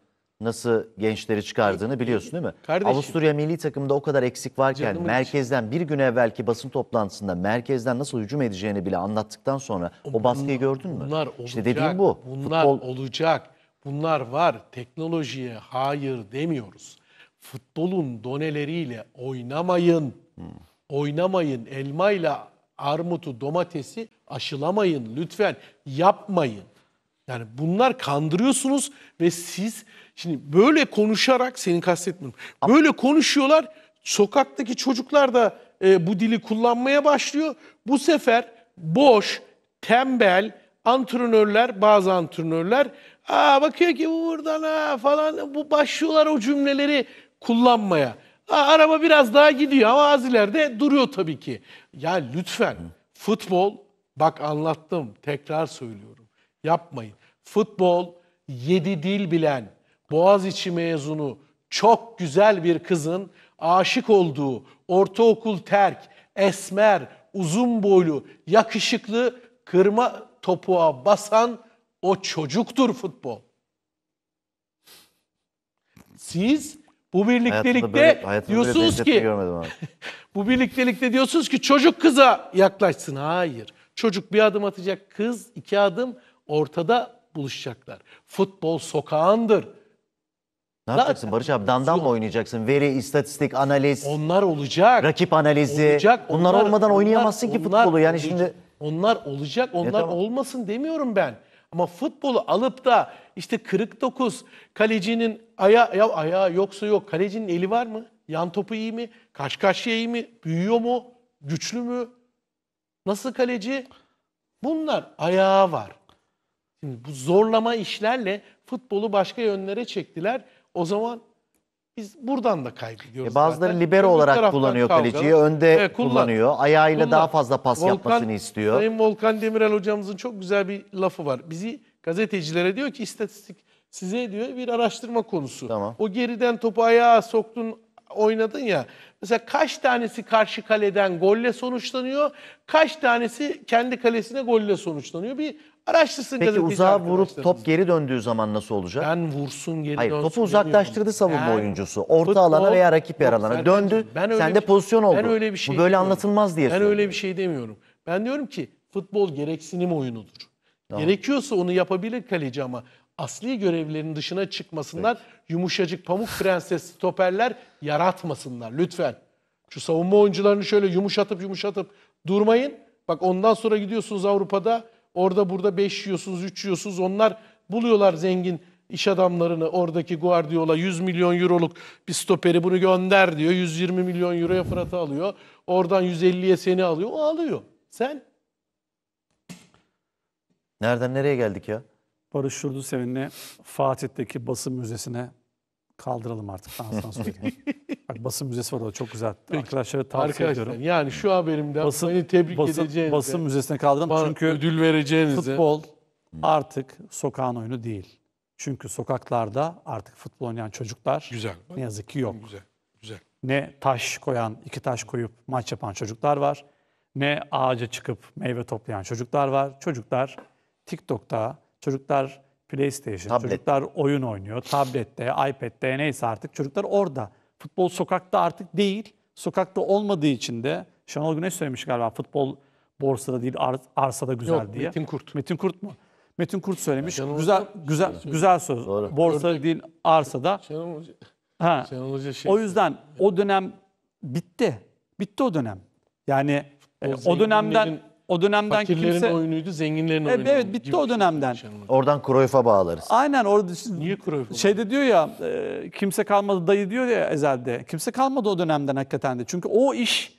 S1: nasıl gençleri çıkardığını biliyorsun değil mi? Kardeşim, Avusturya milli takımda o kadar eksik varken merkezden bir gün evvelki basın toplantısında merkezden nasıl hücum edeceğini bile anlattıktan sonra o, o baskıyı bunlar, gördün mü? Bunlar
S2: olacak. İşte dediğim bu. Bunlar Futbol... olacak. Bunlar var. Teknolojiye hayır demiyoruz futbolun doneleriyle oynamayın. Hmm. Oynamayın. Elmayla armutu, domatesi aşılamayın lütfen. Yapmayın. Yani bunlar kandırıyorsunuz ve siz şimdi böyle konuşarak seni kastetmiyorum. Böyle konuşuyorlar. Sokaktaki çocuklar da e, bu dili kullanmaya başlıyor. Bu sefer boş, tembel antrenörler, bazı antrenörler aa bakıyor ki bu buradan ha falan bu başlıyorlar o cümleleri kullanmaya. Ha, araba biraz daha gidiyor ama az ileride duruyor tabii ki. Ya lütfen futbol bak anlattım tekrar söylüyorum. Yapmayın. Futbol yedi dil bilen, Boğaziçi mezunu, çok güzel bir kızın aşık olduğu, ortaokul terk, esmer, uzun boylu, yakışıklı, kırma topuğa basan o çocuktur futbol. Siz bu birliktelikte böyle, diyorsunuz ki bu birliktelikte diyorsunuz ki çocuk kıza yaklaşsın. Hayır. Çocuk bir adım atacak, kız iki adım ortada buluşacaklar. Futbol sokağındır.
S1: Ne yapacaksın Barış abi? Dandan mı oynayacaksın? Veri, istatistik, analiz. Onlar olacak. Rakip analizi. Olacak. Bunlar onlar, olmadan oynayamazsın onlar, ki futbolu. Yani onlar, şimdi
S2: onlar olacak. E, onlar ya, tamam. olmasın demiyorum ben. Ama futbolu alıp da işte 49 kalecinin aya ya ayağı yoksa yok. Kalecinin eli var mı? Yan topu iyi mi? Kaç karşıya iyi mi? Büyüyor mu? Güçlü mü? Nasıl kaleci? Bunlar ayağı var. Şimdi bu zorlama işlerle futbolu başka yönlere çektiler. O zaman biz buradan da kaybediyoruz. E bazıları zaten. libero Öbür olarak kullanıyor kavga. kaleciyi. Önde e, kullan. kullanıyor. Ayağıyla kullan. daha fazla pas Volkan, yapmasını istiyor. Sayın Volkan Demirel hocamızın çok güzel bir lafı var. Bizi gazetecilere diyor ki istatistik size diyor bir araştırma konusu. Tamam. O geriden topu ayağa soktun oynadın ya. Mesela kaç tanesi karşı kaleden golle sonuçlanıyor? Kaç tanesi kendi kalesine golle sonuçlanıyor? Bir Araştırsın Peki gazeteci uzağa vurup top
S1: geri döndüğü zaman nasıl olacak? Ben vursun geri Hayır dönsün. topu uzaklaştırdı savunma Yani oyuncusu. Orta futbol- alana veya rakip yer alana. Döndü ben öyle sende bir- şey- pozisyon oldu. ben öyle bir şey Bu böyle demiyorum. anlatılmaz diye Ben öyle
S2: bir şey demiyorum. Ben diyorum ki futbol gereksinim oyunudur. Gerekiyorsa onu yapabilir kaleci ama asli görevlerinin dışına çıkmasınlar. Yumuşacık pamuk prenses stoperler yaratmasınlar lütfen. Şu savunma oyuncularını şöyle yumuşatıp yumuşatıp durmayın. Bak ondan sonra gidiyorsunuz Avrupa'da Orada burada 5 yiyorsunuz, 3 yiyorsunuz. Onlar buluyorlar zengin iş adamlarını. Oradaki Guardiola 100 milyon euroluk bir stoperi bunu gönder diyor. 120 milyon euroya Fırat'ı alıyor. Oradan 150'ye seni alıyor. O alıyor. Sen?
S1: Nereden nereye geldik ya?
S3: Barış Şurdu Sevin'le Fatih'teki basın müzesine Kaldıralım artık Fransa'dan sonra. Bak basın müzesi var orada çok güzel.
S2: Arkadaşlara tavsiye Arkadaşlar ediyorum. yani şu haberimden Basın, beni tebrik basın, edeceğinize, basın müzesine bana çünkü ödül vereceğinize. Futbol
S3: artık sokağın oyunu değil. Çünkü sokaklarda artık futbol oynayan çocuklar Güzel. ne yazık ki yok. Güzel, güzel. Ne taş koyan, iki taş koyup maç yapan çocuklar var. Ne ağaca çıkıp meyve toplayan çocuklar var. Çocuklar TikTok'ta, çocuklar PlayStation, Tablet. çocuklar oyun oynuyor. Tablette, iPad'de neyse artık çocuklar orada. Futbol sokakta artık değil. Sokakta olmadığı için de Şenol Güneş söylemiş galiba futbol borsada değil ar arsada güzel Yok, diye. Metin Kurt. Metin Kurt mu? Metin Kurt söylemiş. Şenol güzel güzel şey söylüyor. güzel söz. Doğru. Borsada Doğru. değil arsada. Şenol Hoca. Ha. Şenol Hoca şey. O yüzden o dönem bitti. Bitti o dönem. Yani e, o dönemden o dönemden Fakirlerin kimse...
S1: oyunuydu, zenginlerin oyunuydu. Evet, bitti o dönemden. Şey Oradan Cruyff'a bağlarız.
S3: Aynen orada Niye Cruyff'a? Şeyde diyor ya, e, kimse kalmadı dayı diyor ya ezelde. Kimse kalmadı o dönemden hakikaten de. Çünkü o iş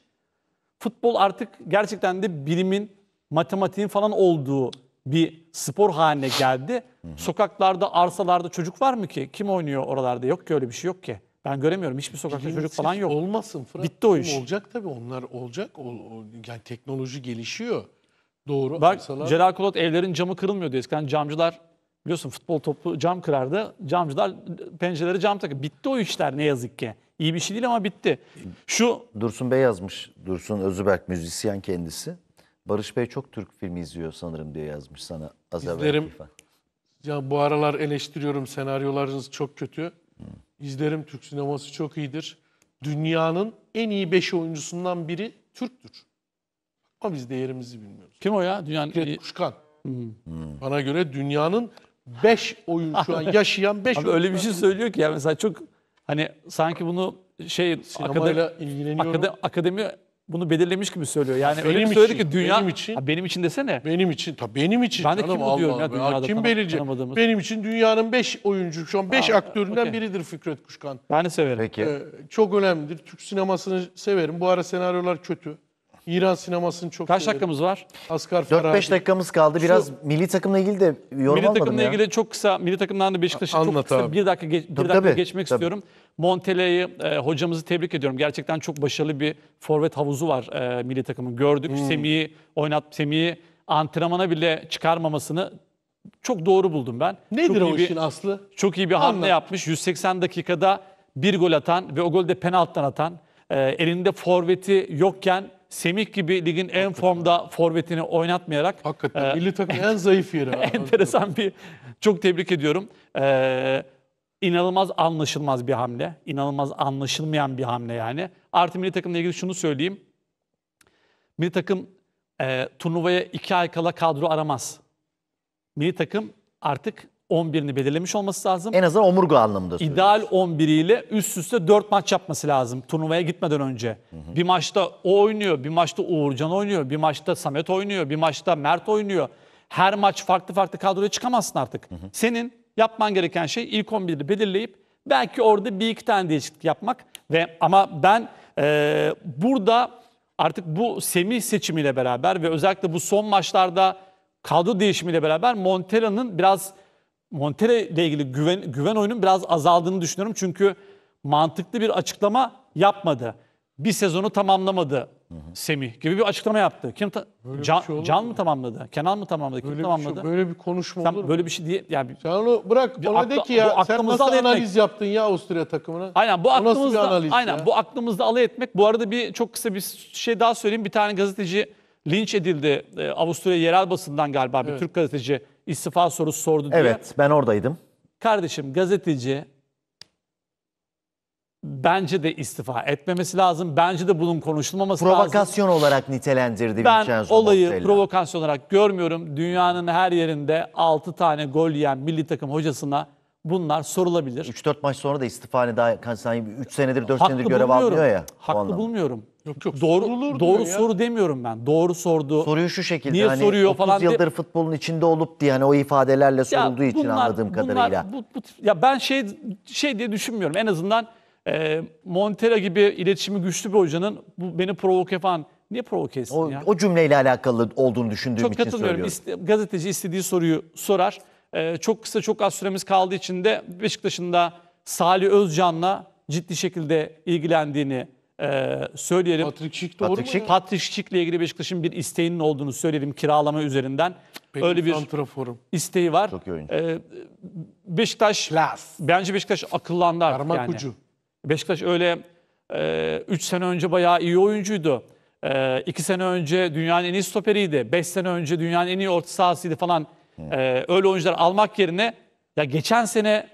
S3: futbol artık gerçekten de bilimin, matematiğin falan olduğu bir spor haline geldi. Sokaklarda, arsalarda çocuk var mı ki? Kim oynuyor oralarda? Yok ki öyle bir şey yok ki. Ben göremiyorum. Hiçbir sokakta Bilimsiz çocuk falan yok.
S2: Olmasın Fırat. Bitti o iş. Olacak tabii onlar olacak. Ol, ol- yani teknoloji gelişiyor. Doğru. Bak arsalar- Celal Kolot
S3: evlerin camı kırılmıyordu eskiden. Camcılar biliyorsun futbol topu cam kırardı. Camcılar pencereleri cam takı. Bitti o işler ne yazık ki. İyi bir şey değil ama bitti.
S1: Şu Dursun Bey yazmış. Dursun Özüberk müzisyen kendisi. Barış Bey çok Türk filmi izliyor sanırım diye yazmış sana az İzlerim.
S2: Ya bu aralar eleştiriyorum senaryolarınız çok kötü izlerim. Türk sineması çok iyidir. Dünyanın en iyi 5 oyuncusundan biri Türktür. Ama biz değerimizi bilmiyoruz. Kim o ya? Dünyanın Fikret Kuşkan. Hmm. Bana göre dünyanın 5 oyun şu an yaşayan 5 Abi oyuncu. öyle bir şey söylüyor ki ya mesela
S3: çok hani sanki bunu şey Sinemayla ilgileniyorum. akade- akademi bunu belirlemiş gibi
S2: söylüyor. Yani benim öyle bir söyledi ki dünya benim için
S3: ha, benim için desene. Benim için tabii benim için. Ben de kim bu diyorum ya dünyada kim tanım, Benim
S2: için dünyanın 5 oyuncu şu an 5 aktöründen okay. biridir Fikret Kuşkan.
S3: Ben de severim. Peki. Ee,
S2: çok önemlidir. Türk sinemasını severim. Bu ara senaryolar kötü. İran sinemasının çok Kaç severim. dakikamız var? Asgar 4-5
S3: dakikamız kaldı. Biraz
S1: milli takımla ilgili de yorum milli takımla ilgili
S3: çok kısa, milli takımdan da Beşiktaş'ı çok Anlat kısa abi. bir dakika, geç, bir dakika tabii, geçmek tabii. istiyorum. Montele'yi e, hocamızı tebrik ediyorum. Gerçekten çok başarılı bir forvet havuzu var e, milli takımın. Gördük hmm. Semih'i oynat, Semih'i antrenmana bile çıkarmamasını çok doğru buldum ben. Nedir çok o iyi bir- işin aslı? çok iyi bir hamle yapmış. 180 dakikada bir gol atan ve o golü de penaltıdan atan, e, elinde forveti yokken Semih gibi ligin Hakikaten. en formda forvetini oynatmayarak Hakikaten e, milli takım en zayıf yeri. enteresan bir çok tebrik ediyorum. Ee, inanılmaz anlaşılmaz bir hamle. İnanılmaz anlaşılmayan bir hamle yani. Artı milli takımla ilgili şunu söyleyeyim. Milli takım e, turnuvaya iki ay kala kadro aramaz. Milli takım artık 11'ini belirlemiş olması lazım. En azından omurga anlamında. İdeal 11 ile üst üste 4 maç yapması lazım turnuvaya gitmeden önce. Bir maçta o oynuyor, bir maçta Uğurcan oynuyor, bir maçta Samet oynuyor, bir maçta Mert oynuyor. Her maç farklı farklı kadroya çıkamazsın artık. Senin yapman gereken şey ilk 11'i belirleyip belki orada bir iki tane değişiklik yapmak ve ama ben e, burada artık bu Semih seçimiyle beraber ve özellikle bu son maçlarda kadro değişimiyle beraber Montella'nın biraz Montere ile ilgili güven, güven oyunun biraz azaldığını düşünüyorum. Çünkü mantıklı bir açıklama yapmadı. Bir sezonu tamamlamadı Semih gibi bir açıklama yaptı. Kim ta- Can, şey Can mı tamamladı? Kenan mı tamamladı? Kim Böyle bir, şey, böyle bir konuşma olur Sen mu? böyle bir şey diye yani Sen onu bırak. Bir ona akla- de ki bu ya sen aklımızdan nasıl etmek. analiz
S2: yaptın ya Avusturya takımına? Aynen bu nasıl bir aklımızda analiz aynen ya? bu aklımızda alay etmek. Bu arada bir çok kısa
S3: bir şey daha söyleyeyim. Bir tane gazeteci linç edildi. E, Avusturya yerel basından galiba bir Türk gazeteci istifa sorusu sordu diye. Evet ben oradaydım. Kardeşim gazeteci bence de istifa etmemesi lazım. Bence de bunun konuşulmaması Provokasyon
S1: lazım. olarak nitelendirdi Ben olayı Montella.
S3: provokasyon olarak görmüyorum. Dünyanın her yerinde 6 tane gol yiyen milli takım hocasına bunlar sorulabilir. 3-4
S1: maç sonra da istifa hani daha 3 hani senedir 4 senedir görev bulmuyorum. almıyor ya. o Haklı anlamda.
S3: bulmuyorum. Yok yok. Doğru Sorulur doğru diyor ya. soru demiyorum ben.
S1: Doğru sordu. Soruyu şu şekilde Niye hani soruyor 30 falan yıldır diye- futbolun içinde olup diye hani o ifadelerle Ya sorulduğu için bunlar- anladığım bunlar- kadarıyla. bu-
S3: bu- ya ben şey şey diye düşünmüyorum. En azından e, Montero gibi iletişimi güçlü bir hocanın bu beni provoke falan niye provoke etsin o, ya?
S1: o cümleyle alakalı olduğunu düşündüğüm Çok için katılmıyorum. söylüyorum.
S3: İste- gazeteci istediği soruyu sorar. E, çok kısa çok az süremiz kaldığı için de Beşiktaş'ın da Salih Özcan'la ciddi şekilde ilgilendiğini e, söyleyelim. Patrick Schick doğru Patrick mu? Schick. Patrick Schick'le ilgili Beşiktaş'ın bir isteğinin olduğunu söyleyelim. kiralama üzerinden. Benim Öyle bir santraforum. isteği var. Çok iyi oyuncu. E, Beşiktaş Klas. bence Beşiktaş akıllandı artık Parmak yani. ucu. Beşiktaş öyle 3 e, sene önce bayağı iyi oyuncuydu. 2 e, sene önce dünyanın en iyi stoperiydi. 5 sene önce dünyanın en iyi orta sahasıydı falan. E, öyle oyuncular almak yerine ya geçen sene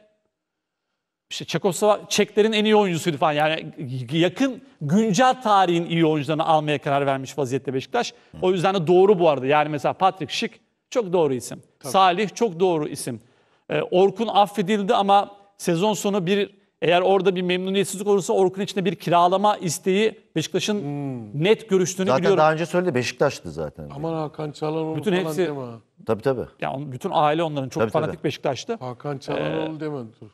S3: işte Çekoslovak, Çeklerin en iyi oyuncusuydu falan. Yani yakın güncel tarihin iyi oyuncularını almaya karar vermiş vaziyette Beşiktaş. O yüzden de doğru bu arada. Yani mesela Patrick Schick çok doğru isim. Tabii. Salih çok doğru isim. Ee, Orkun affedildi ama sezon sonu bir eğer orada bir memnuniyetsizlik olursa Orkun içinde bir kiralama isteği Beşiktaş'ın hmm.
S1: net görüştüğünü zaten biliyorum. Zaten daha önce söyledi Beşiktaş'tı zaten.
S2: Aman Hakan Çalhanoğlu bütün falan hepsi, deme. Tabii
S1: tabii. Yani bütün aile onların çok tabii, fanatik tabii.
S3: Beşiktaş'tı. Hakan Çalhanoğlu ee, deme dur.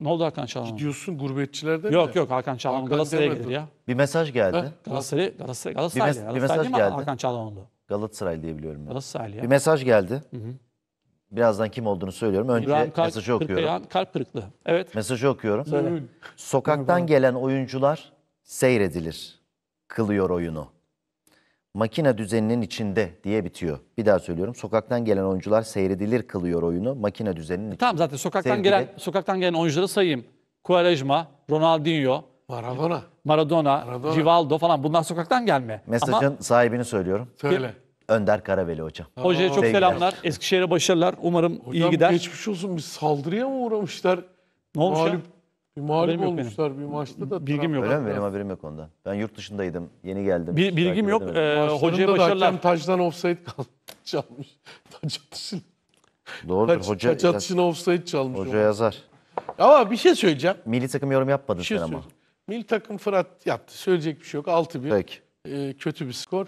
S3: Ne oldu Hakan Çalhanoğlu? Gidiyorsun gurbetçilerden Yok yok Hakan Çalhanoğlu Hakan Galatasaray'a gelir ya.
S1: Bir mesaj geldi. Galatasaray, Galatasaray, Galatasaray, mes- bir Galatasaray mesaj değil mi geldi. Hakan Çalhanoğlu? Galatasaray diye biliyorum ben. Galatasaray ya. Bir mesaj geldi. Birazdan kim olduğunu söylüyorum. Önce İbrahim Kalp, mesajı okuyorum. Kırkayan,
S3: Kalp Kırıklı. Evet.
S1: Mesajı okuyorum. Sokaktan gelen oyuncular seyredilir. Kılıyor oyunu makine düzeninin içinde diye bitiyor. Bir daha söylüyorum. Sokaktan gelen oyuncular seyredilir kılıyor oyunu makine düzeninin içinde. Tamam
S3: zaten sokaktan Sevgili- gelen sokaktan gelen oyuncuları sayayım. Quaresma, Ronaldinho, Maradona. Maradona, Maradona. Rivaldo falan bunlar sokaktan gelme. Mesajın Ama
S1: sahibini söylüyorum. Söyle. Önder Karaveli hocam. hocaya çok Sevgiler. selamlar. Eskişehir'e başarılar. Umarım Hocam iyi gider. geçmiş
S2: olsun bir saldırıya mı uğramışlar? Ne olmuş ya? Bir mağlup Haberim yok olmuşlar bir maçta da. Bilgim yok. Öyle mi? Benim
S1: haberim yok ondan. Ben yurt dışındaydım. Yeni geldim. Bir, bilgim yok. edemedim. hocaya ee, Maçlarında da hakem başarılar.
S2: Taj'dan offside kaldı. çalmış. Taç atışını, Doğrudur. taç, hoca, taç atışını offside çalmış. hoca yazar. Ama bir şey söyleyeceğim. Milli takım yorum yapmadın Bir şey ama. söyleyeceğim. Milli takım Fırat yaptı. Söyleyecek bir şey yok. 6-1. Peki. e, kötü bir skor.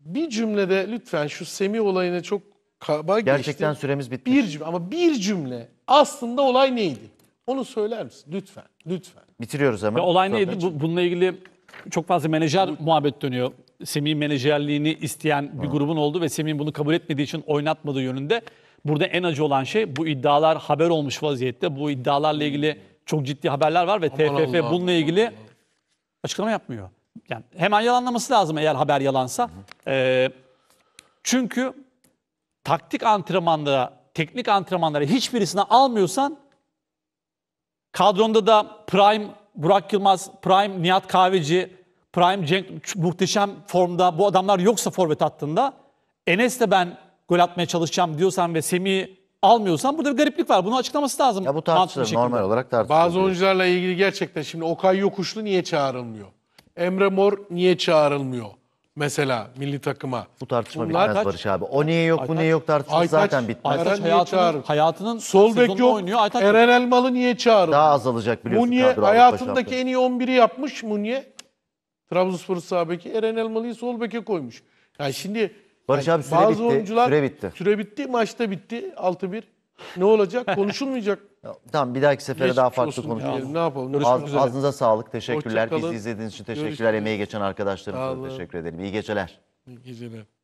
S2: Bir cümlede lütfen şu semi olayına çok kaba Gerçekten geçtim. süremiz bitmiş. Bir cümle ama bir cümle aslında olay neydi? Onu söyler misin? Lütfen, lütfen.
S1: Bitiriyoruz hemen. Ya olay Tabii. neydi?
S2: Bu, bununla ilgili çok fazla menajer
S3: muhabbet dönüyor. Semih'in menajerliğini isteyen bir grubun oldu ve Semih'in bunu kabul etmediği için oynatmadığı yönünde. Burada en acı olan şey bu iddialar haber olmuş vaziyette. Bu iddialarla ilgili çok ciddi haberler var ve TFF Allah, bununla ilgili açıklama yapmıyor. Yani hemen yalanlaması lazım eğer haber yalansa. Ee, çünkü taktik antrenmanlara, teknik antrenmanlara hiçbirisine almıyorsan Kadronda da Prime Burak Yılmaz, Prime Nihat Kahveci, Prime Cenk muhteşem formda bu adamlar yoksa forvet hattında Enes de ben gol atmaya çalışacağım
S2: diyorsan ve Semih'i almıyorsan burada bir gariplik var. Bunu açıklaması lazım. Ya bu tartışılır normal
S1: olarak tartışılır. Bazı
S2: oyuncularla ilgili gerçekten şimdi Okay Yokuşlu niye çağrılmıyor? Emre Mor niye çağrılmıyor? Mesela milli takıma. Bu tartışma Bunlar bitmez kaç- Barış
S1: abi. O niye yok bu niye yok tartışması Aytaç- zaten bitmez. Aytaç hayatının,
S2: hayatının Sol bek yok. oynuyor. Aytaç Eren Elmalı niye çağırıldı? Daha azalacak biliyorsun. Muniye hayatındaki en iyi 11'i yapmış Muniye. Trabzonspor sağ beki Eren Elmalı'yı sol beke koymuş. Yani şimdi Barış abi süre bitti, süre bitti. Süre bitti, maçta bitti 6-1. Ne olacak? Konuşulmayacak. Tamam bir dahaki sefere Geçmiş daha farklı olsun konuşuruz. ne yapalım? Görüşmek üzere. Ağzınıza sağlık. Teşekkürler. Hoşça Bizi izlediğiniz için teşekkürler. Görüşürüz.
S1: Emeği geçen Sağ arkadaşlarımıza teşekkür edelim. İyi geceler.
S2: İyi geceler.